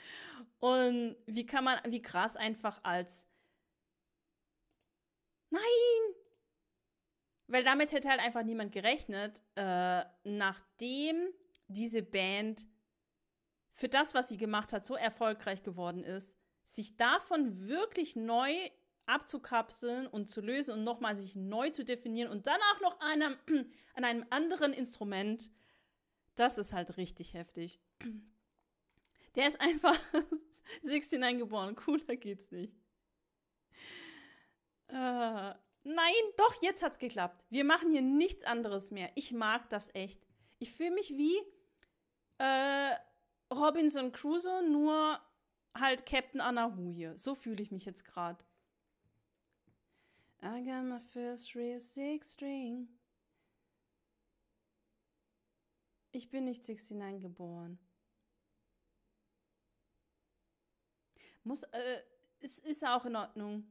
Und wie kann man, wie krass einfach als. Nein! Weil damit hätte halt einfach niemand gerechnet, äh, nachdem diese Band für das, was sie gemacht hat, so erfolgreich geworden ist, sich davon wirklich neu abzukapseln und zu lösen und nochmal sich neu zu definieren und danach noch einem, an einem anderen Instrument, das ist halt richtig heftig. Der ist einfach 16 geboren, cooler geht's nicht. Äh, nein, doch, jetzt hat's geklappt. Wir machen hier nichts anderes mehr. Ich mag das echt. Ich fühle mich wie äh, Robinson Crusoe, nur halt Captain Anahu hier. So fühle ich mich jetzt gerade. I got my first real six string. Ich bin nicht 69 geboren. Muss, äh, es ist auch in Ordnung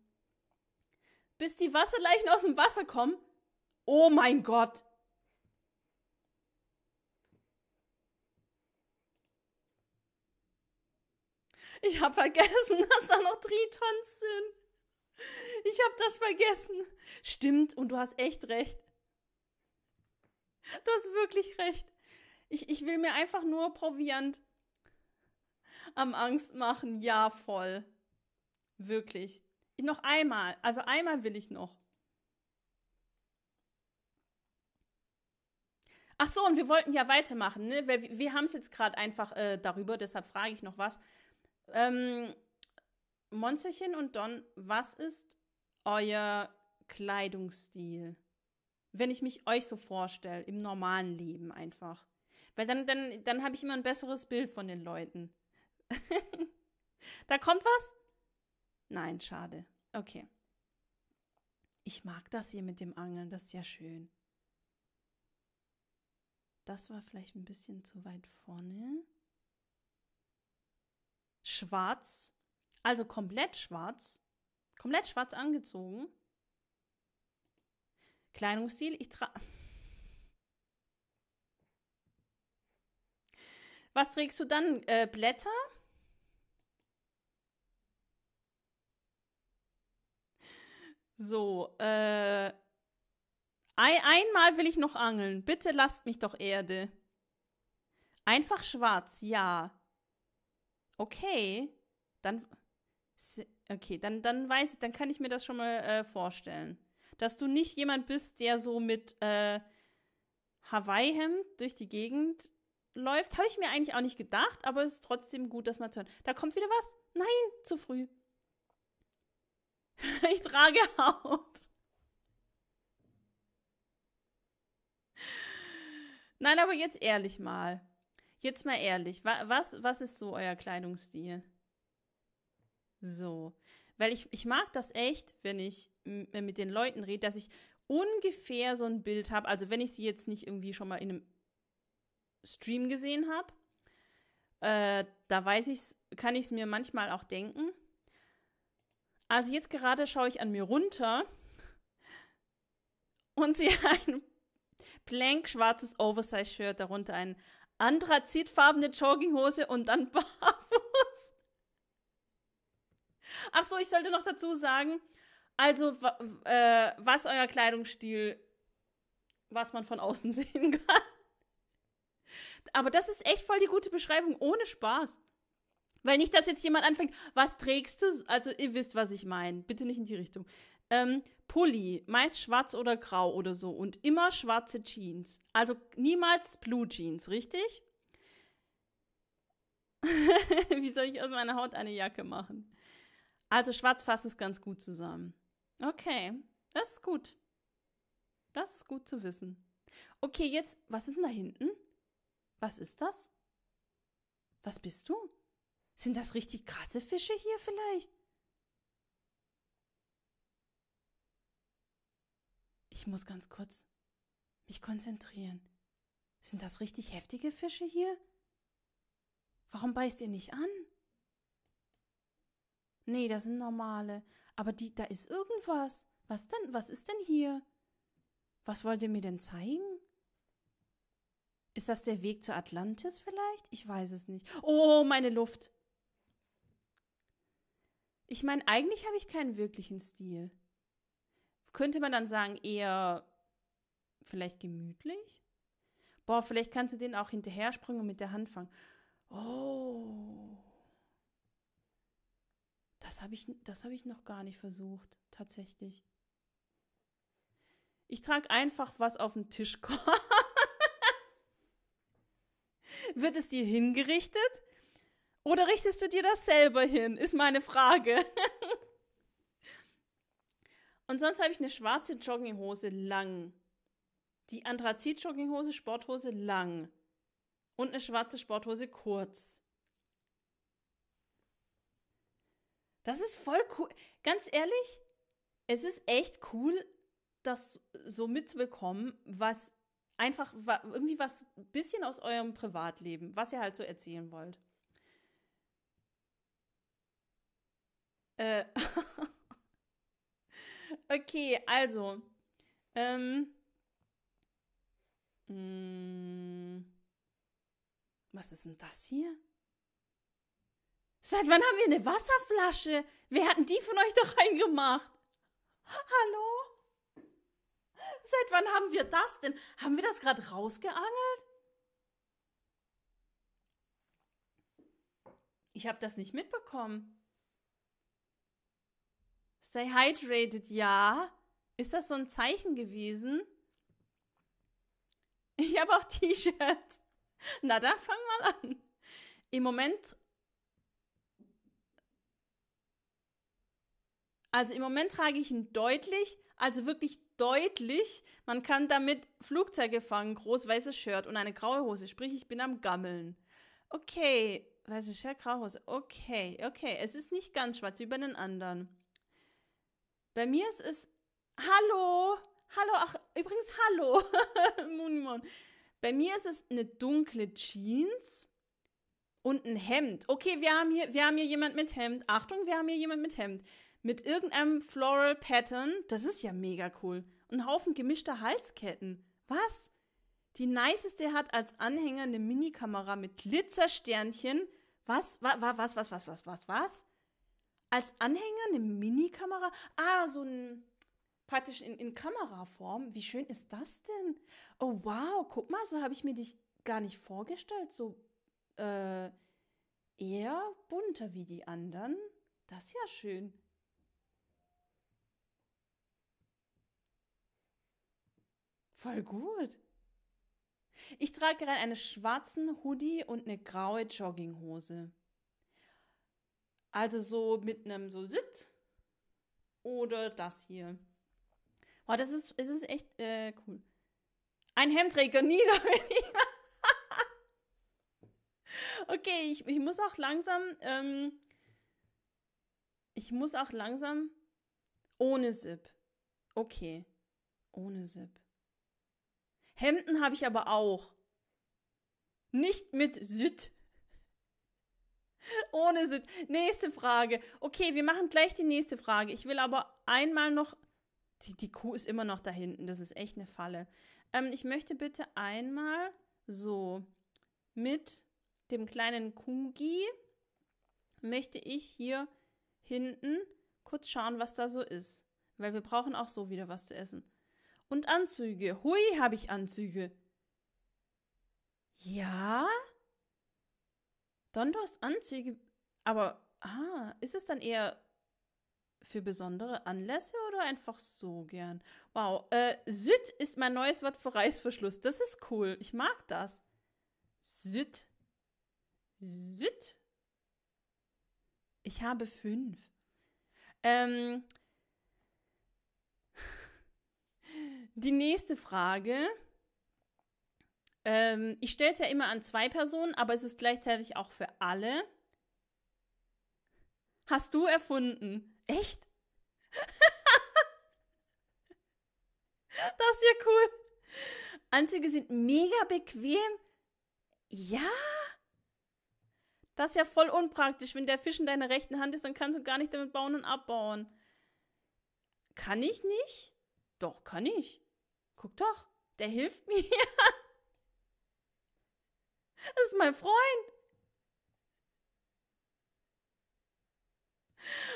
bis die Wasserleichen aus dem Wasser kommen? Oh mein Gott! Ich habe vergessen, dass da noch Tritons sind. Ich habe das vergessen. Stimmt, und du hast echt recht. Du hast wirklich recht. Ich, ich will mir einfach nur Proviant am Angst machen. Ja, voll. Wirklich. Noch einmal. Also einmal will ich noch. Ach so, und wir wollten ja weitermachen. Ne? Wir, wir haben es jetzt gerade einfach äh, darüber, deshalb frage ich noch was. Ähm, Monsterchen und Don, was ist euer Kleidungsstil? Wenn ich mich euch so vorstelle, im normalen Leben einfach. Weil dann, dann, dann habe ich immer ein besseres Bild von den Leuten. da kommt was? Nein, schade. Okay. Ich mag das hier mit dem Angeln, das ist ja schön. Das war vielleicht ein bisschen zu weit vorne. Schwarz. Also komplett schwarz. Komplett schwarz angezogen. Kleidungsstil. Ich trage. Was trägst du dann? Äh, Blätter? So, äh. Ein, einmal will ich noch angeln. Bitte lasst mich doch Erde. Einfach schwarz, ja. Okay. Dann. Okay, dann, dann weiß ich, dann kann ich mir das schon mal äh, vorstellen. Dass du nicht jemand bist, der so mit äh, Hawaii-Hemd durch die Gegend läuft. Habe ich mir eigentlich auch nicht gedacht, aber es ist trotzdem gut, dass man hört. Da kommt wieder was. Nein, zu früh. Ich trage Haut. Nein, aber jetzt ehrlich mal. Jetzt mal ehrlich. Was, was ist so euer Kleidungsstil? So. Weil ich, ich mag das echt, wenn ich mit den Leuten rede, dass ich ungefähr so ein Bild habe. Also wenn ich sie jetzt nicht irgendwie schon mal in einem Stream gesehen habe, äh, da weiß ich kann ich es mir manchmal auch denken. Also jetzt gerade schaue ich an mir runter und sehe ein plank schwarzes Oversize-Shirt, darunter ein anthrazitfarbene Jogginghose und dann barfuß. Ach so, ich sollte noch dazu sagen, also äh, was euer Kleidungsstil, was man von außen sehen kann. Aber das ist echt voll die gute Beschreibung, ohne Spaß. Weil nicht, dass jetzt jemand anfängt, was trägst du? Also, ihr wisst, was ich meine. Bitte nicht in die Richtung. Ähm, Pulli, meist schwarz oder grau oder so. Und immer schwarze Jeans. Also niemals Blue Jeans, richtig? Wie soll ich aus meiner Haut eine Jacke machen? Also schwarz fasst es ganz gut zusammen. Okay, das ist gut. Das ist gut zu wissen. Okay, jetzt, was ist denn da hinten? Was ist das? Was bist du? Sind das richtig krasse Fische hier vielleicht? Ich muss ganz kurz mich konzentrieren. Sind das richtig heftige Fische hier? Warum beißt ihr nicht an? Nee, das sind normale. Aber die, da ist irgendwas. Was denn? Was ist denn hier? Was wollt ihr mir denn zeigen? Ist das der Weg zur Atlantis vielleicht? Ich weiß es nicht. Oh, meine Luft. Ich meine, eigentlich habe ich keinen wirklichen Stil. Könnte man dann sagen, eher vielleicht gemütlich? Boah, vielleicht kannst du den auch hinterher springen und mit der Hand fangen. Oh. Das habe ich, hab ich noch gar nicht versucht, tatsächlich. Ich trage einfach, was auf den Tisch kommt. Wird es dir hingerichtet? Oder richtest du dir das selber hin? Ist meine Frage. Und sonst habe ich eine schwarze Jogginghose lang. Die Anthrazit-Jogginghose, Sporthose lang. Und eine schwarze Sporthose kurz. Das ist voll cool. Ganz ehrlich, es ist echt cool, das so mitzubekommen, was einfach irgendwie was bisschen aus eurem Privatleben, was ihr halt so erzählen wollt. Äh okay, also. Ähm, mh, mm, was ist denn das hier? Seit wann haben wir eine Wasserflasche? Wer hat denn die von euch da reingemacht? Hallo? Seit wann haben wir das denn? Haben wir das gerade rausgeangelt? Ich habe das nicht mitbekommen. Stay hydrated, ja. Ist das so ein Zeichen gewesen? Ich habe auch T-Shirts. Na, dann fang mal an. Im Moment. Also im Moment trage ich ihn deutlich, also wirklich deutlich. Man kann damit Flugzeuge fangen, groß weißes Shirt und eine graue Hose. Sprich, ich bin am Gammeln. Okay, weißes Shirt, graue Hose. Okay, okay. Es ist nicht ganz schwarz wie bei den anderen. Bei mir ist es Hallo, hallo, ach, übrigens Hallo, Moonimon. Bei mir ist es eine dunkle Jeans und ein Hemd. Okay, wir haben hier, wir haben hier jemand mit Hemd. Achtung, wir haben hier jemand mit Hemd. Mit irgendeinem Floral Pattern. Das ist ja mega cool. Und ein Haufen gemischter Halsketten. Was? Die niceste hat als Anhänger eine Minikamera mit Glitzersternchen. Was? Was? Was? Was? Was? Was? Was? was? als Anhänger eine Mini-Kamera? Ah, so ein praktisch in, in Kameraform. Wie schön ist das denn? Oh wow, guck mal, so habe ich mir dich gar nicht vorgestellt. So äh, eher bunter wie die anderen. Das ist ja schön. Voll gut. Ich trage gerade einen schwarzen Hoodie und eine graue Jogginghose. Also so mit einem so Sit oder das hier. Boah, das ist, es ist echt äh, cool. Ein Hemdträger nieder. okay, ich, ich muss auch langsam, ähm, ich muss auch langsam ohne Zip. Okay, ohne Zip. Hemden habe ich aber auch. Nicht mit Süd ohne Sinn. Nächste Frage. Okay, wir machen gleich die nächste Frage. Ich will aber einmal noch. Die, die Kuh ist immer noch da hinten. Das ist echt eine Falle. Ähm, ich möchte bitte einmal so mit dem kleinen Kugi möchte ich hier hinten kurz schauen, was da so ist. Weil wir brauchen auch so wieder was zu essen. Und Anzüge. Hui, habe ich Anzüge. Ja. Ja? Dondos Anzüge, aber ah, ist es dann eher für besondere Anlässe oder einfach so gern? Wow, äh, Süd ist mein neues Wort für Reißverschluss. Das ist cool. Ich mag das. Süd. Süd. Ich habe fünf. Ähm, die nächste Frage. Ähm, ich stelle es ja immer an zwei Personen, aber es ist gleichzeitig auch für alle. Hast du erfunden? Echt? das ist ja cool. Anzüge sind mega bequem. Ja. Das ist ja voll unpraktisch. Wenn der Fisch in deiner rechten Hand ist, dann kannst du gar nicht damit bauen und abbauen. Kann ich nicht? Doch, kann ich. Guck doch, der hilft mir. Das ist mein Freund.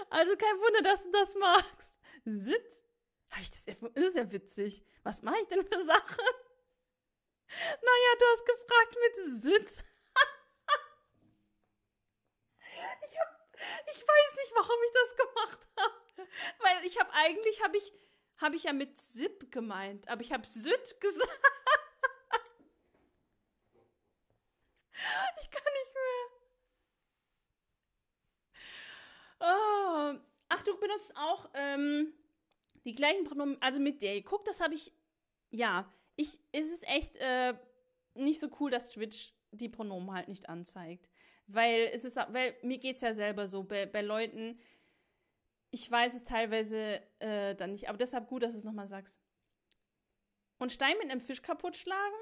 Also kein Wunder, dass du das magst. Sitz. Hab ich das, das ist ja witzig. Was mache ich denn für Sachen? Naja, du hast gefragt mit Sitz. ich, hab, ich weiß nicht, warum ich das gemacht habe. Weil ich habe eigentlich, habe ich, habe ich ja mit Sip gemeint, aber ich habe Sütt gesagt. Ich kann nicht mehr. Oh. Ach, du benutzt auch ähm, die gleichen Pronomen, also mit der. Guck, das habe ich. Ja, ich, es ist echt äh, nicht so cool, dass Twitch die Pronomen halt nicht anzeigt. Weil es ist, weil mir geht es ja selber so, bei, bei Leuten, ich weiß es teilweise äh, dann nicht, aber deshalb gut, dass du es nochmal sagst. Und Stein mit einem Fisch kaputt schlagen?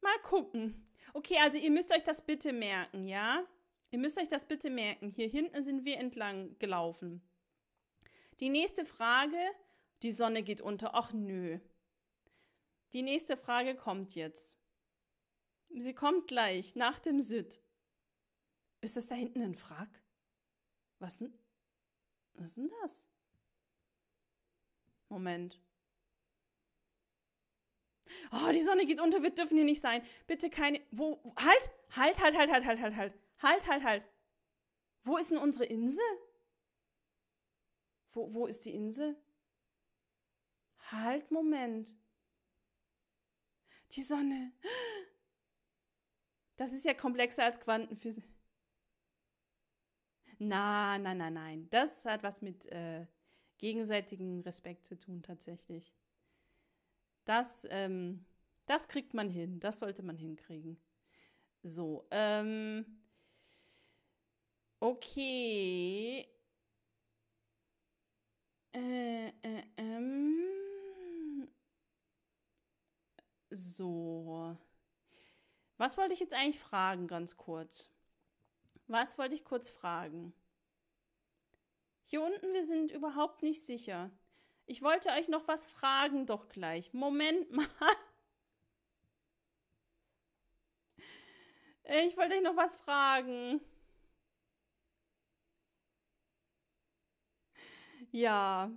Mal gucken. Okay, also ihr müsst euch das bitte merken, ja? Ihr müsst euch das bitte merken. Hier hinten sind wir entlang gelaufen. Die nächste Frage, die Sonne geht unter. Ach nö. Die nächste Frage kommt jetzt. Sie kommt gleich, nach dem Süd. Ist das da hinten ein Frack? Was denn? Was denn das? Moment oh, die Sonne geht unter, wir dürfen hier nicht sein. Bitte keine, wo, halt, halt, halt, halt, halt, halt, halt, halt, halt, halt, halt. Wo ist denn unsere Insel? Wo, wo ist die Insel? Halt, Moment. Die Sonne. Das ist ja komplexer als Quantenphysik. Na, nein, nein, nein. Das hat was mit äh, gegenseitigem Respekt zu tun, tatsächlich. Das, ähm, das kriegt man hin, das sollte man hinkriegen. So, ähm, okay. Äh, äh, ähm. So. Was wollte ich jetzt eigentlich fragen, ganz kurz? Was wollte ich kurz fragen? Hier unten, wir sind überhaupt nicht sicher. Ich wollte euch noch was fragen, doch gleich. Moment mal. Ich wollte euch noch was fragen. Ja.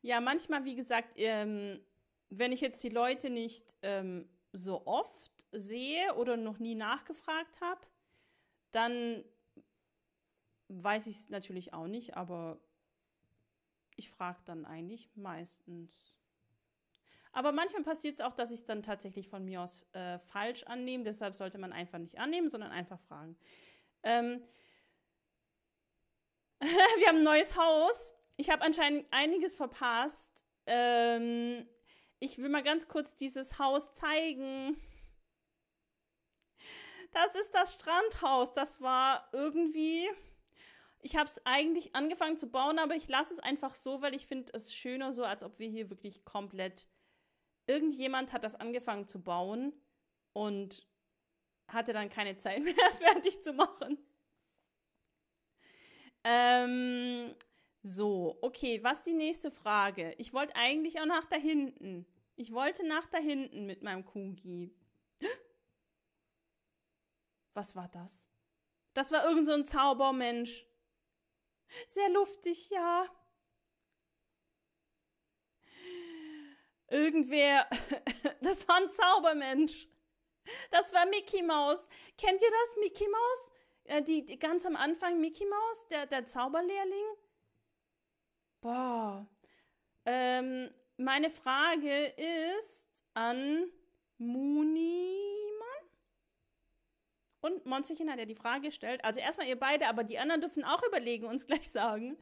Ja, manchmal, wie gesagt, ähm, wenn ich jetzt die Leute nicht ähm, so oft sehe oder noch nie nachgefragt habe, dann weiß ich es natürlich auch nicht, aber ich frage dann eigentlich meistens. Aber manchmal passiert es auch, dass ich es dann tatsächlich von mir aus äh, falsch annehme. Deshalb sollte man einfach nicht annehmen, sondern einfach fragen. Ähm wir haben ein neues Haus. Ich habe anscheinend einiges verpasst. Ähm ich will mal ganz kurz dieses Haus zeigen. Das ist das Strandhaus. Das war irgendwie ich habe es eigentlich angefangen zu bauen, aber ich lasse es einfach so, weil ich finde es schöner so, als ob wir hier wirklich komplett. Irgendjemand hat das angefangen zu bauen und hatte dann keine Zeit mehr, es fertig zu machen. Ähm, so, okay, was die nächste Frage? Ich wollte eigentlich auch nach da hinten. Ich wollte nach da hinten mit meinem Kugi. Was war das? Das war irgend so ein Zaubermensch. Sehr luftig, ja. Irgendwer, das war ein Zaubermensch. Das war Mickey Maus. Kennt ihr das, Mickey Maus? Äh, die, die, ganz am Anfang Mickey Maus, der, der Zauberlehrling? Boah. Ähm, meine Frage ist an Muni und Monsterchen hat ja die Frage gestellt, also erstmal ihr beide, aber die anderen dürfen auch überlegen, uns gleich sagen.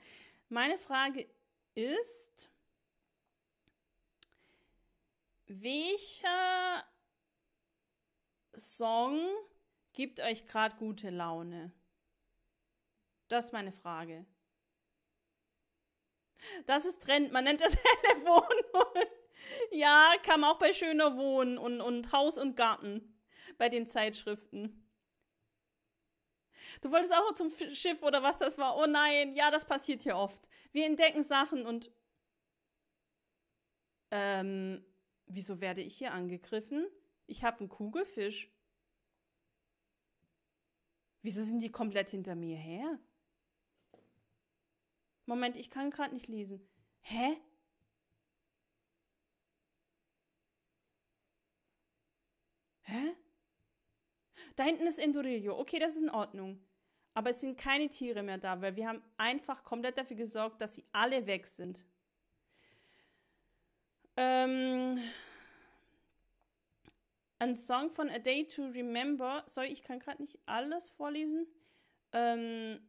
Meine Frage ist, welcher Song gibt euch gerade gute Laune? Das ist meine Frage. Das ist Trend, man nennt das helle Wohnung. ja, kam auch bei schöner Wohnen und, und Haus und Garten bei den Zeitschriften. Du wolltest auch noch zum Schiff oder was das war. Oh nein, ja, das passiert hier oft. Wir entdecken Sachen und. Ähm, wieso werde ich hier angegriffen? Ich habe einen Kugelfisch. Wieso sind die komplett hinter mir her? Moment, ich kann gerade nicht lesen. Hä? Hä? Da hinten ist Endurillo. Okay, das ist in Ordnung. Aber es sind keine Tiere mehr da, weil wir haben einfach komplett dafür gesorgt, dass sie alle weg sind. Ähm, ein Song von A Day to Remember. Sorry, ich kann gerade nicht alles vorlesen. Ähm,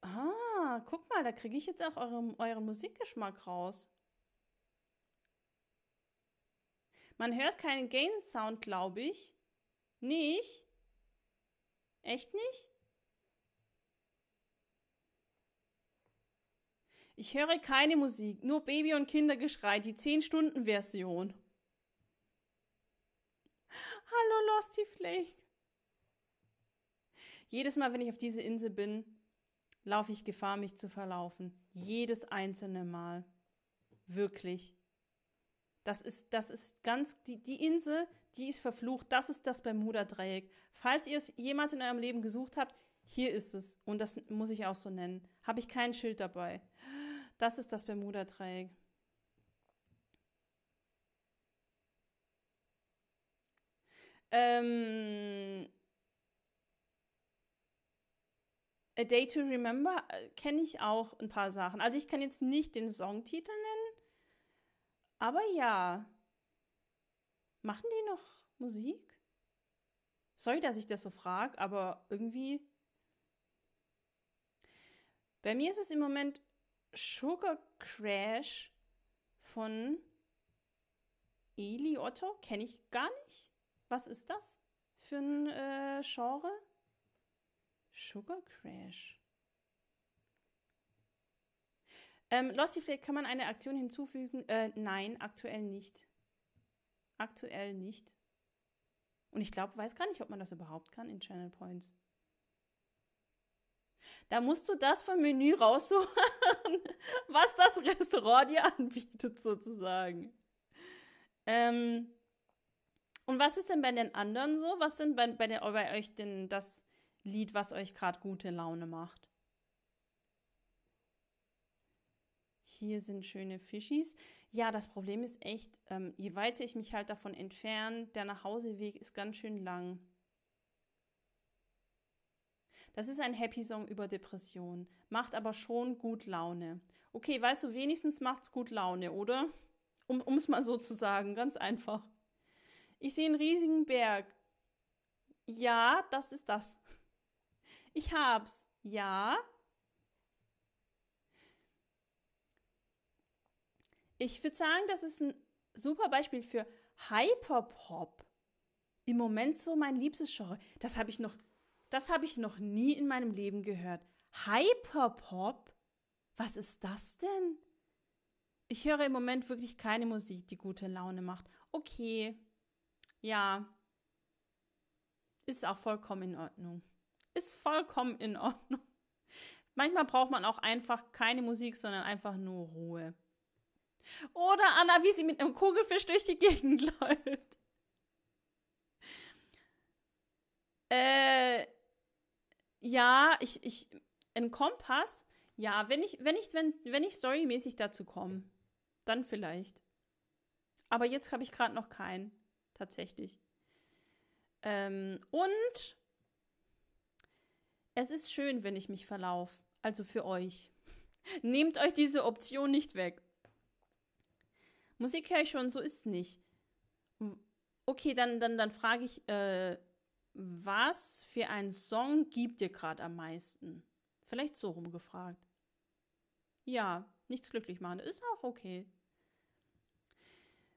ah, guck mal, da kriege ich jetzt auch euren eure Musikgeschmack raus. Man hört keinen gain sound glaube ich. Nicht? Echt nicht? Ich höre keine Musik, nur Baby- und Kindergeschrei, die 10-Stunden-Version. Hallo Losty Flake. Jedes Mal, wenn ich auf diese Insel bin, laufe ich Gefahr, mich zu verlaufen. Jedes einzelne Mal. Wirklich. Das ist, das ist ganz, die, die Insel, die ist verflucht. Das ist das Bermuda-Dreieck. Falls ihr es jemals in eurem Leben gesucht habt, hier ist es. Und das muss ich auch so nennen. Habe ich kein Schild dabei. Das ist das Bermuda-Dreieck. Ähm, A Day to Remember äh, kenne ich auch ein paar Sachen. Also ich kann jetzt nicht den Songtitel nennen, aber ja. Machen die noch Musik? Sorry, dass ich das so frage, aber irgendwie. Bei mir ist es im Moment Sugar Crash von Eli Otto? Kenne ich gar nicht. Was ist das für ein äh, Genre? Sugar Crash. Ähm, Lossi, vielleicht kann man eine Aktion hinzufügen. Äh, nein, aktuell nicht. Aktuell nicht. Und ich glaube, weiß gar nicht, ob man das überhaupt kann in Channel Points. Da musst du das vom Menü raussuchen, was das Restaurant dir anbietet, sozusagen. Ähm, und was ist denn bei den anderen so? Was denn bei, bei, den, bei euch denn das Lied, was euch gerade gute Laune macht? Hier sind schöne Fischis. Ja, das Problem ist echt, ähm, je weiter ich mich halt davon entferne, der Nachhauseweg ist ganz schön lang. Das ist ein Happy Song über Depression, macht aber schon gut Laune. Okay, weißt du, wenigstens macht's gut Laune, oder? Um es mal so zu sagen, ganz einfach. Ich sehe einen riesigen Berg. Ja, das ist das. Ich hab's. Ja. Ich würde sagen, das ist ein super Beispiel für Hyperpop. Im Moment so mein liebstes Genre. Das habe ich noch das habe ich noch nie in meinem Leben gehört. Hyperpop? Was ist das denn? Ich höre im Moment wirklich keine Musik, die gute Laune macht. Okay. Ja. Ist auch vollkommen in Ordnung. Ist vollkommen in Ordnung. Manchmal braucht man auch einfach keine Musik, sondern einfach nur Ruhe. Oder Anna, wie sie mit einem Kugelfisch durch die Gegend läuft. Äh, ja, ich, ich, ein Kompass, ja, wenn ich, wenn ich, wenn, wenn ich storymäßig dazu komme, dann vielleicht. Aber jetzt habe ich gerade noch keinen, tatsächlich. Ähm, und es ist schön, wenn ich mich verlaufe. Also für euch. Nehmt euch diese Option nicht weg. Musik höre ich schon, so ist es nicht. Okay, dann, dann, dann frage ich äh, was für ein Song gibt dir gerade am meisten? Vielleicht so rumgefragt. Ja, nichts glücklich machen, ist auch okay.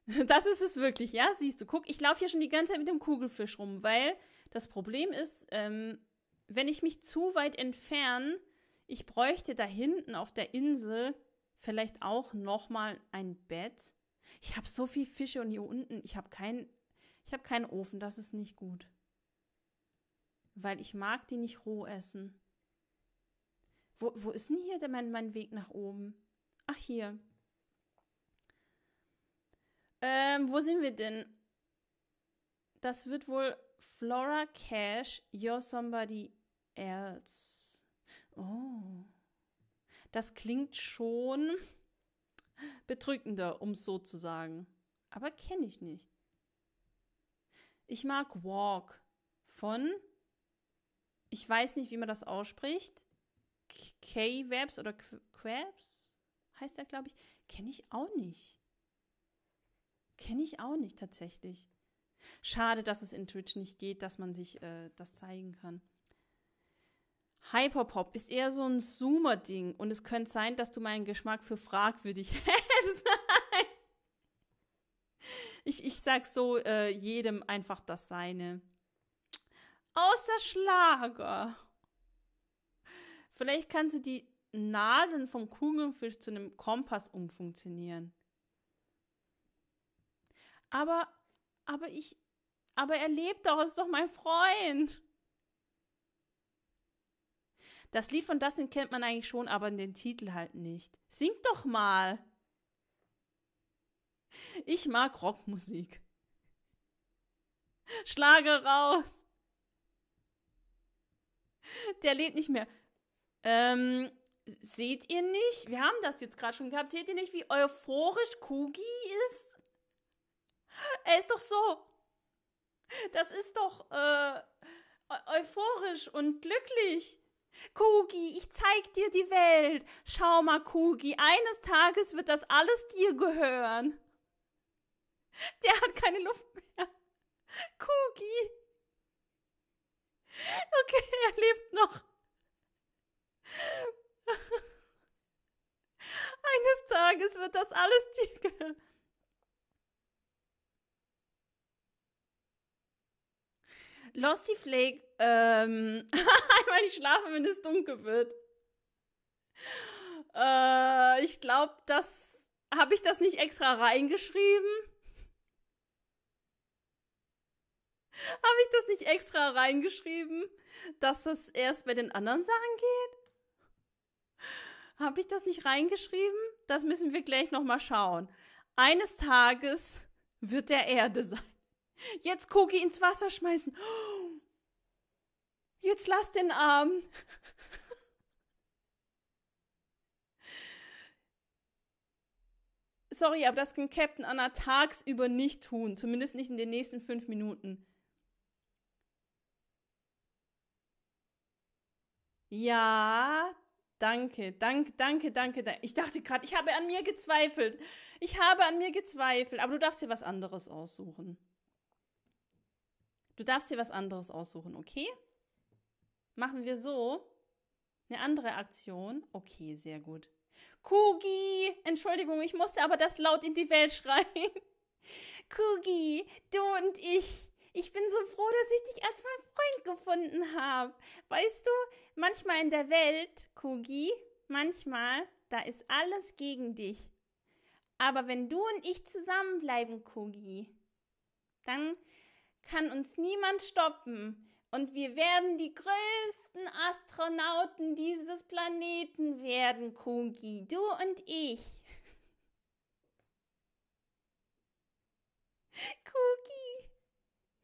Das ist es wirklich, ja, siehst du. Guck, ich laufe hier schon die ganze Zeit mit dem Kugelfisch rum, weil das Problem ist, ähm, wenn ich mich zu weit entferne, ich bräuchte da hinten auf der Insel vielleicht auch nochmal ein Bett. Ich habe so viel Fische und hier unten, ich habe keinen ich habe keinen Ofen, das ist nicht gut weil ich mag die nicht roh essen. Wo, wo ist denn hier mein, mein Weg nach oben? Ach, hier. Ähm, wo sind wir denn? Das wird wohl Flora Cash, You're Somebody Else. Oh. Das klingt schon bedrückender, um es so zu sagen. Aber kenne ich nicht. Ich mag Walk von ich weiß nicht, wie man das ausspricht. K-Webs oder Quabs heißt er, glaube ich. Kenne ich auch nicht. Kenne ich auch nicht tatsächlich. Schade, dass es in Twitch nicht geht, dass man sich äh, das zeigen kann. Hyperpop ist eher so ein Zoomer-Ding und es könnte sein, dass du meinen Geschmack für fragwürdig hältst. ich, ich sag so äh, jedem einfach das Seine. Außer Schlager. Vielleicht kannst du die Nadeln vom Kugelfisch zu einem Kompass umfunktionieren. Aber, aber ich, aber er lebt doch, es ist doch mein Freund. Das Lied von Dustin kennt man eigentlich schon, aber den Titel halt nicht. Sing doch mal! Ich mag Rockmusik. Schlage raus! Der lebt nicht mehr. Ähm, seht ihr nicht? Wir haben das jetzt gerade schon gehabt. Seht ihr nicht, wie euphorisch Kugi ist? Er ist doch so. Das ist doch äh, euphorisch und glücklich. Kugi, ich zeig dir die Welt. Schau mal, Kugi, eines Tages wird das alles dir gehören. Der hat keine Luft mehr. Kugi, Okay, er lebt noch. Eines Tages wird das alles dir gehören. Losty Flake, ähm, einmal nicht schlafen, wenn es dunkel wird. Äh, ich glaube, das habe ich das nicht extra reingeschrieben. Habe ich das nicht extra reingeschrieben, dass das erst bei den anderen Sachen geht? Habe ich das nicht reingeschrieben? Das müssen wir gleich nochmal schauen. Eines Tages wird der Erde sein. Jetzt Koki ins Wasser schmeißen. Oh, jetzt lass den Arm. Sorry, aber das kann Captain Anna tagsüber nicht tun. Zumindest nicht in den nächsten fünf Minuten. Ja, danke, danke, danke, danke. Ich dachte gerade, ich habe an mir gezweifelt. Ich habe an mir gezweifelt. Aber du darfst dir was anderes aussuchen. Du darfst dir was anderes aussuchen, okay? Machen wir so. Eine andere Aktion. Okay, sehr gut. Kugi! Entschuldigung, ich musste aber das laut in die Welt schreien. Kugi, du und ich, ich bin so froh, dass ich dich als mein Freund gefunden habe. Weißt du, manchmal in der Welt, Kogi, manchmal, da ist alles gegen dich. Aber wenn du und ich zusammenbleiben, Kogi, dann kann uns niemand stoppen. Und wir werden die größten Astronauten dieses Planeten werden, Kogi, du und ich. Kogi.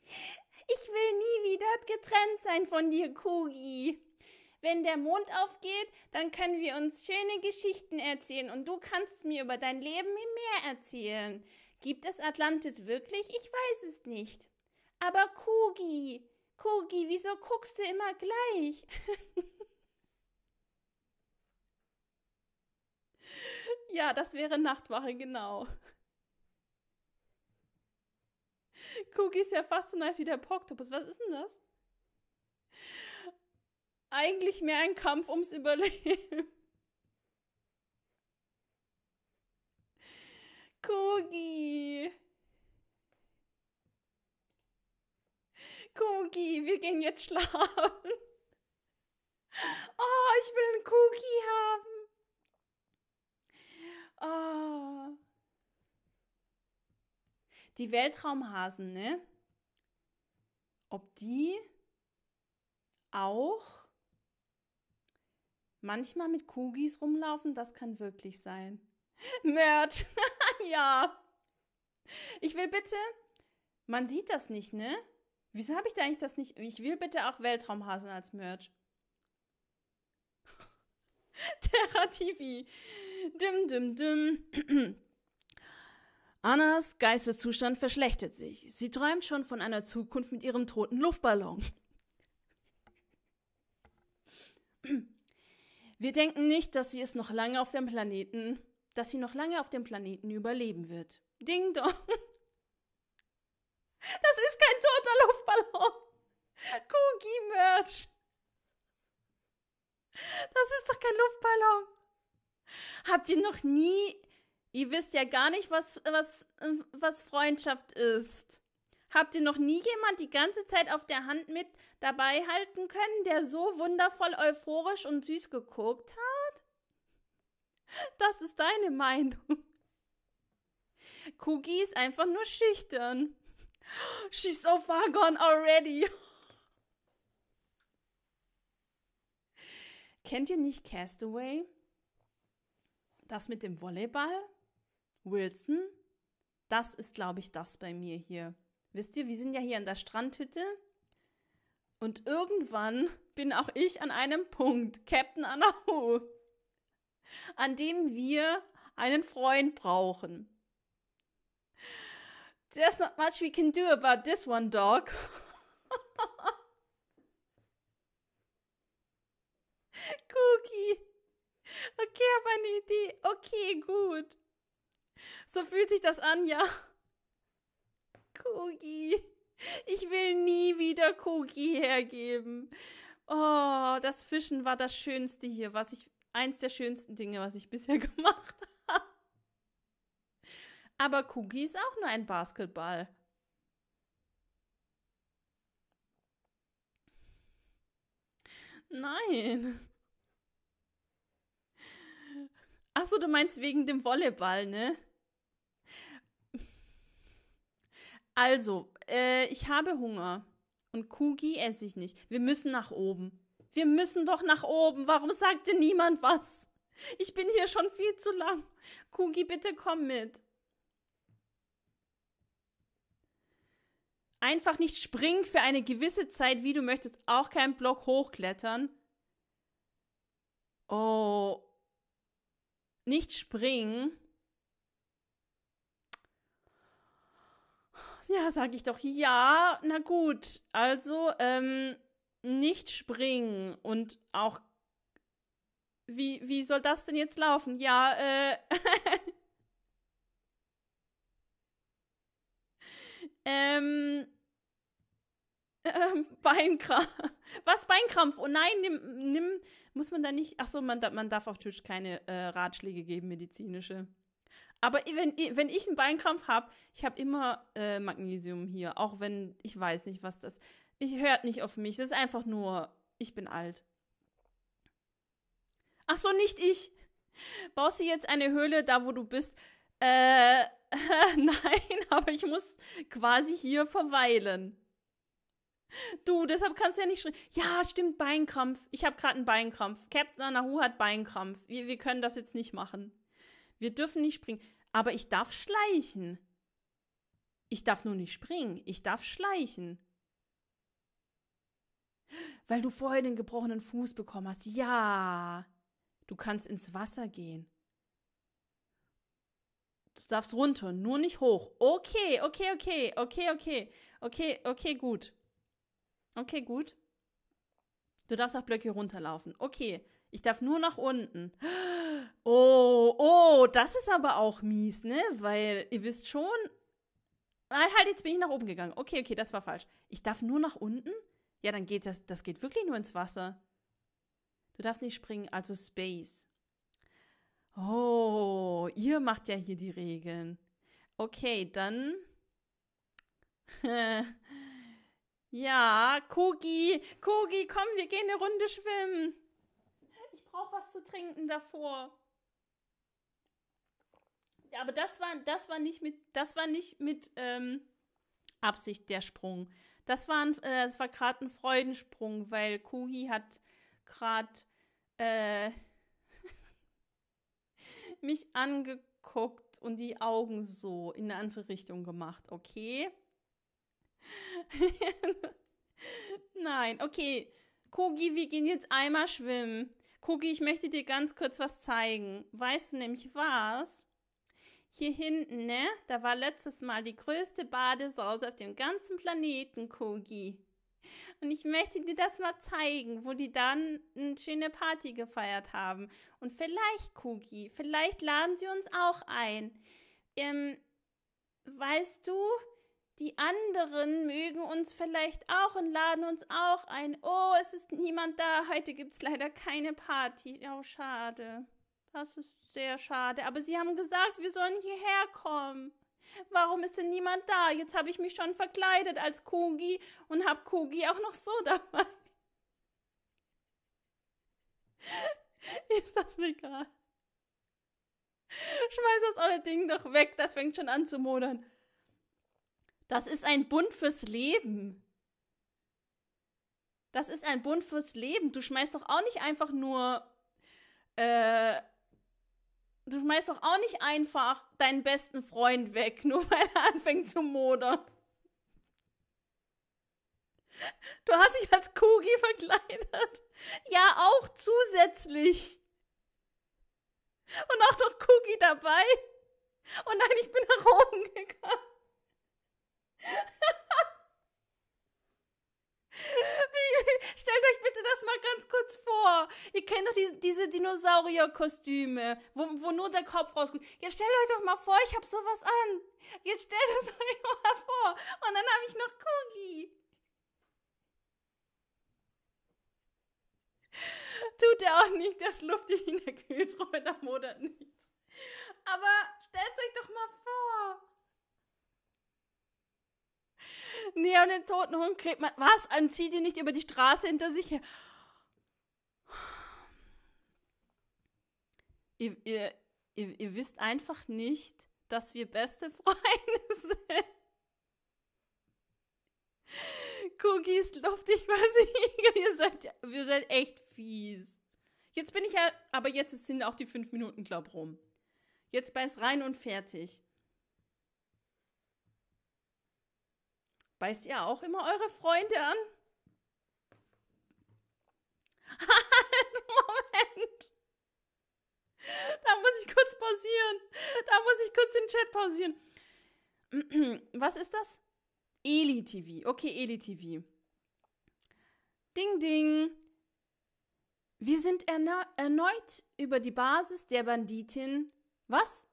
Ich will nie wieder getrennt sein von dir, Kugi. Wenn der Mond aufgeht, dann können wir uns schöne Geschichten erzählen und du kannst mir über dein Leben im Meer erzählen. Gibt es Atlantis wirklich? Ich weiß es nicht. Aber Kugi, Kugi, wieso guckst du immer gleich? ja, das wäre Nachtwache, genau. Cookie ist ja fast so nice wie der Poktopus. Was ist denn das? Eigentlich mehr ein Kampf ums Überleben. Cookie! Cookie, wir gehen jetzt schlafen. Oh, ich will einen Cookie haben. Oh. Die Weltraumhasen, ne? Ob die auch manchmal mit Kugis rumlaufen, das kann wirklich sein. Merch, ja. Ich will bitte, man sieht das nicht, ne? Wieso habe ich da eigentlich das nicht? Ich will bitte auch Weltraumhasen als Merch. Terra TV. Dim, dim, dim. Annas Geisteszustand verschlechtert sich. Sie träumt schon von einer Zukunft mit ihrem toten Luftballon. Wir denken nicht, dass sie es noch lange auf dem Planeten, dass sie noch lange auf dem Planeten überleben wird. Ding dong. Das ist kein toter Luftballon. Cookie Merch. Das ist doch kein Luftballon. Habt ihr noch nie Ihr wisst ja gar nicht, was, was, was Freundschaft ist. Habt ihr noch nie jemand die ganze Zeit auf der Hand mit dabei halten können, der so wundervoll euphorisch und süß geguckt hat? Das ist deine Meinung. Cookie ist einfach nur schüchtern. She's so far gone already. Kennt ihr nicht Castaway? Das mit dem Volleyball? Wilson. Das ist, glaube ich, das bei mir hier. Wisst ihr, wir sind ja hier in der Strandhütte. Und irgendwann bin auch ich an einem Punkt, Captain Anahu, an dem wir einen Freund brauchen. There's not much we can do about this one, dog. Cookie. Okay, habe eine Idee. Okay, gut. So fühlt sich das an, ja. Kogi. Ich will nie wieder Kogi hergeben. Oh, das Fischen war das Schönste hier, was ich, eins der schönsten Dinge, was ich bisher gemacht habe. Aber Kogi ist auch nur ein Basketball. Nein. Achso, du meinst wegen dem Volleyball, ne? Also, äh, ich habe Hunger. Und Kugi esse ich nicht. Wir müssen nach oben. Wir müssen doch nach oben. Warum sagt sagte niemand was? Ich bin hier schon viel zu lang. Kugi, bitte komm mit. Einfach nicht springen für eine gewisse Zeit, wie du möchtest. Auch keinen Block hochklettern. Oh. Nicht springen. Ja, sage ich doch, ja, na gut. Also, ähm, nicht springen und auch. Wie, wie soll das denn jetzt laufen? Ja, äh. ähm. ähm Beinkrampf. Was Beinkrampf? Oh nein, nimm, nimm, muss man da nicht. Ach so, man, man darf auf Tisch keine äh, Ratschläge geben, medizinische. Aber wenn, wenn ich einen Beinkrampf habe, ich habe immer äh, Magnesium hier, auch wenn ich weiß nicht, was das. Ich hört nicht auf mich. Das ist einfach nur, ich bin alt. Ach so, nicht ich. Baust du jetzt eine Höhle da, wo du bist? Äh, äh, nein, aber ich muss quasi hier verweilen. Du, deshalb kannst du ja nicht schreiben. Ja, stimmt, Beinkrampf. Ich habe gerade einen Beinkrampf. Captain Anahu hat Beinkrampf. Wir, wir können das jetzt nicht machen. Wir dürfen nicht springen. Aber ich darf schleichen. Ich darf nur nicht springen. Ich darf schleichen. Weil du vorher den gebrochenen Fuß bekommen hast. Ja. Du kannst ins Wasser gehen. Du darfst runter, nur nicht hoch. Okay, okay, okay, okay, okay, okay, okay, gut. Okay, gut. Du darfst auch Blöcke runterlaufen. Okay, ich darf nur nach unten. Oh, oh, das ist aber auch mies, ne? Weil ihr wisst schon. Nein, halt, jetzt bin ich nach oben gegangen. Okay, okay, das war falsch. Ich darf nur nach unten? Ja, dann geht das, das geht wirklich nur ins Wasser. Du darfst nicht springen, also Space. Oh, ihr macht ja hier die Regeln. Okay, dann. ja, Kogi, Kogi, komm, wir gehen eine Runde schwimmen brauche was zu trinken davor. Aber das war, das war nicht mit, das war nicht mit ähm, Absicht der Sprung. Das war, äh, war gerade ein Freudensprung, weil Kugi hat gerade äh, mich angeguckt und die Augen so in eine andere Richtung gemacht. Okay. Nein, okay. Kogi, wir gehen jetzt einmal schwimmen. Cookie, ich möchte dir ganz kurz was zeigen. Weißt du nämlich was? Hier hinten, ne? Da war letztes Mal die größte Badesauce auf dem ganzen Planeten, Kogi. Und ich möchte dir das mal zeigen, wo die dann eine schöne Party gefeiert haben. Und vielleicht, Kogi, vielleicht laden sie uns auch ein. Ähm, weißt du, die anderen mögen uns vielleicht auch und laden uns auch ein. Oh, es ist niemand da. Heute gibt's leider keine Party. Oh, schade. Das ist sehr schade. Aber sie haben gesagt, wir sollen hierher kommen. Warum ist denn niemand da? Jetzt habe ich mich schon verkleidet als Kogi und habe Kogi auch noch so dabei. ist das egal? Schmeiß das alle Ding doch weg. Das fängt schon an zu modern. Das ist ein Bund fürs Leben. Das ist ein Bund fürs Leben. Du schmeißt doch auch nicht einfach nur, äh, du schmeißt doch auch nicht einfach deinen besten Freund weg, nur weil er anfängt zu modern. Du hast dich als Kugi verkleidet. Ja, auch zusätzlich. Und auch noch Kugi dabei. Und nein, ich bin nach oben gegangen. Wie, stellt euch bitte das mal ganz kurz vor. Ihr kennt doch die, diese Dinosaurierkostüme, wo, wo nur der Kopf rauskommt. Jetzt stellt euch doch mal vor, ich habe sowas an. Jetzt stellt es euch mal vor. Und dann habe ich noch Kogi. Tut er auch nicht, das lufte ich in der Kühltruhe, da modert nichts. Aber stellt euch doch mal vor. Nee, und den toten Hund kriegt man. Was? Und zieht ihn nicht über die Straße hinter sich her. Ihr, ihr, ihr, ihr wisst einfach nicht, dass wir beste Freunde sind. Cookies, ist luftig, mal ich. Ihr seid, ihr seid echt fies. Jetzt bin ich ja, aber jetzt sind auch die fünf Minuten, glaub rum. Jetzt beiß rein und fertig. Beißt ihr auch immer eure Freunde an? Moment! Da muss ich kurz pausieren. Da muss ich kurz den Chat pausieren. Was ist das? Eli TV. Okay, Eli TV. Ding, ding. Wir sind erneut über die Basis der Banditin. Was?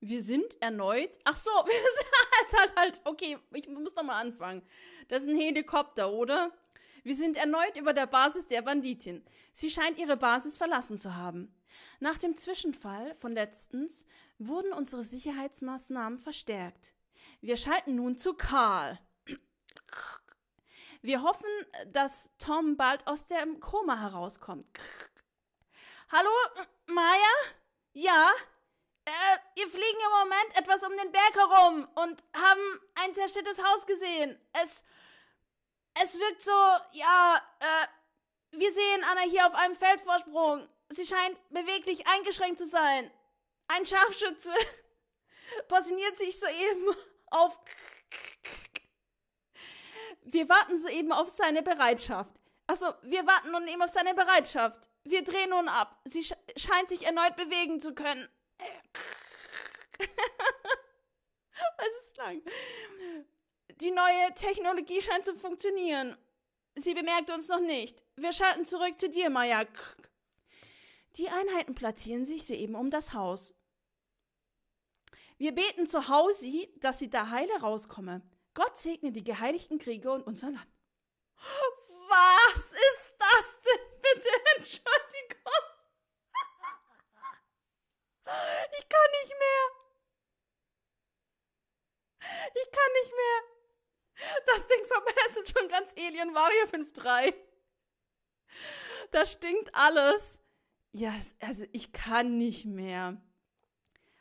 Wir sind erneut. Ach so, wir sind halt, halt, halt. Okay, ich muss nochmal anfangen. Das ist ein Helikopter, oder? Wir sind erneut über der Basis der Banditin. Sie scheint ihre Basis verlassen zu haben. Nach dem Zwischenfall von letztens wurden unsere Sicherheitsmaßnahmen verstärkt. Wir schalten nun zu Karl. Wir hoffen, dass Tom bald aus dem Koma herauskommt. Hallo, Maya? Ja, äh, wir fliegen im Moment etwas um den Berg herum und haben ein zerstörtes Haus gesehen. Es. Es wirkt so, ja, äh, wir sehen Anna hier auf einem Feldvorsprung. Sie scheint beweglich eingeschränkt zu sein. Ein Scharfschütze positioniert sich soeben auf. Wir warten soeben auf seine Bereitschaft. Achso, wir warten nun eben auf seine Bereitschaft. Wir drehen nun ab. Sie sch scheint sich erneut bewegen zu können. es ist lang. Die neue Technologie scheint zu funktionieren. Sie bemerkt uns noch nicht. Wir schalten zurück zu dir, Maya. Die Einheiten platzieren sich soeben um das Haus. Wir beten zu Hausi, dass sie da heile rauskomme. Gott segne die geheiligten Kriege und unser Land. Was ist das denn? Bitte Entschuldigung. Ich kann nicht mehr. Ich kann nicht mehr. Das Ding verbessert schon ganz Alien Mario 5.3. Da stinkt alles. Ja, yes, also ich kann nicht mehr.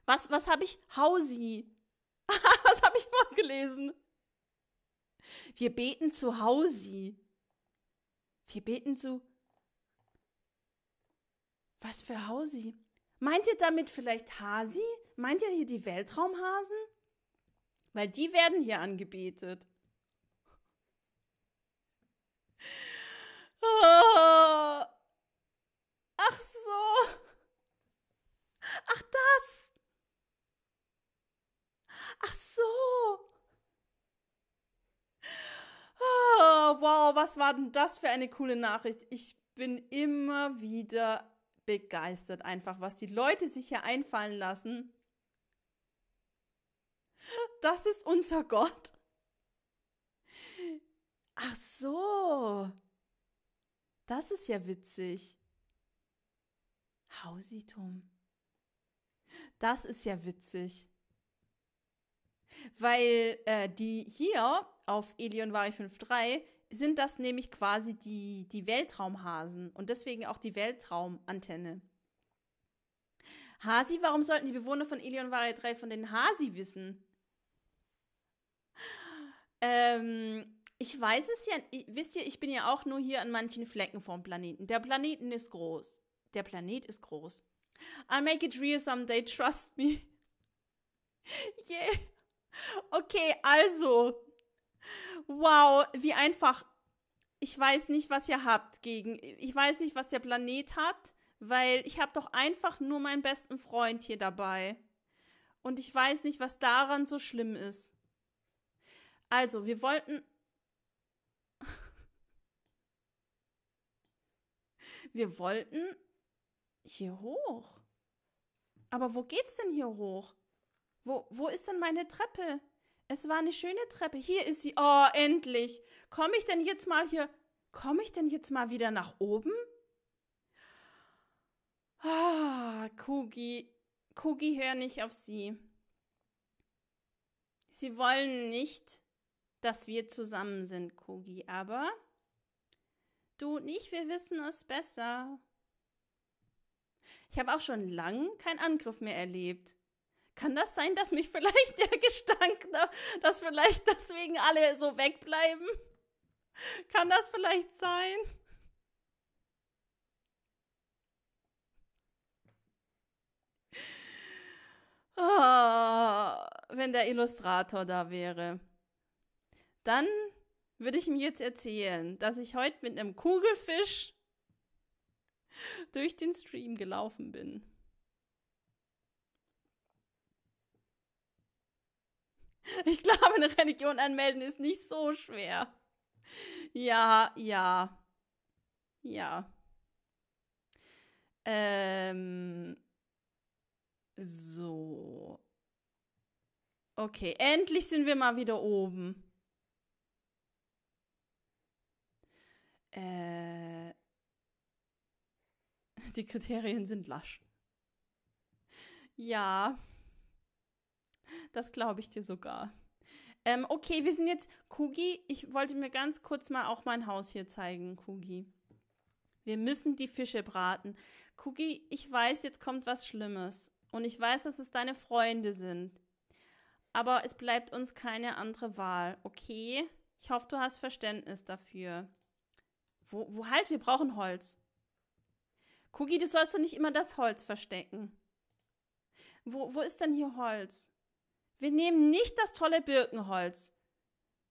Was, was habe ich? Hausi. was habe ich vorgelesen? Wir beten zu Hausi. Wir beten zu. Was für Hausi? Meint ihr damit vielleicht Hasi? Meint ihr hier die Weltraumhasen? Weil die werden hier angebetet. Oh. Ach so. Ach das. Ach so. Oh, wow, was war denn das für eine coole Nachricht? Ich bin immer wieder begeistert einfach, was die Leute sich hier einfallen lassen. Das ist unser Gott. Ach so. Das ist ja witzig. Hausitum. Das ist ja witzig. Weil äh, die hier auf Elion Vari 5.3 sind das nämlich quasi die, die Weltraumhasen und deswegen auch die Weltraumantenne. Hasi, warum sollten die Bewohner von Ilion Varia 3 von den Hasi wissen? Ähm, ich weiß es ja, wisst ihr, ich bin ja auch nur hier an manchen Flecken vom Planeten. Der Planeten ist groß. Der Planet ist groß. I'll make it real someday, trust me. yeah. Okay, also, Wow, wie einfach. Ich weiß nicht, was ihr habt gegen. Ich weiß nicht, was der Planet hat, weil ich habe doch einfach nur meinen besten Freund hier dabei. Und ich weiß nicht, was daran so schlimm ist. Also, wir wollten. wir wollten hier hoch. Aber wo geht's denn hier hoch? Wo, wo ist denn meine Treppe? Es war eine schöne Treppe. Hier ist sie. Oh, endlich. Komme ich denn jetzt mal hier? Komme ich denn jetzt mal wieder nach oben? Ah, Kugi. Kugi, hör nicht auf sie. Sie wollen nicht, dass wir zusammen sind, Kugi, aber du und ich, wir wissen es besser. Ich habe auch schon lange keinen Angriff mehr erlebt kann das sein, dass mich vielleicht der Gestank, dass vielleicht deswegen alle so wegbleiben? Kann das vielleicht sein? Oh, wenn der Illustrator da wäre. Dann würde ich mir jetzt erzählen, dass ich heute mit einem Kugelfisch durch den Stream gelaufen bin. Ich glaube, eine Religion anmelden ist nicht so schwer. Ja, ja. Ja. Ähm. So. Okay, endlich sind wir mal wieder oben. Äh. Die Kriterien sind lasch. Ja. Das glaube ich dir sogar. Ähm, okay, wir sind jetzt. Kugi, ich wollte mir ganz kurz mal auch mein Haus hier zeigen, Kugi. Wir müssen die Fische braten. Kugi, ich weiß, jetzt kommt was Schlimmes. Und ich weiß, dass es deine Freunde sind. Aber es bleibt uns keine andere Wahl, okay? Ich hoffe, du hast Verständnis dafür. Wo, wo halt, wir brauchen Holz. Kugi, du sollst doch nicht immer das Holz verstecken. Wo, wo ist denn hier Holz? Wir nehmen nicht das tolle Birkenholz.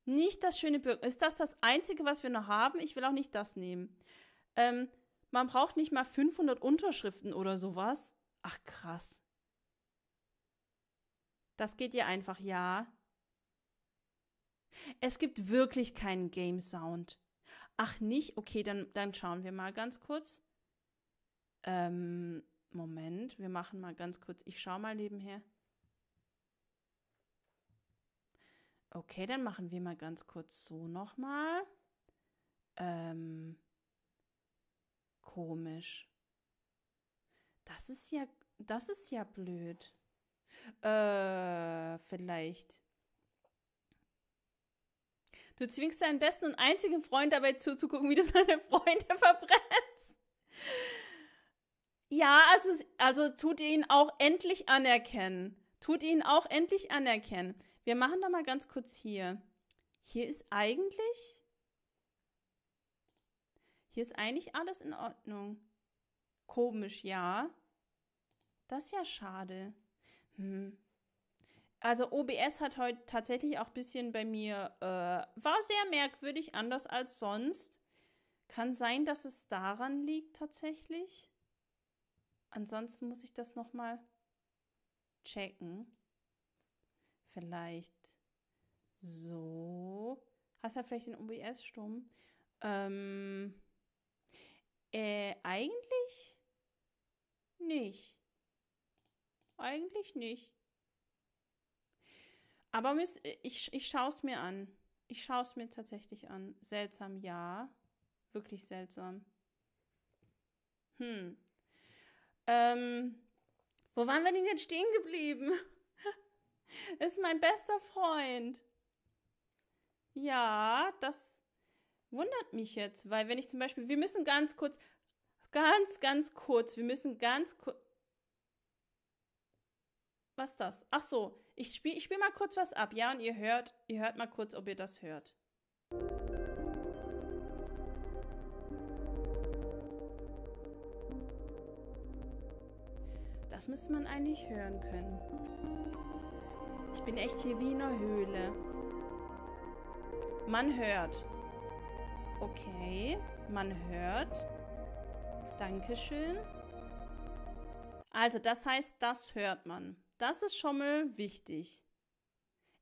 Nicht das schöne Birkenholz. Ist das das Einzige, was wir noch haben? Ich will auch nicht das nehmen. Ähm, man braucht nicht mal 500 Unterschriften oder sowas. Ach krass. Das geht ja einfach, ja. Es gibt wirklich keinen Game Sound. Ach nicht? Okay, dann, dann schauen wir mal ganz kurz. Ähm, Moment, wir machen mal ganz kurz. Ich schaue mal nebenher. Okay, dann machen wir mal ganz kurz so nochmal. Ähm, komisch. Das ist ja, das ist ja blöd. Äh, vielleicht. Du zwingst deinen besten und einzigen Freund dabei zuzugucken, wie du seine Freunde verbrennst. Ja, also, also tut ihn auch endlich anerkennen. Tut ihn auch endlich anerkennen. Wir machen da mal ganz kurz hier. Hier ist eigentlich... Hier ist eigentlich alles in Ordnung. Komisch, ja. Das ist ja schade. Hm. Also OBS hat heute tatsächlich auch ein bisschen bei mir... Äh, war sehr merkwürdig, anders als sonst. Kann sein, dass es daran liegt tatsächlich. Ansonsten muss ich das nochmal checken vielleicht so. Hast du halt vielleicht den OBS stumm? Ähm, äh, eigentlich nicht. Eigentlich nicht. Aber miss, ich, ich schaue es mir an. Ich schaue es mir tatsächlich an. Seltsam, ja. Wirklich seltsam. Hm. Ähm, wo waren wir denn jetzt stehen geblieben? ist mein bester Freund. Ja, das wundert mich jetzt, weil wenn ich zum Beispiel, wir müssen ganz kurz, ganz, ganz kurz, wir müssen ganz kurz. Was ist das? Ach so, ich spiele ich spiel mal kurz was ab, ja, und ihr hört, ihr hört mal kurz, ob ihr das hört. Das müsste man eigentlich hören können. Ich bin echt hier wie in einer Höhle. Man hört. Okay, man hört. Dankeschön. Also, das heißt, das hört man. Das ist schon mal wichtig.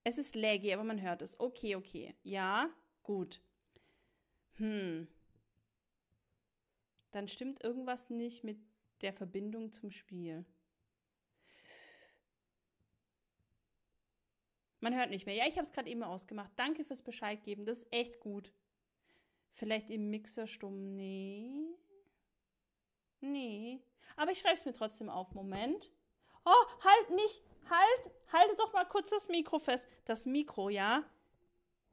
Es ist laggy, aber man hört es. Okay, okay. Ja, gut. Hm. Dann stimmt irgendwas nicht mit der Verbindung zum Spiel. Man hört nicht mehr. Ja, ich habe es gerade eben ausgemacht. Danke fürs Bescheid geben. Das ist echt gut. Vielleicht im Mixer stumm. Nee. Nee. Aber ich schreibe es mir trotzdem auf. Moment. Oh, halt nicht. Halt. Halte doch mal kurz das Mikro fest. Das Mikro, ja.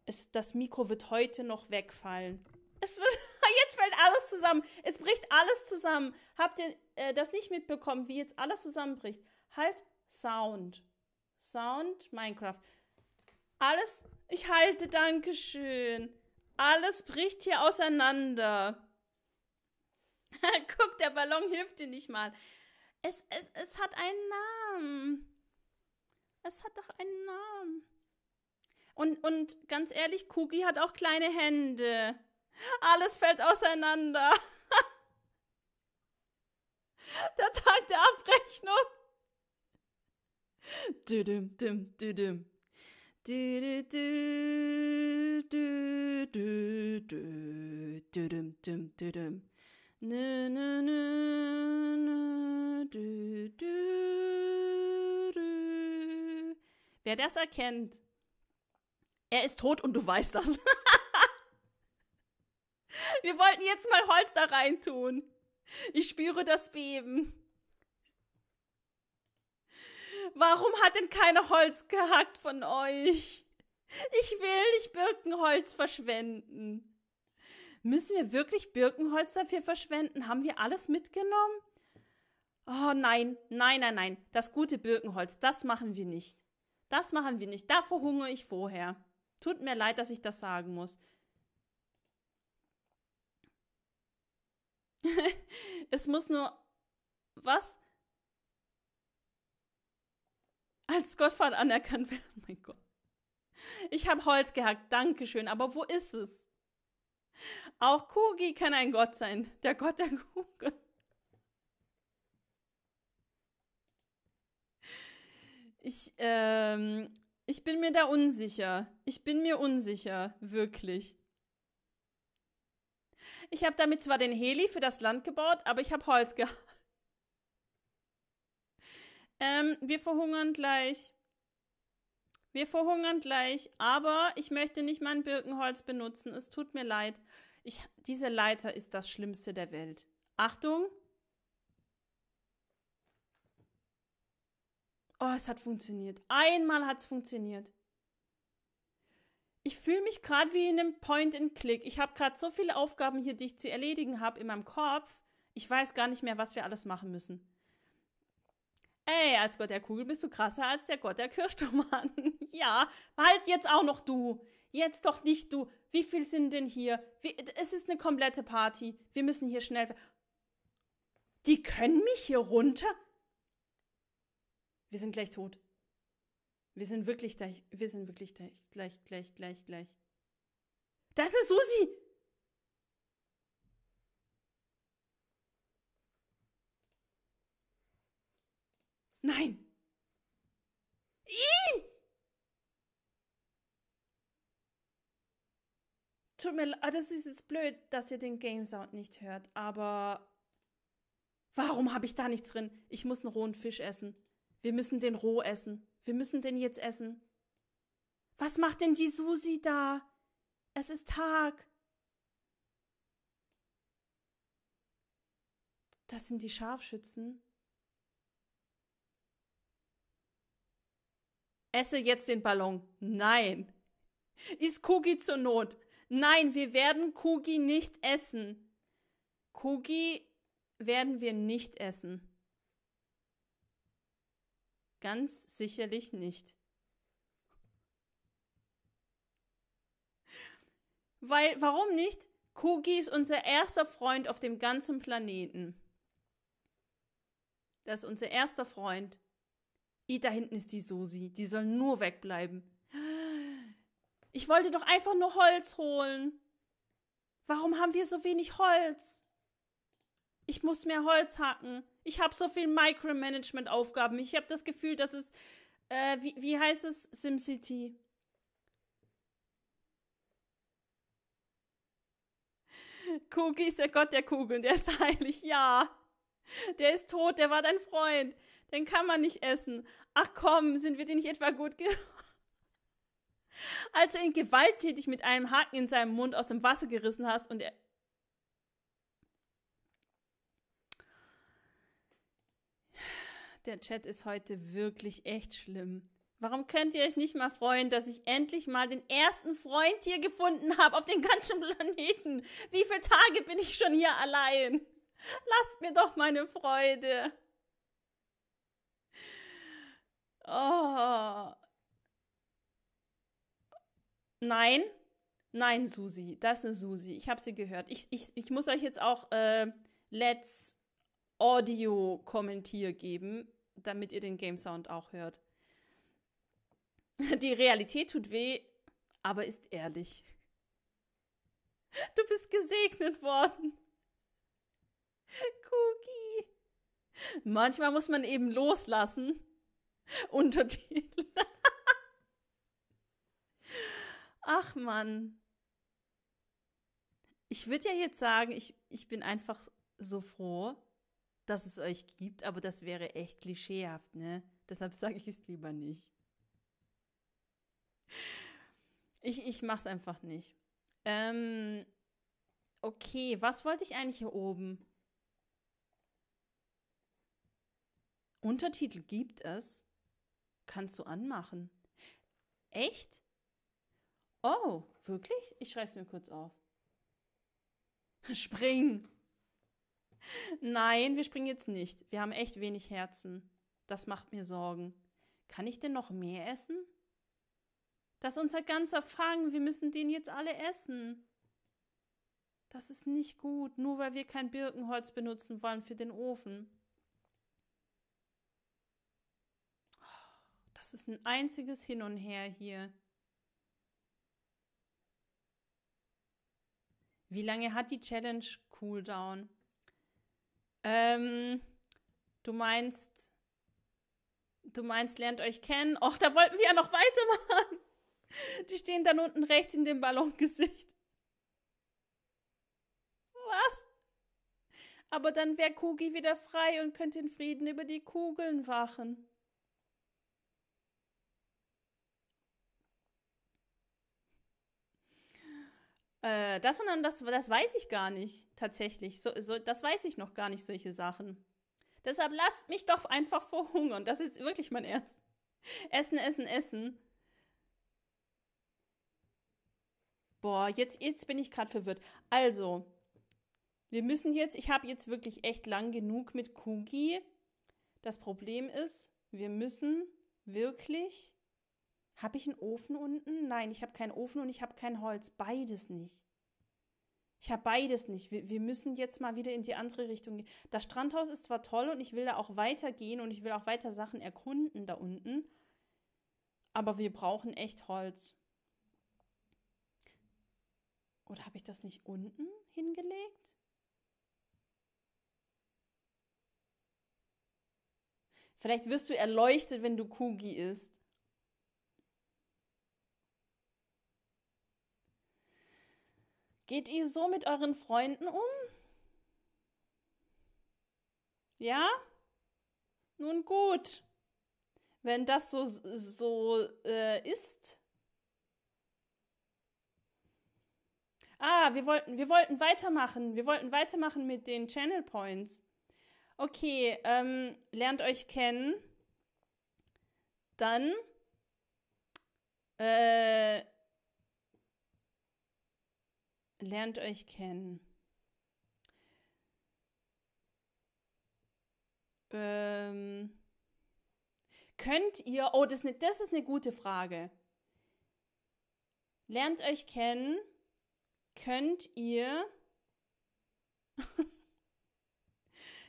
Es, das Mikro wird heute noch wegfallen. Es wird, jetzt fällt alles zusammen. Es bricht alles zusammen. Habt ihr äh, das nicht mitbekommen, wie jetzt alles zusammenbricht? Halt Sound. Sound Minecraft. Alles, ich halte danke schön. Alles bricht hier auseinander. Guck, der Ballon hilft dir nicht mal. Es, es, es hat einen Namen. Es hat doch einen Namen. Und, und ganz ehrlich, Cookie hat auch kleine Hände. Alles fällt auseinander. der Tag der Abrechnung. Düdüm, düm, düdüm. Wer das erkennt, er ist tot und du weißt das. Wir wollten jetzt mal Holz da rein tun. Ich spüre das Beben. Warum hat denn keiner Holz gehackt von euch? Ich will nicht Birkenholz verschwenden. Müssen wir wirklich Birkenholz dafür verschwenden? Haben wir alles mitgenommen? Oh nein, nein, nein, nein. Das gute Birkenholz, das machen wir nicht. Das machen wir nicht. Da verhungere ich vorher. Tut mir leid, dass ich das sagen muss. es muss nur. Was? als Gottfahrt anerkannt werden. Oh mein Gott. Ich habe Holz gehackt, Dankeschön, aber wo ist es? Auch Kugi kann ein Gott sein, der Gott der Kugel. Ich, ähm, ich bin mir da unsicher. Ich bin mir unsicher, wirklich. Ich habe damit zwar den Heli für das Land gebaut, aber ich habe Holz gehackt. Ähm, wir verhungern gleich. Wir verhungern gleich, aber ich möchte nicht mein Birkenholz benutzen. Es tut mir leid. Ich, diese Leiter ist das Schlimmste der Welt. Achtung! Oh, es hat funktioniert. Einmal hat es funktioniert. Ich fühle mich gerade wie in einem Point-and-Click. Ich habe gerade so viele Aufgaben hier, die ich zu erledigen habe in meinem Kopf. Ich weiß gar nicht mehr, was wir alles machen müssen. Ey, als Gott der Kugel bist du krasser als der Gott der Kirschtomaten. ja, halt jetzt auch noch du. Jetzt doch nicht du. Wie viel sind denn hier? Wie, es ist eine komplette Party. Wir müssen hier schnell. Die können mich hier runter? Wir sind gleich tot. Wir sind wirklich gleich, wir sind wirklich gleich, gleich, gleich, gleich, gleich. Das ist Susi! Nein! Ih! Tut mir leid, ah, das ist jetzt blöd, dass ihr den Game Sound nicht hört, aber warum habe ich da nichts drin? Ich muss einen rohen Fisch essen. Wir müssen den roh essen. Wir müssen den jetzt essen. Was macht denn die Susi da? Es ist Tag. Das sind die Scharfschützen. Esse jetzt den Ballon. Nein. Ist Kugi zur Not. Nein, wir werden Kugi nicht essen. Kugi werden wir nicht essen. Ganz sicherlich nicht. Weil, warum nicht? Kugi ist unser erster Freund auf dem ganzen Planeten. Das ist unser erster Freund da hinten ist die Susi. Die soll nur wegbleiben. Ich wollte doch einfach nur Holz holen. Warum haben wir so wenig Holz? Ich muss mehr Holz hacken. Ich habe so viel Micromanagement-Aufgaben. Ich habe das Gefühl, dass es. Äh, wie, wie heißt es? SimCity. Kuki ist der Gott der Kugeln. Der ist heilig. Ja. Der ist tot. Der war dein Freund. Den kann man nicht essen ach komm, sind wir dir nicht etwa gut ge... Als du ihn gewalttätig mit einem Haken in seinem Mund aus dem Wasser gerissen hast und er. Der Chat ist heute wirklich echt schlimm. Warum könnt ihr euch nicht mal freuen, dass ich endlich mal den ersten Freund hier gefunden habe auf dem ganzen Planeten? Wie viele Tage bin ich schon hier allein? Lasst mir doch meine Freude. Oh. Nein, nein, Susi, das ist eine Susi. Ich habe sie gehört. Ich, ich, ich muss euch jetzt auch äh, Let's Audio Kommentier geben, damit ihr den Game Sound auch hört. Die Realität tut weh, aber ist ehrlich. Du bist gesegnet worden. Cookie. Manchmal muss man eben loslassen Untertitel. Ach Mann. Ich würde ja jetzt sagen, ich, ich bin einfach so froh, dass es euch gibt, aber das wäre echt klischeehaft, ne? Deshalb sage ich es lieber nicht. Ich, ich mach's einfach nicht. Ähm, okay, was wollte ich eigentlich hier oben? Untertitel gibt es kannst du anmachen. Echt? Oh, wirklich? Ich schreibe es mir kurz auf. Spring! Nein, wir springen jetzt nicht. Wir haben echt wenig Herzen. Das macht mir Sorgen. Kann ich denn noch mehr essen? Das ist unser ganzer Fang. Wir müssen den jetzt alle essen. Das ist nicht gut, nur weil wir kein Birkenholz benutzen wollen für den Ofen. ist ein einziges Hin und Her hier. Wie lange hat die Challenge Cooldown? Ähm, du meinst, du meinst, lernt euch kennen. Och, da wollten wir ja noch weitermachen. Die stehen dann unten rechts in dem Ballongesicht. Was? Aber dann wäre Kugi wieder frei und könnte in Frieden über die Kugeln wachen. Äh, das und dann, das, das weiß ich gar nicht, tatsächlich. So, so, das weiß ich noch gar nicht, solche Sachen. Deshalb lasst mich doch einfach verhungern. Das ist wirklich mein Ernst. Essen, essen, essen. Boah, jetzt, jetzt bin ich gerade verwirrt. Also, wir müssen jetzt, ich habe jetzt wirklich echt lang genug mit Kugi. Das Problem ist, wir müssen wirklich habe ich einen Ofen unten? Nein, ich habe keinen Ofen und ich habe kein Holz. Beides nicht. Ich habe beides nicht. Wir, wir, müssen jetzt mal wieder in die andere Richtung gehen. Das Strandhaus ist zwar toll und ich will da auch weitergehen und ich will auch weiter Sachen erkunden da unten, aber wir brauchen echt Holz. Oder habe ich das nicht unten hingelegt? Vielleicht wirst du erleuchtet, wenn du Kugi isst. Geht ihr so mit euren Freunden um? Ja? Nun gut. Wenn das so, so äh, ist. Ah, wir wollten, wir wollten weitermachen. Wir wollten weitermachen mit den Channel Points. Okay, ähm, lernt euch kennen. Dann äh, lernt euch kennen. Ähm, könnt ihr, oh, das, ne, das ist eine gute Frage. Lernt euch kennen, könnt ihr,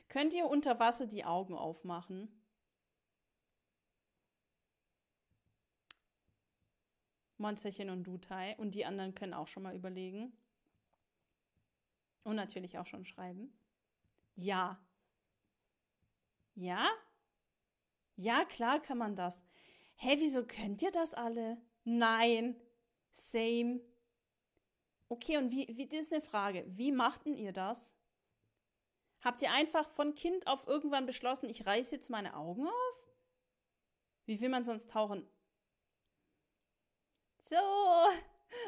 könnt ihr unter Wasser die Augen aufmachen? Monsterchen und Dutai und die anderen können auch schon mal überlegen. Und natürlich auch schon schreiben. Ja. Ja? Ja, klar kann man das. Hä, wieso könnt ihr das alle? Nein. Same. Okay, und wie, wie, das ist eine Frage. Wie machten ihr das? Habt ihr einfach von Kind auf irgendwann beschlossen, ich reiße jetzt meine Augen auf? Wie will man sonst tauchen? So.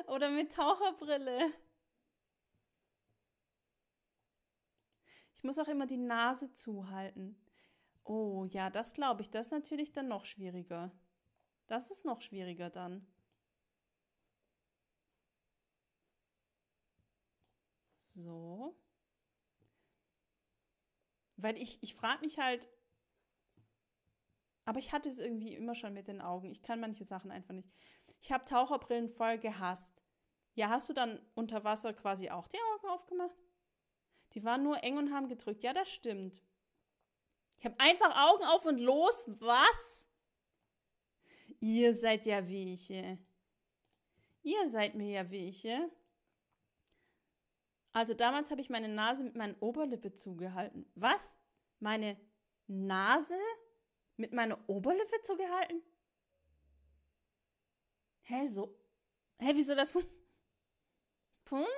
Oder mit Taucherbrille. muss auch immer die Nase zuhalten. Oh ja, das glaube ich. Das ist natürlich dann noch schwieriger. Das ist noch schwieriger dann. So. Weil ich, ich frage mich halt, aber ich hatte es irgendwie immer schon mit den Augen. Ich kann manche Sachen einfach nicht. Ich habe Taucherbrillen voll gehasst. Ja, hast du dann unter Wasser quasi auch die Augen aufgemacht? Die waren nur eng und haben gedrückt. Ja, das stimmt. Ich habe einfach Augen auf und los. Was? Ihr seid ja welche. Ihr seid mir ja welche. Also damals habe ich meine Nase mit meiner Oberlippe zugehalten. Was? Meine Nase mit meiner Oberlippe zugehalten? Hä, so? Hä, wieso das? Punkt?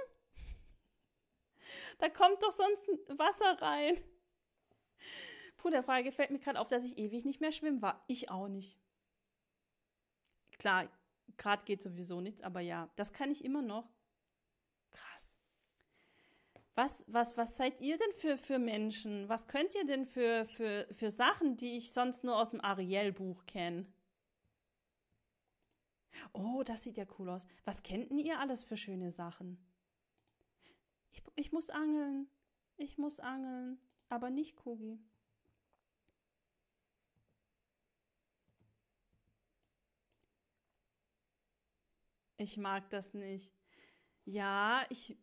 Da kommt doch sonst Wasser rein. Puh, der Frage fällt mir gerade auf, dass ich ewig nicht mehr schwimmen war. Ich auch nicht. Klar, gerade geht sowieso nichts, aber ja, das kann ich immer noch. Krass. Was, was, was seid ihr denn für, für Menschen? Was könnt ihr denn für, für, für Sachen, die ich sonst nur aus dem Ariel-Buch kenne? Oh, das sieht ja cool aus. Was kennt denn ihr alles für schöne Sachen? Ich, ich muss angeln. Ich muss angeln. Aber nicht Kogi. Ich mag das nicht. Ja, ich,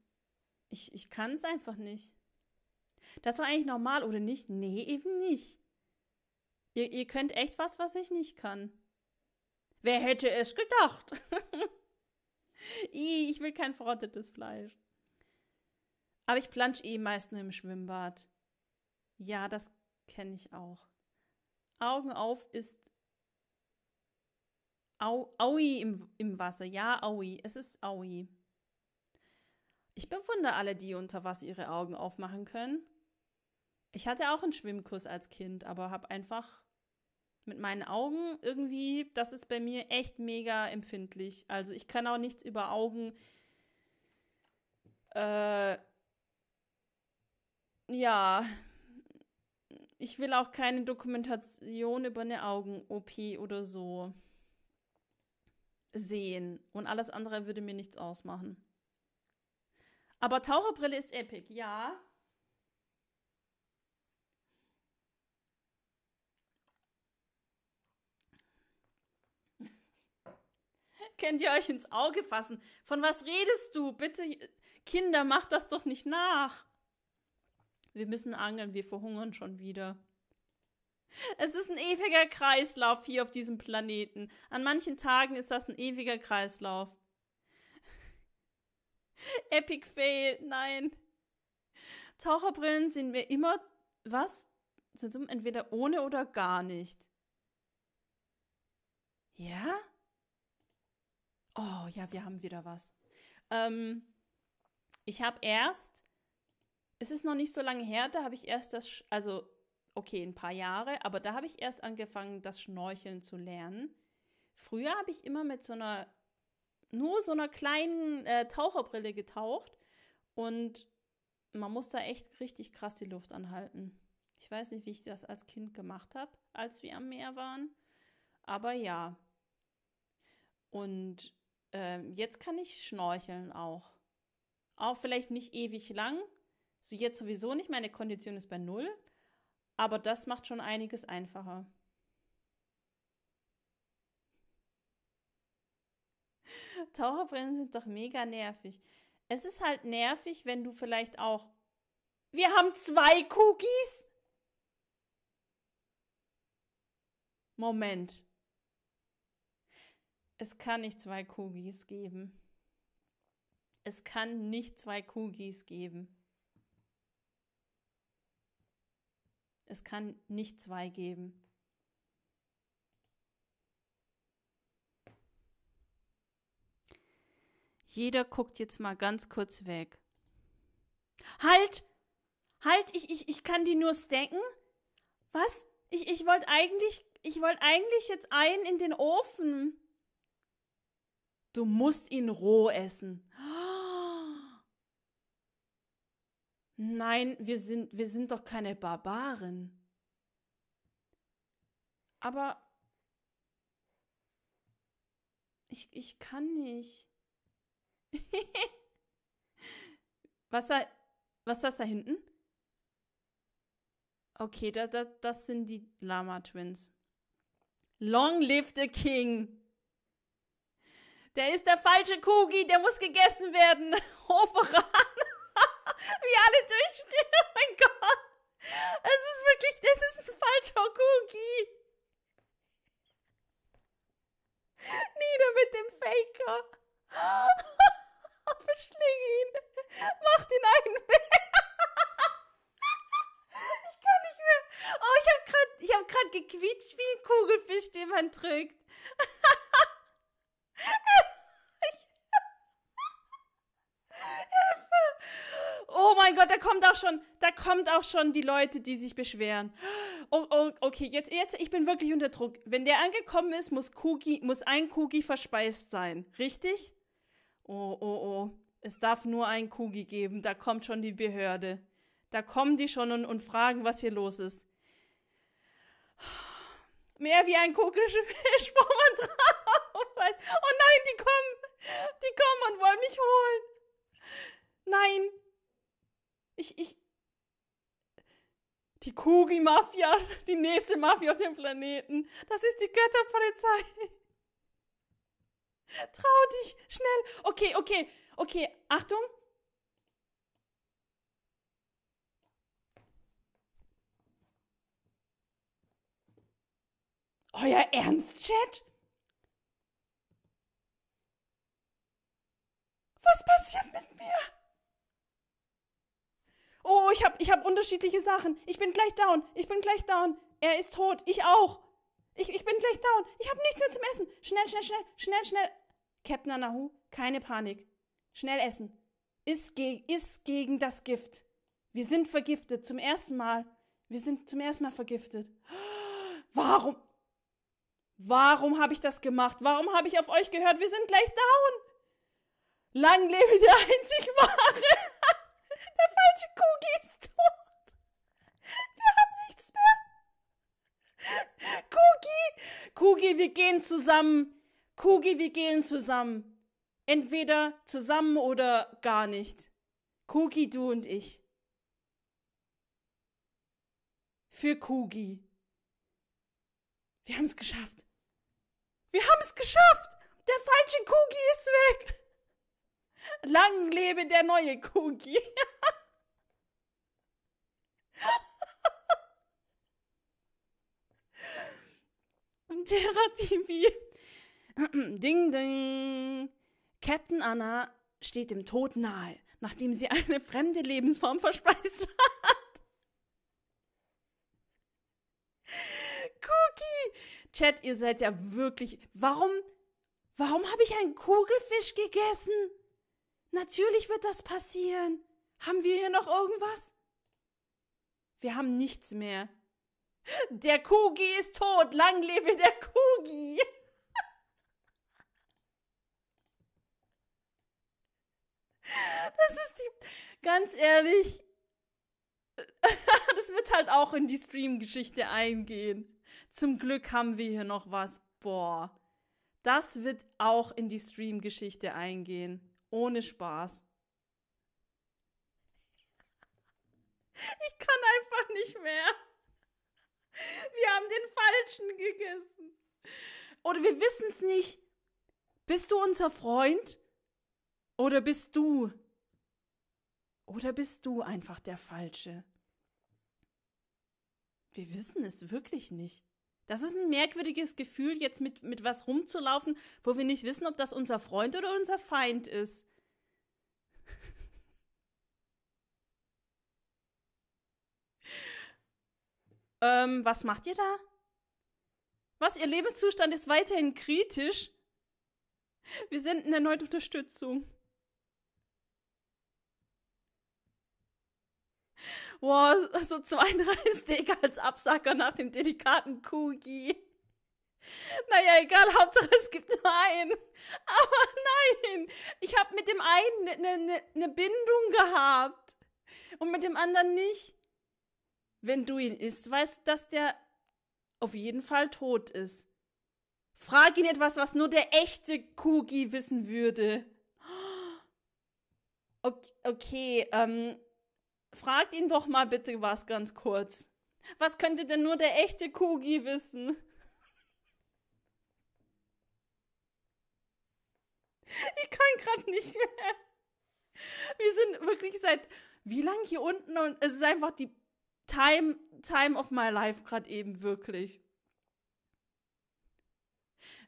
ich, ich kann es einfach nicht. Das war eigentlich normal, oder nicht? Nee, eben nicht. Ihr, ihr könnt echt was, was ich nicht kann. Wer hätte es gedacht? ich will kein verrottetes Fleisch. Aber ich plansch eh meist nur im Schwimmbad. Ja, das kenne ich auch. Augen auf ist Au, Aui im, im Wasser. Ja, Aui. Es ist Aui. Ich bewundere alle, die unter Wasser ihre Augen aufmachen können. Ich hatte auch einen Schwimmkurs als Kind, aber habe einfach mit meinen Augen irgendwie, das ist bei mir echt mega empfindlich. Also ich kann auch nichts über Augen äh, ja, ich will auch keine Dokumentation über eine Augen-OP oder so sehen. Und alles andere würde mir nichts ausmachen. Aber Taucherbrille ist epic, ja. Könnt ihr euch ins Auge fassen? Von was redest du? Bitte, Kinder, macht das doch nicht nach. Wir müssen angeln, wir verhungern schon wieder. Es ist ein ewiger Kreislauf hier auf diesem Planeten. An manchen Tagen ist das ein ewiger Kreislauf. Epic Fail, nein. Taucherbrillen sind mir immer was? Sind entweder ohne oder gar nicht. Ja? Oh ja, wir haben wieder was. Ähm, ich habe erst es ist noch nicht so lange her, da habe ich erst das, also okay, ein paar Jahre, aber da habe ich erst angefangen, das Schnorcheln zu lernen. Früher habe ich immer mit so einer, nur so einer kleinen äh, Taucherbrille getaucht und man muss da echt richtig krass die Luft anhalten. Ich weiß nicht, wie ich das als Kind gemacht habe, als wir am Meer waren, aber ja. Und äh, jetzt kann ich schnorcheln auch. Auch vielleicht nicht ewig lang, so jetzt sowieso nicht, meine Kondition ist bei null, aber das macht schon einiges einfacher. Taucherbrillen sind doch mega nervig. Es ist halt nervig, wenn du vielleicht auch. Wir haben zwei Cookies? Moment. Es kann nicht zwei Cookies geben. Es kann nicht zwei Cookies geben. Es kann nicht zwei geben. Jeder guckt jetzt mal ganz kurz weg. Halt! Halt, ich, ich, ich kann die nur stecken? Was? Ich, ich wollte eigentlich, ich eigentlich jetzt einen in den Ofen. Du musst ihn roh essen. Oh. Nein, wir sind, wir sind doch keine Barbaren. Aber ich, ich kann nicht. was, da, was ist das da hinten? Okay, da, da, das sind die Lama Twins. Long live the King! Der ist der falsche Kugi, der muss gegessen werden! Hoferat! Wie alle durchfrieren. Oh mein Gott. Es ist wirklich, das ist ein falscher Cookie. Nieder mit dem Faker. Verschling ihn. Mach den einen weg. Ich kann nicht mehr. Oh, ich habe gerade hab, grad, ich gequietscht wie ein Kugelfisch, den man drückt. mein Gott, da kommt auch schon, da kommt auch schon die Leute, die sich beschweren. Oh, oh, okay, jetzt, jetzt, ich bin wirklich unter Druck. Wenn der angekommen ist, muss Cookie, muss ein Cookie verspeist sein, richtig? Oh, oh, oh, es darf nur ein Cookie geben. Da kommt schon die Behörde. Da kommen die schon und, und fragen, was hier los ist. Mehr wie ein Kugelfisch, wo man drauf weiß. Oh nein, die kommen, die kommen und wollen mich holen. Nein, ich, ich. Die Kugi-Mafia, die nächste Mafia auf dem Planeten. Das ist die Götterpolizei. Trau dich, schnell. Okay, okay, okay. Achtung. Euer Ernst, Chat? Was passiert mit mir? Oh, ich habe ich hab unterschiedliche Sachen. Ich bin gleich down. Ich bin gleich down. Er ist tot. Ich auch. Ich, ich bin gleich down. Ich habe nichts mehr zum Essen. Schnell, schnell, schnell, schnell, schnell. Captain Anahu, keine Panik. Schnell essen. Ist, ge ist gegen das Gift. Wir sind vergiftet. Zum ersten Mal. Wir sind zum ersten Mal vergiftet. Warum? Warum habe ich das gemacht? Warum habe ich auf euch gehört? Wir sind gleich down. Lang lebe der einzig wahre. Magic Cookie ist tot. Wir haben nichts mehr. Cookie, Cookie, wir gehen zusammen. Cookie, wir gehen zusammen. Entweder zusammen oder gar nicht. Cookie, du und ich. Für Cookie. Wir haben es geschafft. Wir haben es geschafft. Der falsche Cookie ist weg. Lang lebe der neue Cookie. Terra-TV. ding, ding. Captain Anna steht dem Tod nahe, nachdem sie eine fremde Lebensform verspeist hat. Cookie! Chat, ihr seid ja wirklich. Warum? Warum habe ich einen Kugelfisch gegessen? Natürlich wird das passieren. Haben wir hier noch irgendwas? Wir haben nichts mehr. Der Kugi ist tot. Lang lebe der Kugi. Das ist die. Ganz ehrlich. Das wird halt auch in die Stream-Geschichte eingehen. Zum Glück haben wir hier noch was. Boah. Das wird auch in die Stream-Geschichte eingehen. Ohne Spaß. Ich kann einfach nicht mehr. Wir haben den falschen gegessen. Oder wir wissen es nicht. Bist du unser Freund? Oder bist du? Oder bist du einfach der Falsche? Wir wissen es wirklich nicht. Das ist ein merkwürdiges Gefühl, jetzt mit, mit was rumzulaufen, wo wir nicht wissen, ob das unser Freund oder unser Feind ist. ähm, was macht ihr da? Was, ihr Lebenszustand ist weiterhin kritisch? Wir senden erneut Unterstützung. Boah, so 32 als Absacker nach dem delikaten Kugi. Naja, egal, Hauptsache es gibt nur einen. Aber nein, ich habe mit dem einen eine ne, ne, ne Bindung gehabt und mit dem anderen nicht wenn du ihn isst, weißt, dass der auf jeden Fall tot ist. Frag ihn etwas, was nur der echte Kugi wissen würde. Okay, okay ähm, fragt ihn doch mal bitte was ganz kurz. Was könnte denn nur der echte Kugi wissen? Ich kann gerade nicht mehr. Wir sind wirklich seit wie lang hier unten und es ist einfach die Time, time of my life gerade eben wirklich.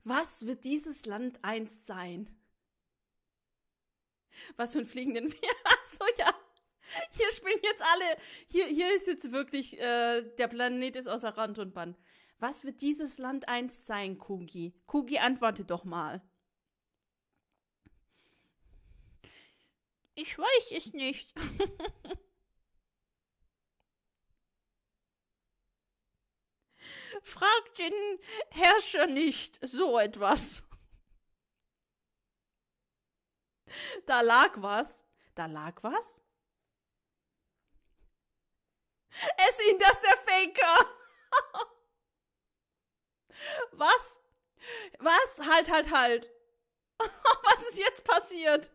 Was wird dieses Land einst sein? Was für ein fliegenden Meer. Achso, ja. Hier springen jetzt alle. Hier, hier ist jetzt wirklich, äh, der Planet ist außer Rand und Band. Was wird dieses Land einst sein, Kugi? Kugi, antworte doch mal. Ich weiß es nicht. fragt den Herrscher nicht so etwas. Da lag was. Da lag was? Es ihn das der Faker. was? Was? Halt, halt, halt. was ist jetzt passiert?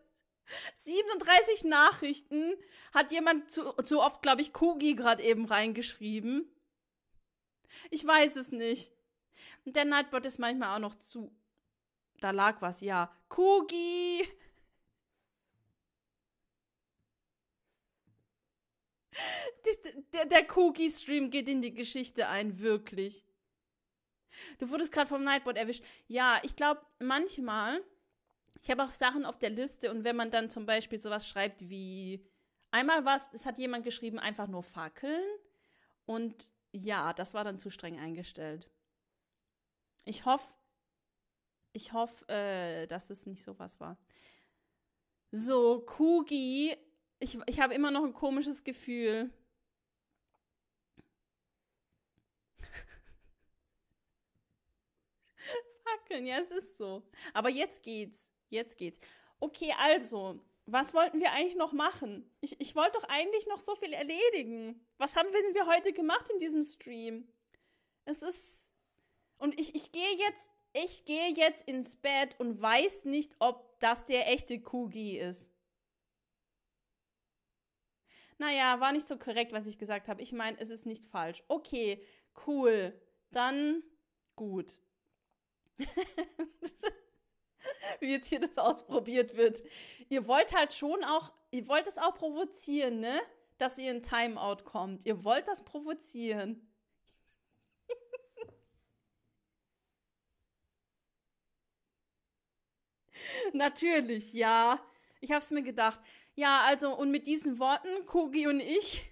37 Nachrichten hat jemand zu, zu oft, glaube ich, Kugi gerade eben reingeschrieben. Ich weiß es nicht. Und der Nightbot ist manchmal auch noch zu. Da lag was, ja. Kugi! Der, der Kugi-Stream geht in die Geschichte ein, wirklich. Du wurdest gerade vom Nightbot erwischt. Ja, ich glaube, manchmal, ich habe auch Sachen auf der Liste und wenn man dann zum Beispiel sowas schreibt wie, einmal was, es hat jemand geschrieben, einfach nur Fackeln und ja, das war dann zu streng eingestellt. Ich hoffe, ich hoffe, äh, dass es nicht sowas war. So, Kugi, ich, ich habe immer noch ein komisches Gefühl. Fackeln, ja, es ist so. Aber jetzt geht's. Jetzt geht's. Okay, also, was wollten wir eigentlich noch machen? Ich, ich wollte doch eigentlich noch so viel erledigen. Was haben wir denn wir heute gemacht in diesem Stream? Es ist. Und ich, ich gehe jetzt, ich gehe jetzt ins Bett und weiß nicht, ob das der echte Kugi ist. Naja, war nicht so korrekt, was ich gesagt habe. Ich meine, es ist nicht falsch. Okay, cool. Dann gut. wie jetzt hier das ausprobiert wird. Ihr wollt halt schon auch, ihr wollt es auch provozieren, ne? Dass ihr in Timeout kommt. Ihr wollt das provozieren. Natürlich, ja. Ich habe es mir gedacht. Ja, also, und mit diesen Worten, Kogi und ich.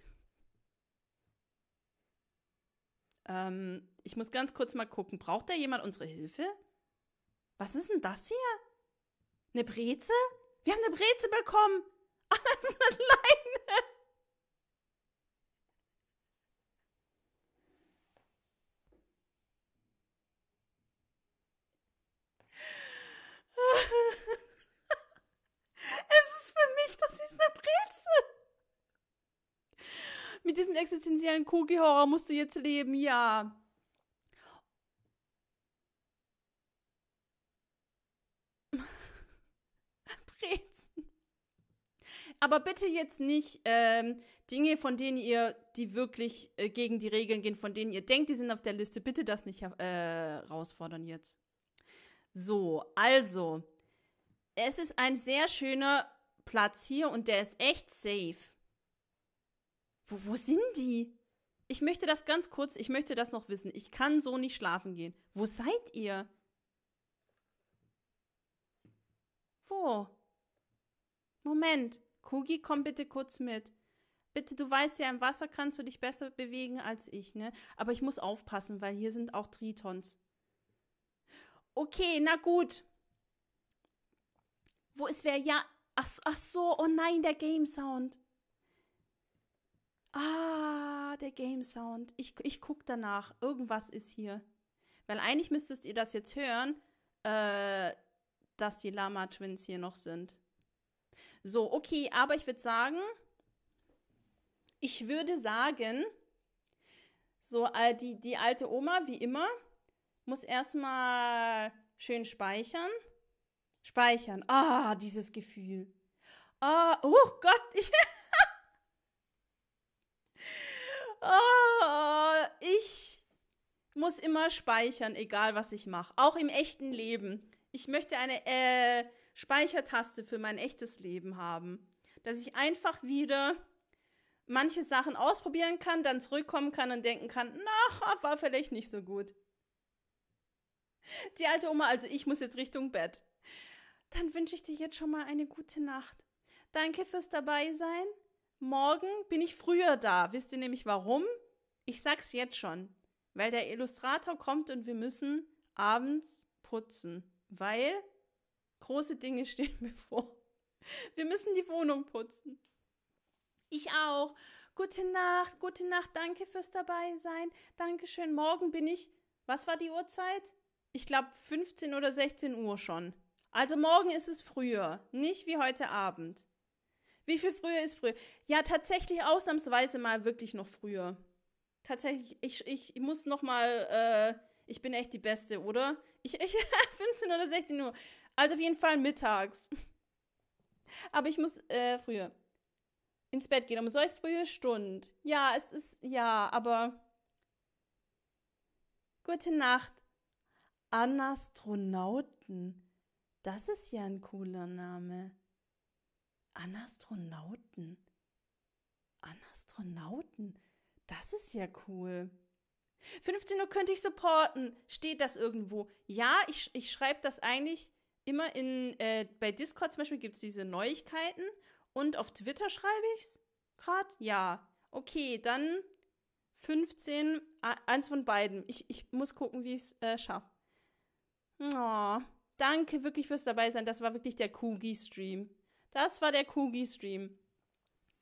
Ähm, ich muss ganz kurz mal gucken. Braucht da jemand unsere Hilfe? Was ist denn das hier? Eine Breze? Wir haben eine Breze bekommen. Ah, das ist eine Leine. Es ist für mich, das ist eine Breze. Mit diesem existenziellen Kogi-Horror musst du jetzt leben, ja. aber bitte jetzt nicht ähm, Dinge, von denen ihr, die wirklich äh, gegen die Regeln gehen, von denen ihr denkt, die sind auf der Liste, bitte das nicht äh, herausfordern jetzt. So, also, es ist ein sehr schöner Platz hier und der ist echt safe. Wo, wo sind die? Ich möchte das ganz kurz, ich möchte das noch wissen. Ich kann so nicht schlafen gehen. Wo seid ihr? Wo? Moment. Kugi, komm bitte kurz mit. Bitte, du weißt ja, im Wasser kannst du dich besser bewegen als ich, ne? Aber ich muss aufpassen, weil hier sind auch Tritons. Okay, na gut. Wo ist wer? Ja. Ach, ach so, oh nein, der Game Sound. Ah, der Game Sound. Ich, ich guck danach. Irgendwas ist hier. Weil eigentlich müsstest ihr das jetzt hören, äh, dass die Lama Twins hier noch sind. So, okay, aber ich würde sagen, ich würde sagen, so äh, die, die alte Oma, wie immer, muss erstmal schön speichern. Speichern. Ah, dieses Gefühl. Ah, oh Gott. Ich oh, ich muss immer speichern, egal was ich mache. Auch im echten Leben. Ich möchte eine äh, Speichertaste für mein echtes Leben haben. Dass ich einfach wieder manche Sachen ausprobieren kann, dann zurückkommen kann und denken kann, na, war vielleicht nicht so gut. Die alte Oma, also ich muss jetzt Richtung Bett. Dann wünsche ich dir jetzt schon mal eine gute Nacht. Danke fürs Dabeisein. Morgen bin ich früher da. Wisst ihr nämlich warum? Ich sag's jetzt schon. Weil der Illustrator kommt und wir müssen abends putzen weil große Dinge stehen mir vor. Wir müssen die Wohnung putzen. Ich auch. Gute Nacht, gute Nacht, danke fürs dabei sein. Dankeschön. Morgen bin ich. Was war die Uhrzeit? Ich glaube 15 oder 16 Uhr schon. Also morgen ist es früher, nicht wie heute Abend. Wie viel früher ist früher? Ja, tatsächlich ausnahmsweise mal wirklich noch früher. Tatsächlich, ich, ich, ich muss noch mal äh, ich bin echt die Beste, oder? Ich, ich 15 oder 16 Uhr. Also auf jeden Fall mittags. Aber ich muss äh, früher ins Bett gehen, um so frühe Stunde. Ja, es ist, ja, aber gute Nacht. Anastronauten. Das ist ja ein cooler Name. Anastronauten. Anastronauten. Das ist ja cool. 15 Uhr könnte ich supporten. Steht das irgendwo? Ja, ich, ich schreibe das eigentlich immer in, äh, bei Discord zum Beispiel gibt es diese Neuigkeiten und auf Twitter schreibe ich es gerade? Ja. Okay, dann 15, eins von beiden. Ich, ich muss gucken, wie ich es äh, schaffe. Oh, danke wirklich fürs dabei sein. Das war wirklich der Kugi-Stream. Das war der Kugi-Stream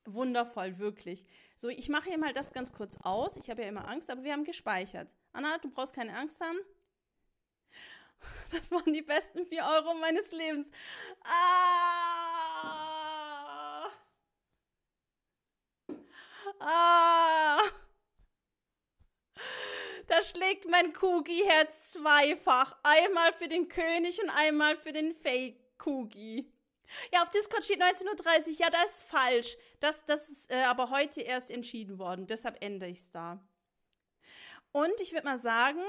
wundervoll, wirklich. So, ich mache hier mal das ganz kurz aus. Ich habe ja immer Angst, aber wir haben gespeichert. Anna, du brauchst keine Angst haben. Das waren die besten 4 Euro meines Lebens. Ah! Ah! Da schlägt mein Kugi-Herz zweifach. Einmal für den König und einmal für den Fake-Kugi. Ja, auf Discord steht 19.30 Uhr. Ja, das ist falsch. Das, das ist äh, aber heute erst entschieden worden. Deshalb ändere ich es da. Und ich würde mal sagen,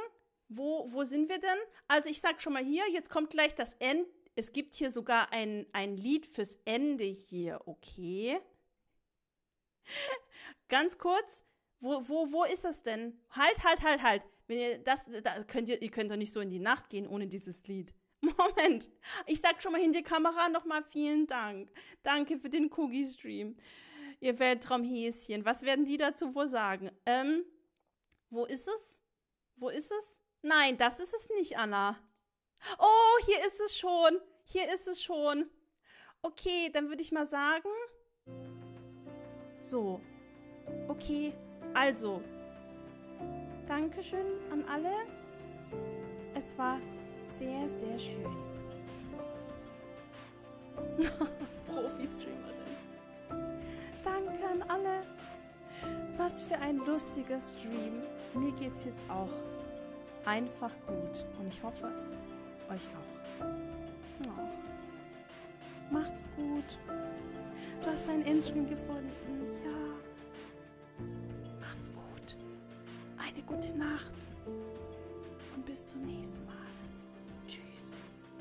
wo, wo sind wir denn? Also ich sage schon mal hier, jetzt kommt gleich das Ende. Es gibt hier sogar ein, ein Lied fürs Ende hier, okay? Ganz kurz, wo, wo, wo ist das denn? Halt, halt, halt, halt. Wenn ihr das, da könnt ihr, ihr könnt doch nicht so in die Nacht gehen ohne dieses Lied. Moment. Ich sag schon mal hinter Kamera nochmal vielen Dank. Danke für den Cookie-Stream. Ihr Weltraumhäschen. Was werden die dazu wohl sagen? Ähm, wo ist es? Wo ist es? Nein, das ist es nicht, Anna. Oh, hier ist es schon. Hier ist es schon. Okay, dann würde ich mal sagen. So. Okay, also. Dankeschön an alle. Es war sehr, sehr schön. Profi-Streamerin. Danke an alle. Was für ein lustiger Stream. Mir geht's jetzt auch einfach gut und ich hoffe, euch auch. Oh. Macht's gut. Du hast deinen Instagram gefunden. Ja. Macht's gut. Eine gute Nacht. Und bis zum nächsten Mal.